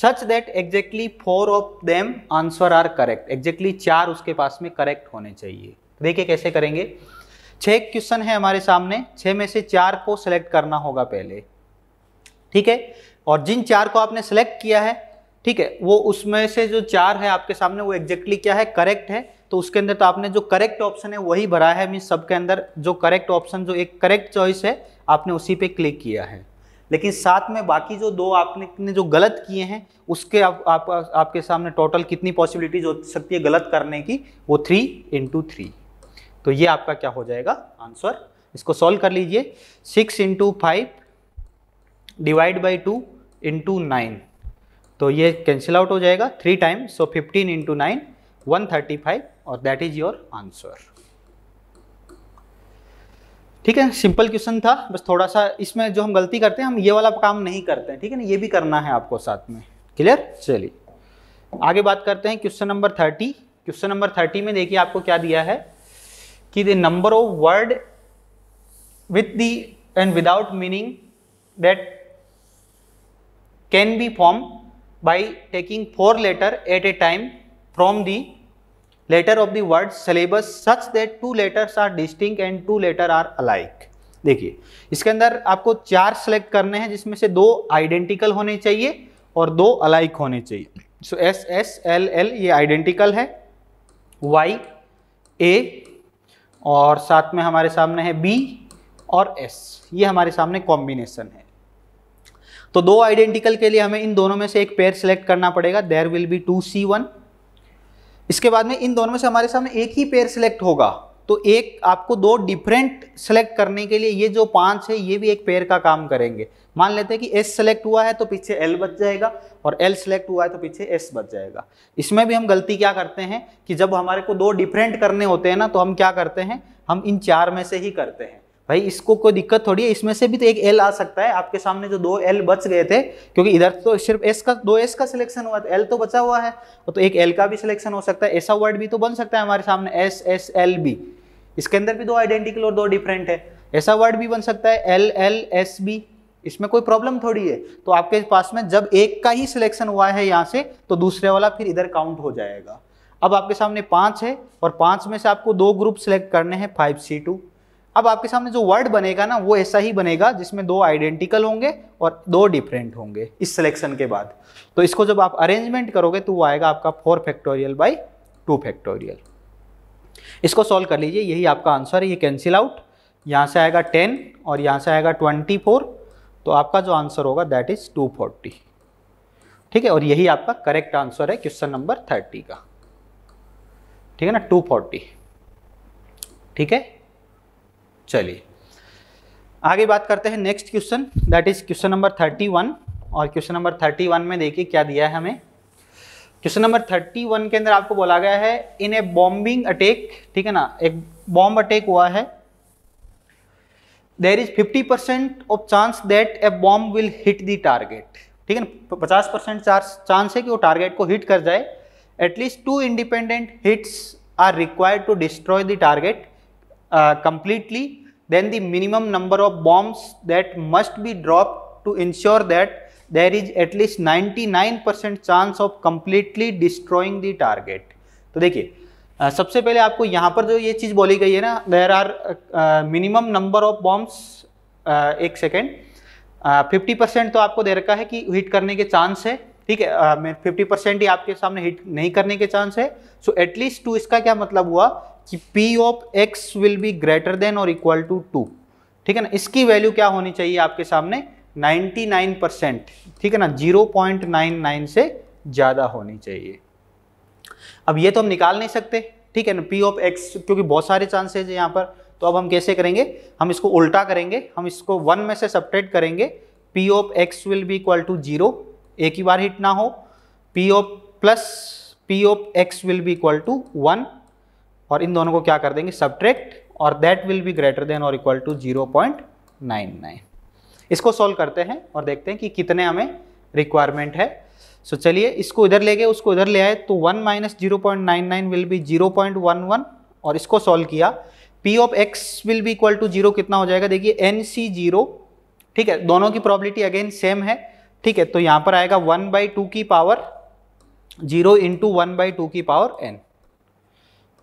such that exactly four of them answer are correct exactly चार उसके पास में correct होने चाहिए देखिए कैसे करेंगे छः question है हमारे सामने छः में से चार को सेलेक्ट करना होगा पहले ठीक है और जिन चार को आपने सेलेक्ट किया है ठीक है वो उसमें से जो चार है आपके सामने वो एग्जैक्टली क्या है करेक्ट है तो उसके अंदर तो आपने जो करेक्ट ऑप्शन है वही भरा है मीन सबके अंदर जो करेक्ट ऑप्शन जो एक करेक्ट चॉइस है आपने उसी पे क्लिक किया है लेकिन साथ में बाकी जो दो आपने जो गलत किए हैं उसके आप, आप, आप आपके सामने टोटल कितनी पॉसिबिलिटीज हो सकती है गलत करने की वो थ्री इंटू थ्री तो ये आपका क्या हो जाएगा आंसर इसको सॉल्व कर लीजिए six into five divide by two into nine तो ये कैंसिल आउट हो जाएगा three time so fifteen into nine one thirty five और दैट इज योर आंसर ठीक है सिंपल क्वेश्चन था बस थोड़ा सा इसमें जो हम गलती करते हैं हम ये वाला काम नहीं करते हैं ठीक है ना ये भी करना है आपको साथ में क्लियर चलिए आगे बात करते हैं question number thirty question number thirty में देखिए आपको क्या दिया है कि the number of word with the and without meaning that can be formed by taking four letter at a time from the letter of the word syllabus such that two letters are distinct and two letter are alike देखिए इसके अंदर आपको चार select करने हैं जिसमें से दो आइडेंटिकल होने चाहिए और दो अलाइक होने चाहिए so S S L L ये आइडेंटिकल है वाई ए और साथ में हमारे सामने है बी और एस ये हमारे सामने कॉम्बिनेशन है तो दो आइडेंटिकल के लिए हमें इन दोनों में से एक पेयर सिलेक्ट करना पड़ेगा there will be two C one इसके बाद में इन दोनों में से हमारे सामने एक ही पेयर सिलेक्ट होगा तो एक आपको दो डिफरेंट सेलेक्ट करने के लिए ये जो पांच है ये भी एक पेयर का काम करेंगे मान लेते हैं कि एस सेलेक्ट हुआ है तो पीछे एल बच जाएगा और एल सेलेक्ट हुआ है तो पीछे एस बच जाएगा इसमें भी हम गलती क्या करते हैं कि जब हमारे को दो डिफरेंट करने होते हैं ना तो हम क्या करते हैं हम इन चार में से ही करते हैं भाई इसको कोई दिक्कत थोड़ी है इसमें से भी तो एक एल आ सकता है आपके सामने जो दो एल बच गए थे क्योंकि इधर तो सिर्फ एस का दो एस का सिलेक्शन हुआ था एल तो बचा हुआ है तो एक एल का भी सिलेक्शन हो सकता है ऐसा वर्ड भी तो बन सकता है हमारे सामने एस एस एल बी इसके अंदर भी दो आइडेंटिकल और दो डिफरेंट है ऐसा वर्ड भी बन सकता है एल एल एस बी इसमें कोई प्रॉब्लम थोड़ी है तो आपके पास में जब एक का ही सिलेक्शन हुआ है यहाँ से तो दूसरे वाला फिर इधर काउंट हो जाएगा अब आपके सामने पांच है और पांच में से आपको दो ग्रुप सिलेक्ट करने हैं फाइव सी टू अब आपके सामने जो वर्ड बनेगा ना वो ऐसा ही बनेगा जिसमें दो आइडेंटिकल होंगे और दो डिफरेंट होंगे इस सिलेक्शन के बाद तो इसको जब आप अरेंजमेंट करोगे तो वो आएगा आपका four factorial by two factorial इसको सॉल्व कर लीजिए यही आपका आंसर है ये कैंसिल आउट यहाँ से आएगा टेन और यहाँ से आएगा ट्वेंटी फोर तो आपका जो आंसर होगा दैट इज़ टू फोर्टी ठीक है और यही आपका करेक्ट आंसर है क्वेश्चन नंबर थर्टी का ठीक है ना टू फोर्टी ठीक है चलिए आगे बात करते हैं next question that is question number thirty one और क्वेश्चन नंबर थर्टी वन में देखिए क्या दिया है हमें क्वेश्चन नंबर थर्टी वन के अंदर आपको बोला गया है इन ए बॉम्बिंग अटैक ठीक है ना एक बॉम्ब अटैक हुआ है there is fifty percent of chance that a bomb will hit the target ठीक है ना पचास परसेंट चांस है कि वो टारगेट को हिट कर जाए at least two independent hits are required to destroy the target completely then the minimum number of bombs that must be dropped to ensure that there is at least 99% chance of completely destroying the target तो देखिए सबसे पहले आपको यहाँ पर जो ये चीज़ बोली गई है ना there are minimum number of bombs एक सेकेंड फिफ्टी परसेंट तो आपको दे रखा है कि हिट करने के चांस है ठीक है फिफ्टी परसेंट ही आपके सामने हिट नहीं करने के चांस है सो एटलीस्ट टू इसका क्या मतलब हुआ कि P of x will be greater than और इक्वल टू टू ठीक है ना इसकी वैल्यू क्या होनी चाहिए आपके सामने 99 परसेंट ठीक है ना 0.99 से ज़्यादा होनी चाहिए अब ये तो हम निकाल नहीं सकते ठीक है ना पी ऑफ एक्स क्योंकि बहुत सारे चांसेज है यहाँ पर तो अब हम कैसे करेंगे हम इसको उल्टा करेंगे हम इसको वन में से सपरेट करेंगे P of x will be equal to zero एक ही बार हिट ना हो P of plus P of x will be equal to one और इन दोनों को क्या कर देंगे सब्ट्रैक्ट और that will be greater than और equal to zero point nine nine इसको सॉल्व करते हैं और देखते हैं कि कितने हमें रिक्वायरमेंट है सो so, चलिए इसको इधर ले गए उसको इधर ले आए तो one minus zero point nine nine will be zero point one one और इसको सॉल्व किया P of x will be equal to zero कितना हो जाएगा देखिए एन सी जीरो ठीक है दोनों की प्रॉबिलिटी अगेन सेम है ठीक है तो यहाँ पर आएगा वन बाई टू की power zero into one by two की power n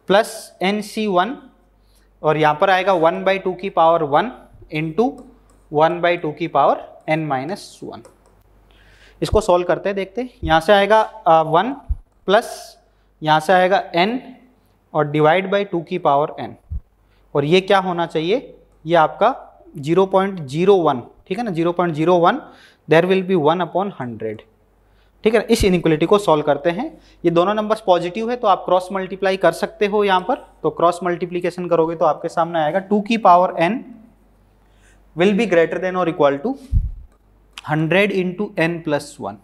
plus n C one और यहाँ पर आएगा वन बाई टू की power one into one by two की पावर एन माइनस वन इसको सॉल्व करते हैं देखते हैं यहाँ से आएगा वन प्लस यहाँ से आएगा एन और डिवाइड बाई टू की पावर एन और ये क्या होना चाहिए ये आपका जीरो पॉइंट जीरो वन ठीक है ना zero point zero one there will be one upon hundred ठीक है ना इस इनक्वलिटी को सॉल्व करते हैं ये दोनों नंबर्स पॉजिटिव है तो आप क्रॉस मल्टीप्लाई कर सकते हो यहाँ पर तो क्रॉस मल्टीप्लीकेशन करोगे तो आपके सामने आएगा टू की power n will be greater than और equal to hundred into n plus one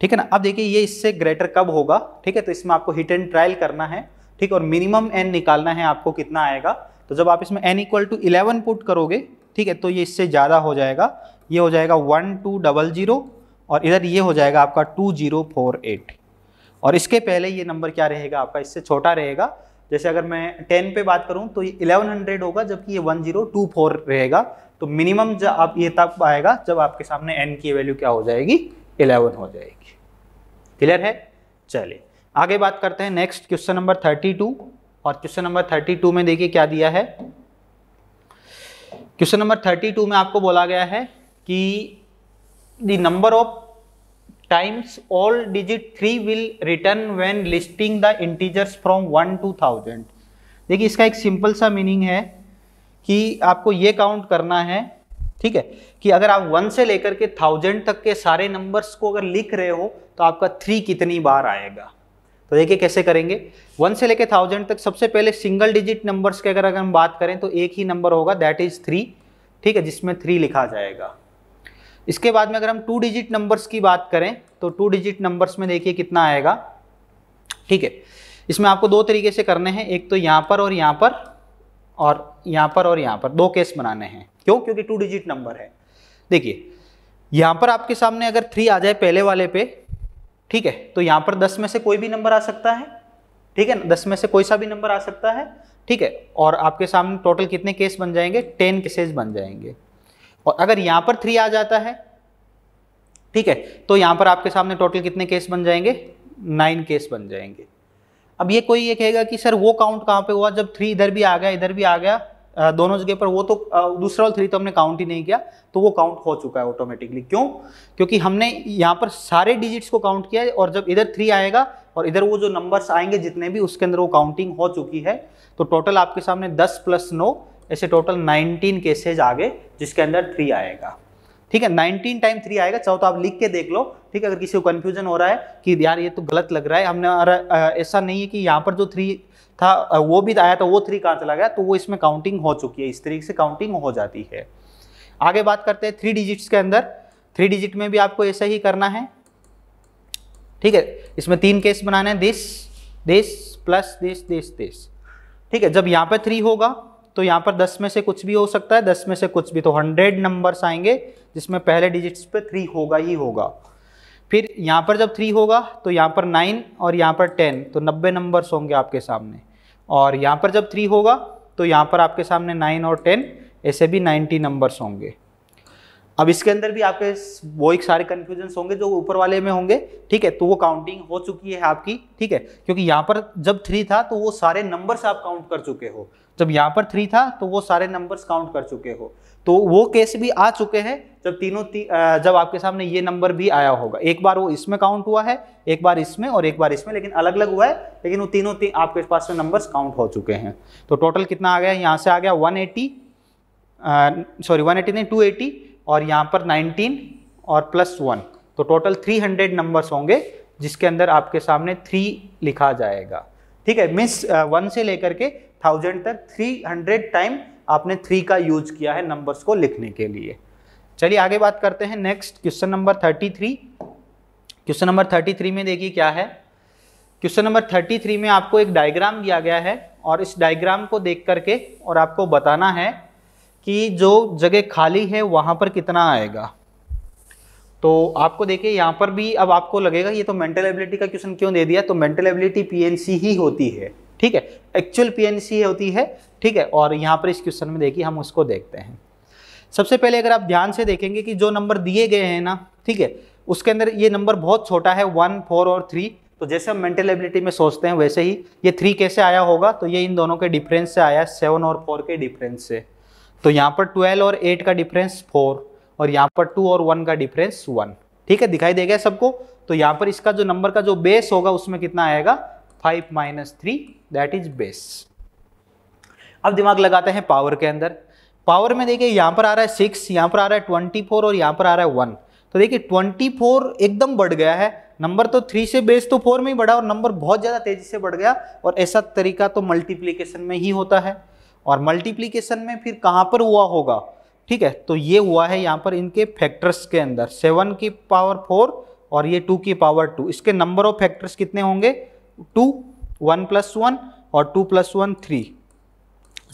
ठीक है ना अब देखिए ये इससे ग्रेटर कब होगा ठीक है तो इसमें आपको हिट एंड ट्रायल करना है ठीक और मिनिमम एन निकालना है आपको कितना आएगा तो जब आप इसमें n equal to eleven put करोगे ठीक है तो ये इससे ज़्यादा हो जाएगा ये हो जाएगा वन टू डबल जीरो और इधर ये हो जाएगा आपका टू जीरो फोर एट और इसके पहले ये नंबर क्या रहेगा आपका इससे छोटा रहेगा जैसे अगर मैं टेन पे बात करूँ तो ये इलेवन हंड्रेड होगा जबकि ये वन जीरो टू फोर रहेगा तो मिनिमम जब आप ये तब आएगा जब आपके सामने एन की वैल्यू क्या हो जाएगी इलेवन हो जाएगी क्लियर है चलिए आगे बात करते हैं next question number thirty two और क्वेश्चन नंबर थर्टी टू में देखिए क्या दिया है क्वेश्चन नंबर थर्टी टू में आपको बोला गया है कि the number of times all digit 3 will return when listing the integers from 1 to 1000 देखिए इसका एक सिंपल सा मीनिंग है कि आपको ये काउंट करना है ठीक है कि अगर आप वन से लेकर के थाउजेंड तक के सारे नंबर्स को अगर लिख रहे हो तो आपका थ्री कितनी बार आएगा तो देखिए कैसे करेंगे वन से लेकर थाउजेंड तक सबसे पहले सिंगल डिजिट नंबर्स के अगर अगर हम बात करें तो एक ही नंबर होगा दैट इज थ्री ठीक है जिसमें थ्री लिखा जाएगा इसके बाद में अगर हम टू डिजिट नंबर्स की बात करें तो टू डिजिट नंबर्स में देखिए कितना आएगा ठीक है इसमें आपको दो तरीके से करने हैं एक तो यहाँ पर और यहाँ पर और यहाँ पर और यहाँ पर दो केस बनाने हैं क्यों क्योंकि टू डिजिट नंबर है देखिए यहाँ पर आपके सामने अगर थ्री आ जाए पहले वाले पे ठीक है तो यहाँ पर दस में से कोई भी नंबर आ सकता है ठीक है ना दस में से कोई सा भी नंबर आ सकता है ठीक है और आपके सामने टोटल कितने केस बन जाएंगे टेन केसेस बन जाएंगे और अगर यहां पर थ्री आ जाता है ठीक है तो यहां पर आपके सामने टोटल कितने केस बन जाएंगे नाइन केस बन जाएंगे अब ये कोई ये कहेगा कि सर वो काउंट कहां पे हुआ जब थ्री इधर भी आ गया इधर भी आ गया दोनों जगह पर वो तो दूसरा और थ्री तो हमने काउंट ही नहीं किया तो वो काउंट हो चुका है ऑटोमेटिकली क्यों क्योंकि हमने यहां पर सारे डिजिट्स को काउंट किया है और जब इधर थ्री आएगा और इधर वो जो नंबर्स आएंगे जितने भी उसके अंदर वो काउंटिंग हो चुकी है तो टोटल आपके सामने दस प्लस नौ ऐसे टोटल 19 केसेज आगे जिसके अंदर थ्री आएगा ठीक है 19 टाइम थ्री आएगा चाहो तो आप लिख के देख लो ठीक है अगर किसी को कन्फ्यूजन हो रहा है कि यार ये तो गलत लग रहा है हमने ऐसा नहीं है कि यहाँ पर जो थ्री था वो भी आया था तो वो थ्री कहाँ चला गया तो वो इसमें काउंटिंग हो चुकी है इस तरीके से काउंटिंग हो जाती है आगे बात करते हैं थ्री डिजिट्स के अंदर थ्री डिजिट में भी आपको ऐसा ही करना है ठीक है इसमें तीन केस बनाना है this this plus this this this ठीक है जब यहाँ पर थ्री होगा तो यहाँ पर 10 में से कुछ भी हो सकता है 10 में से कुछ भी तो 100 नंबर्स आएंगे जिसमें पहले डिजिट्स पे थ्री होगा ही होगा फिर यहाँ पर जब थ्री होगा तो यहाँ पर नाइन और यहाँ पर टेन तो नब्बे नंबर्स होंगे आपके सामने और यहाँ पर जब थ्री होगा तो यहाँ पर आपके सामने नाइन और टेन ऐसे भी नाइन्टी नंबर्स होंगे अब इसके अंदर भी आपके वो एक सारे कन्फ्यूजन होंगे जो ऊपर वाले में होंगे ठीक है तो वो काउंटिंग हो चुकी है आपकी ठीक है क्योंकि यहाँ पर जब थ्री था तो वो सारे नंबर्स आप काउंट कर चुके हो जब यहाँ पर थ्री था तो वो सारे नंबर्स काउंट कर चुके हो तो वो केस भी आ चुके हैं जब तीनों ती, जब आपके सामने ये नंबर भी आया होगा एक बार वो इसमें काउंट हुआ है एक बार इसमें और एक बार इसमें लेकिन अलग अलग हुआ है लेकिन वो तीनों ती, आपके पास में नंबर्स काउंट हो चुके हैं तो टोटल कितना आ गया यहाँ से आ गया one eighty sorry one eighty नहीं टू एटी और यहाँ पर 19 और प्लस वन तो टोटल 300 नंबर्स होंगे जिसके अंदर आपके सामने थ्री लिखा जाएगा ठीक है मीन्स वन से लेकर के थाउजेंड तक 300 टाइम आपने थ्री का यूज किया है नंबर्स को लिखने के लिए चलिए आगे बात करते हैं next question number 33 question number 33 में देखिए क्या है क्वेश्चन नंबर 33 में आपको एक डायग्राम दिया गया है और इस डायग्राम को देख करके और आपको बताना है कि जो जगह खाली है वहाँ पर कितना आएगा तो आपको देखिए यहाँ पर भी अब आपको लगेगा ये तो मेंटल एबिलिटी का क्वेश्चन क्यों दे दिया तो मेंटल एबिलिटी पीएनसी ही होती है ठीक है एक्चुअल पीएनसी होती है ठीक है और यहाँ पर इस क्वेश्चन में देखिए हम उसको देखते हैं सबसे पहले अगर आप ध्यान से देखेंगे कि जो नंबर दिए गए हैं ना ठीक है उसके अंदर ये नंबर बहुत छोटा है वन फोर और थ्री तो जैसे हम मेंटल एबिलिटी में सोचते हैं वैसे ही ये थ्री कैसे आया होगा तो ये इन दोनों के डिफरेंस से आया सेवन और फोर के डिफरेंस से तो यहाँ पर ट्वेल्व और एट का डिफरेंस फोर और यहाँ पर टू और वन का डिफरेंस वन ठीक है दिखाई देगा सबको तो यहाँ पर इसका जो नंबर का जो बेस होगा उसमें कितना आएगा five minus three that is base अब दिमाग लगाते हैं पावर के अंदर पावर में देखिए यहाँ पर आ रहा है सिक्स यहाँ पर आ रहा है ट्वेंटी फोर और यहाँ पर आ रहा है वन तो देखिए ट्वेंटी फोर एकदम बढ़ गया है नंबर तो थ्री से बेस तो फोर में ही बढ़ा और नंबर बहुत ज़्यादा तेजी से बढ़ गया और ऐसा तरीका तो मल्टीप्लीकेशन में ही होता है और मल्टीप्लीकेशन में फिर कहाँ पर हुआ होगा ठीक है तो ये हुआ है यहाँ पर इनके फैक्टर्स के अंदर सेवन की पावर फोर और ये टू की पावर टू इसके नंबर ऑफ फैक्टर्स कितने होंगे टू वन प्लस वन और two plus one three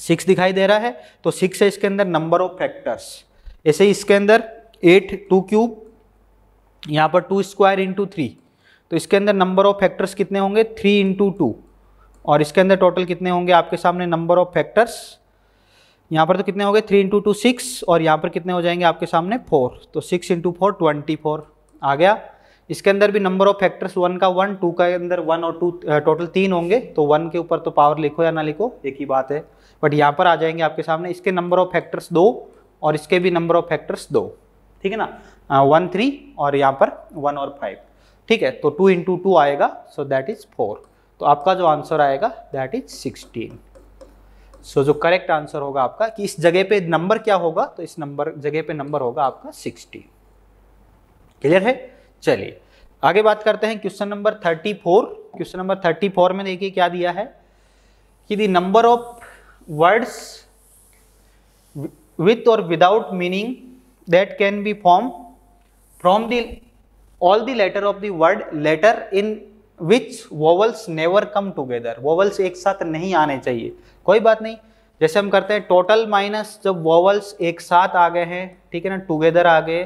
six दिखाई दे रहा है तो सिक्स है इसके अंदर नंबर ऑफ फैक्टर्स ऐसे ही इसके अंदर एट टू क्यूब यहाँ पर टू स्क्वायर इंटू थ्री तो इसके अंदर नंबर ऑफ फैक्टर्स कितने होंगे थ्री इंटू टू और इसके अंदर टोटल कितने होंगे आपके सामने नंबर ऑफ फैक्टर्स यहाँ पर तो कितने हो गए थ्री इंटू टू सिक्स और यहाँ पर कितने हो जाएंगे आपके सामने फोर तो six into four twenty four आ गया इसके अंदर भी नंबर ऑफ फैक्टर्स वन का वन टू का अंदर वन और टू टोटल तीन होंगे तो वन के ऊपर तो पावर लिखो या ना लिखो एक ही बात है बट यहाँ पर आ जाएंगे आपके सामने इसके नंबर ऑफ फैक्टर्स दो और इसके भी नंबर ऑफ फैक्टर्स दो ठीक है ना वन थ्री और यहाँ पर वन और फाइव ठीक है तो टू इंटू टू आएगा सो दैट इज़ फोर तो आपका जो आंसर आएगा दैट इज सिक्सटीन सो जो करेक्ट आंसर होगा आपका कि इस जगह पे नंबर क्या होगा तो इस नंबर जगह पे नंबर होगा आपका सिक्सटीन क्लियर है चलिए आगे बात करते हैं question number thirty four question number thirty four में देखिए क्या दिया है कि the number of words with और without meaning that can be form from the all the letter of the word letter in which vowels never come together vowels एक साथ नहीं आने चाहिए कोई बात नहीं जैसे हम करते हैं टोटल माइनस जब वोवल्स एक साथ आ गए हैं ठीक है ना टुगेदर आ गए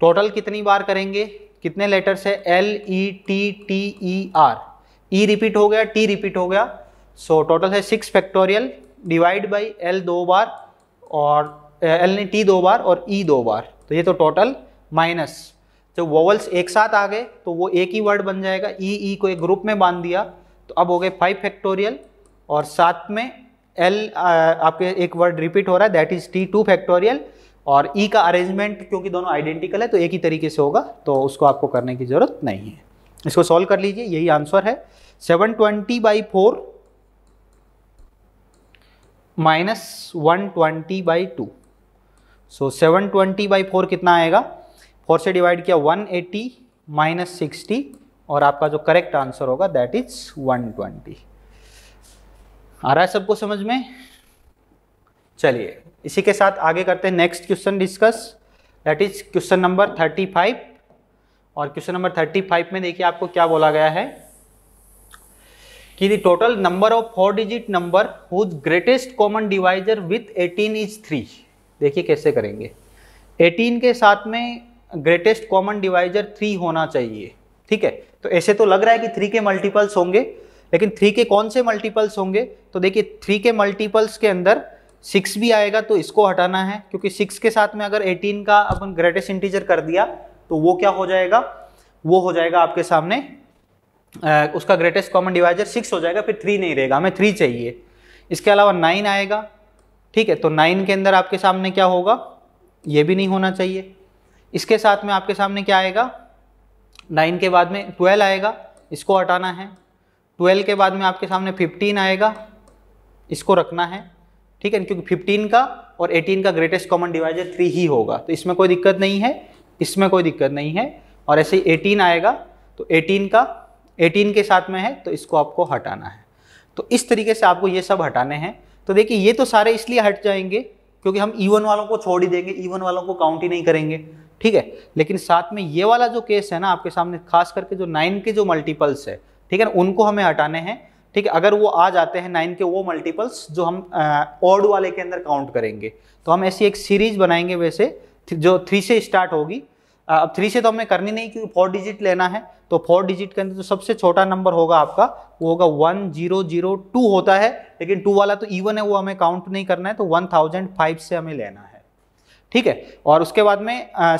टोटल कितनी बार करेंगे कितने लेटर्स है L E T T E R E repeat हो गया टी रिपीट हो गया सो so, टोटल है six factorial divide by L दो बार और एल ने टी दो बार और ई e दो बार तो ये तो टोटल माइनस जब वोवल्स एक साथ आ गए तो वो एक ही वर्ड बन जाएगा ई e, ई e को एक ग्रुप में बांध दिया तो अब हो गए फाइव फैक्टोरियल और साथ में एल आपके एक वर्ड रिपीट हो रहा है that is T two factorial और ई e का अरेंजमेंट क्योंकि दोनों आइडेंटिकल है तो एक ही तरीके से होगा तो उसको आपको करने की ज़रूरत नहीं है इसको सॉल्व कर लीजिए यही आंसर है seven twenty by four minus one twenty by two so seven twenty by four कितना आएगा फोर से डिवाइड किया 180 एटी माइनस सिक्सटी और आपका जो करेक्ट आंसर होगा दैट इज 120 आ रहा है सबको समझ में चलिए इसी के साथ आगे करते हैं next question discuss that is question number 35 और क्वेश्चन नंबर 35 में देखिए आपको क्या बोला गया है कि the total number of four digit number whose greatest common divisor with 18 is three देखिए कैसे करेंगे 18 के साथ में ग्रेटेस्ट कॉमन डिवाइजर थ्री होना चाहिए ठीक है तो ऐसे तो लग रहा है कि थ्री के मल्टीपल्स होंगे लेकिन थ्री के कौन से मल्टीपल्स होंगे तो देखिए थ्री के मल्टीपल्स के अंदर सिक्स भी आएगा तो इसको हटाना है क्योंकि सिक्स के साथ में अगर एटीन का अपन ग्रेटेस्ट इंटीजर कर दिया तो वो क्या हो जाएगा वो हो जाएगा आपके सामने आ, उसका ग्रेटेस्ट कॉमन डिवाइजर सिक्स हो जाएगा फिर थ्री नहीं रहेगा हमें थ्री चाहिए इसके अलावा नाइन आएगा ठीक है तो नाइन के अंदर आपके सामने क्या होगा ये भी नहीं होना चाहिए इसके साथ में आपके सामने क्या आएगा नाइन के बाद में ट्वेल्व आएगा इसको हटाना है ट्वेल्व के बाद में आपके सामने फिफ्टीन आएगा इसको रखना है ठीक है क्योंकि फिफ्टीन का और एटीन का ग्रेटेस्ट कॉमन डिवाइजर थ्री ही होगा तो इसमें कोई दिक्कत नहीं है इसमें कोई दिक्कत नहीं है और ऐसे ही एटीन आएगा तो एटीन का एटीन के साथ में है तो इसको आपको हटाना है तो इस तरीके से आपको ये सब हटाने हैं तो देखिए ये तो सारे इसलिए हट जाएंगे क्योंकि हम ईवन e वालों को छोड़ ही देंगे ईवन e वालों को काउंट ही नहीं करेंगे ठीक है लेकिन साथ में ये वाला जो केस है ना आपके सामने खास करके जो नाइन के जो मल्टीपल्स है ठीक है ना उनको हमें हटाने हैं ठीक है अगर वो आ जाते हैं नाइन के वो मल्टीपल्स जो हम ऑड वाले के अंदर काउंट करेंगे तो हम ऐसी एक सीरीज बनाएंगे वैसे जो थ्री से स्टार्ट होगी अब थ्री से तो हमने करनी नहीं क्योंकि फोर डिजिट लेना है तो फोर डिजिट के अंदर जो तो सबसे छोटा नंबर होगा आपका वो होगा वन जीरो जीरो टू होता है लेकिन टू वाला तो इवन है वो हमें काउंट नहीं करना है तो वन थाउजेंड फाइव से हमें लेना है ठीक है और उसके बाद में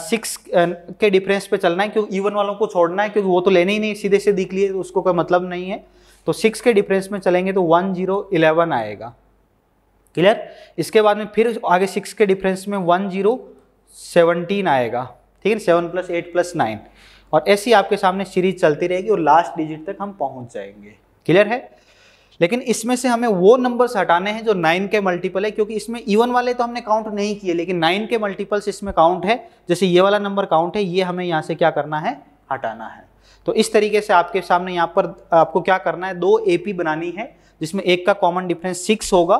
सिक्स के डिफरेंस पे चलना है क्योंकि इवन वालों को छोड़ना है क्योंकि वो तो लेने ही नहीं सीधे से दिख लिए तो उसको कोई मतलब नहीं है तो सिक्स के डिफरेंस में चलेंगे तो वन जीरो इलेवन आएगा क्लियर इसके बाद में फिर आगे सिक्स के डिफरेंस में वन जीरो सेवनटीन आएगा ठीक है seven plus eight plus nine और ऐसी आपके सामने सीरीज चलती रहेगी और लास्ट डिजिट तक हम पहुंच जाएंगे क्लियर है लेकिन इसमें से हमें वो नंबर्स हटाने हैं जो नाइन के मल्टीपल है क्योंकि इसमें इवन वाले तो हमने काउंट नहीं किए लेकिन नाइन के मल्टीपल्स इसमें काउंट है जैसे ये वाला नंबर काउंट है ये हमें यहाँ से क्या करना है हटाना है तो इस तरीके से आपके सामने यहाँ पर आपको क्या करना है दो ए बनानी है जिसमें एक का कॉमन डिफरेंस सिक्स होगा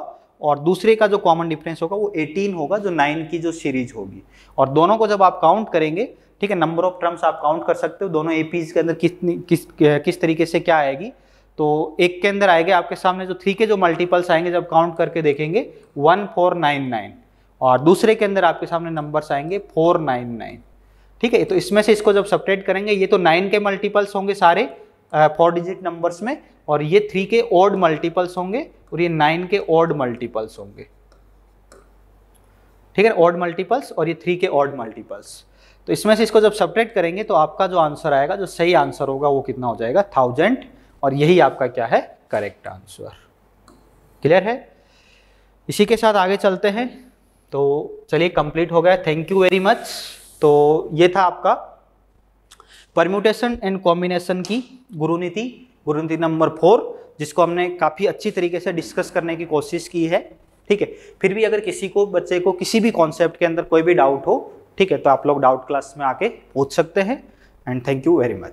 और दूसरे का जो कॉमन डिफरेंस होगा वो 18 होगा जो 9 की जो सीरीज होगी और दोनों को जब आप काउंट करेंगे ठीक है नंबर ऑफ टर्म्स आप काउंट कर सकते हो दोनों एपीज के अंदर कितनी किस किस तरीके से क्या आएगी तो एक के अंदर आएगा आपके सामने जो थ्री के जो मल्टीपल्स आएंगे जब काउंट करके देखेंगे वन फोर नाइन नाइन और दूसरे के अंदर आपके सामने नंबर्स आएंगे फोर नाइन नाइन ठीक है तो इसमें से इसको जब सपरेट करेंगे ये तो नाइन के मल्टीपल्स होंगे सारे फोर डिजिट नंबर्स में और ये थ्री के ओड मल्टीपल्स होंगे और ये नाइन के ओड मल्टीपल्स होंगे ठीक है ओड मल्टीपल्स और ये थ्री के ओड मल्टीपल्स तो इसमें से इसको जब सपरेट करेंगे तो आपका जो आंसर आएगा जो सही आंसर होगा वो कितना हो जाएगा थाउजेंड और यही आपका क्या है करेक्ट आंसर क्लियर है इसी के साथ आगे चलते हैं तो चलिए कंप्लीट हो गया थैंक यू वेरी मच तो ये था आपका परम्यूटेशन एंड कॉम्बिनेशन की गुरुनीति गुरुनीति नंबर फोर जिसको हमने काफ़ी अच्छी तरीके से डिस्कस करने की कोशिश की है ठीक है फिर भी अगर किसी को बच्चे को किसी भी कॉन्सेप्ट के अंदर कोई भी डाउट हो ठीक है तो आप लोग डाउट क्लास में आके पूछ सकते हैं and thank you very much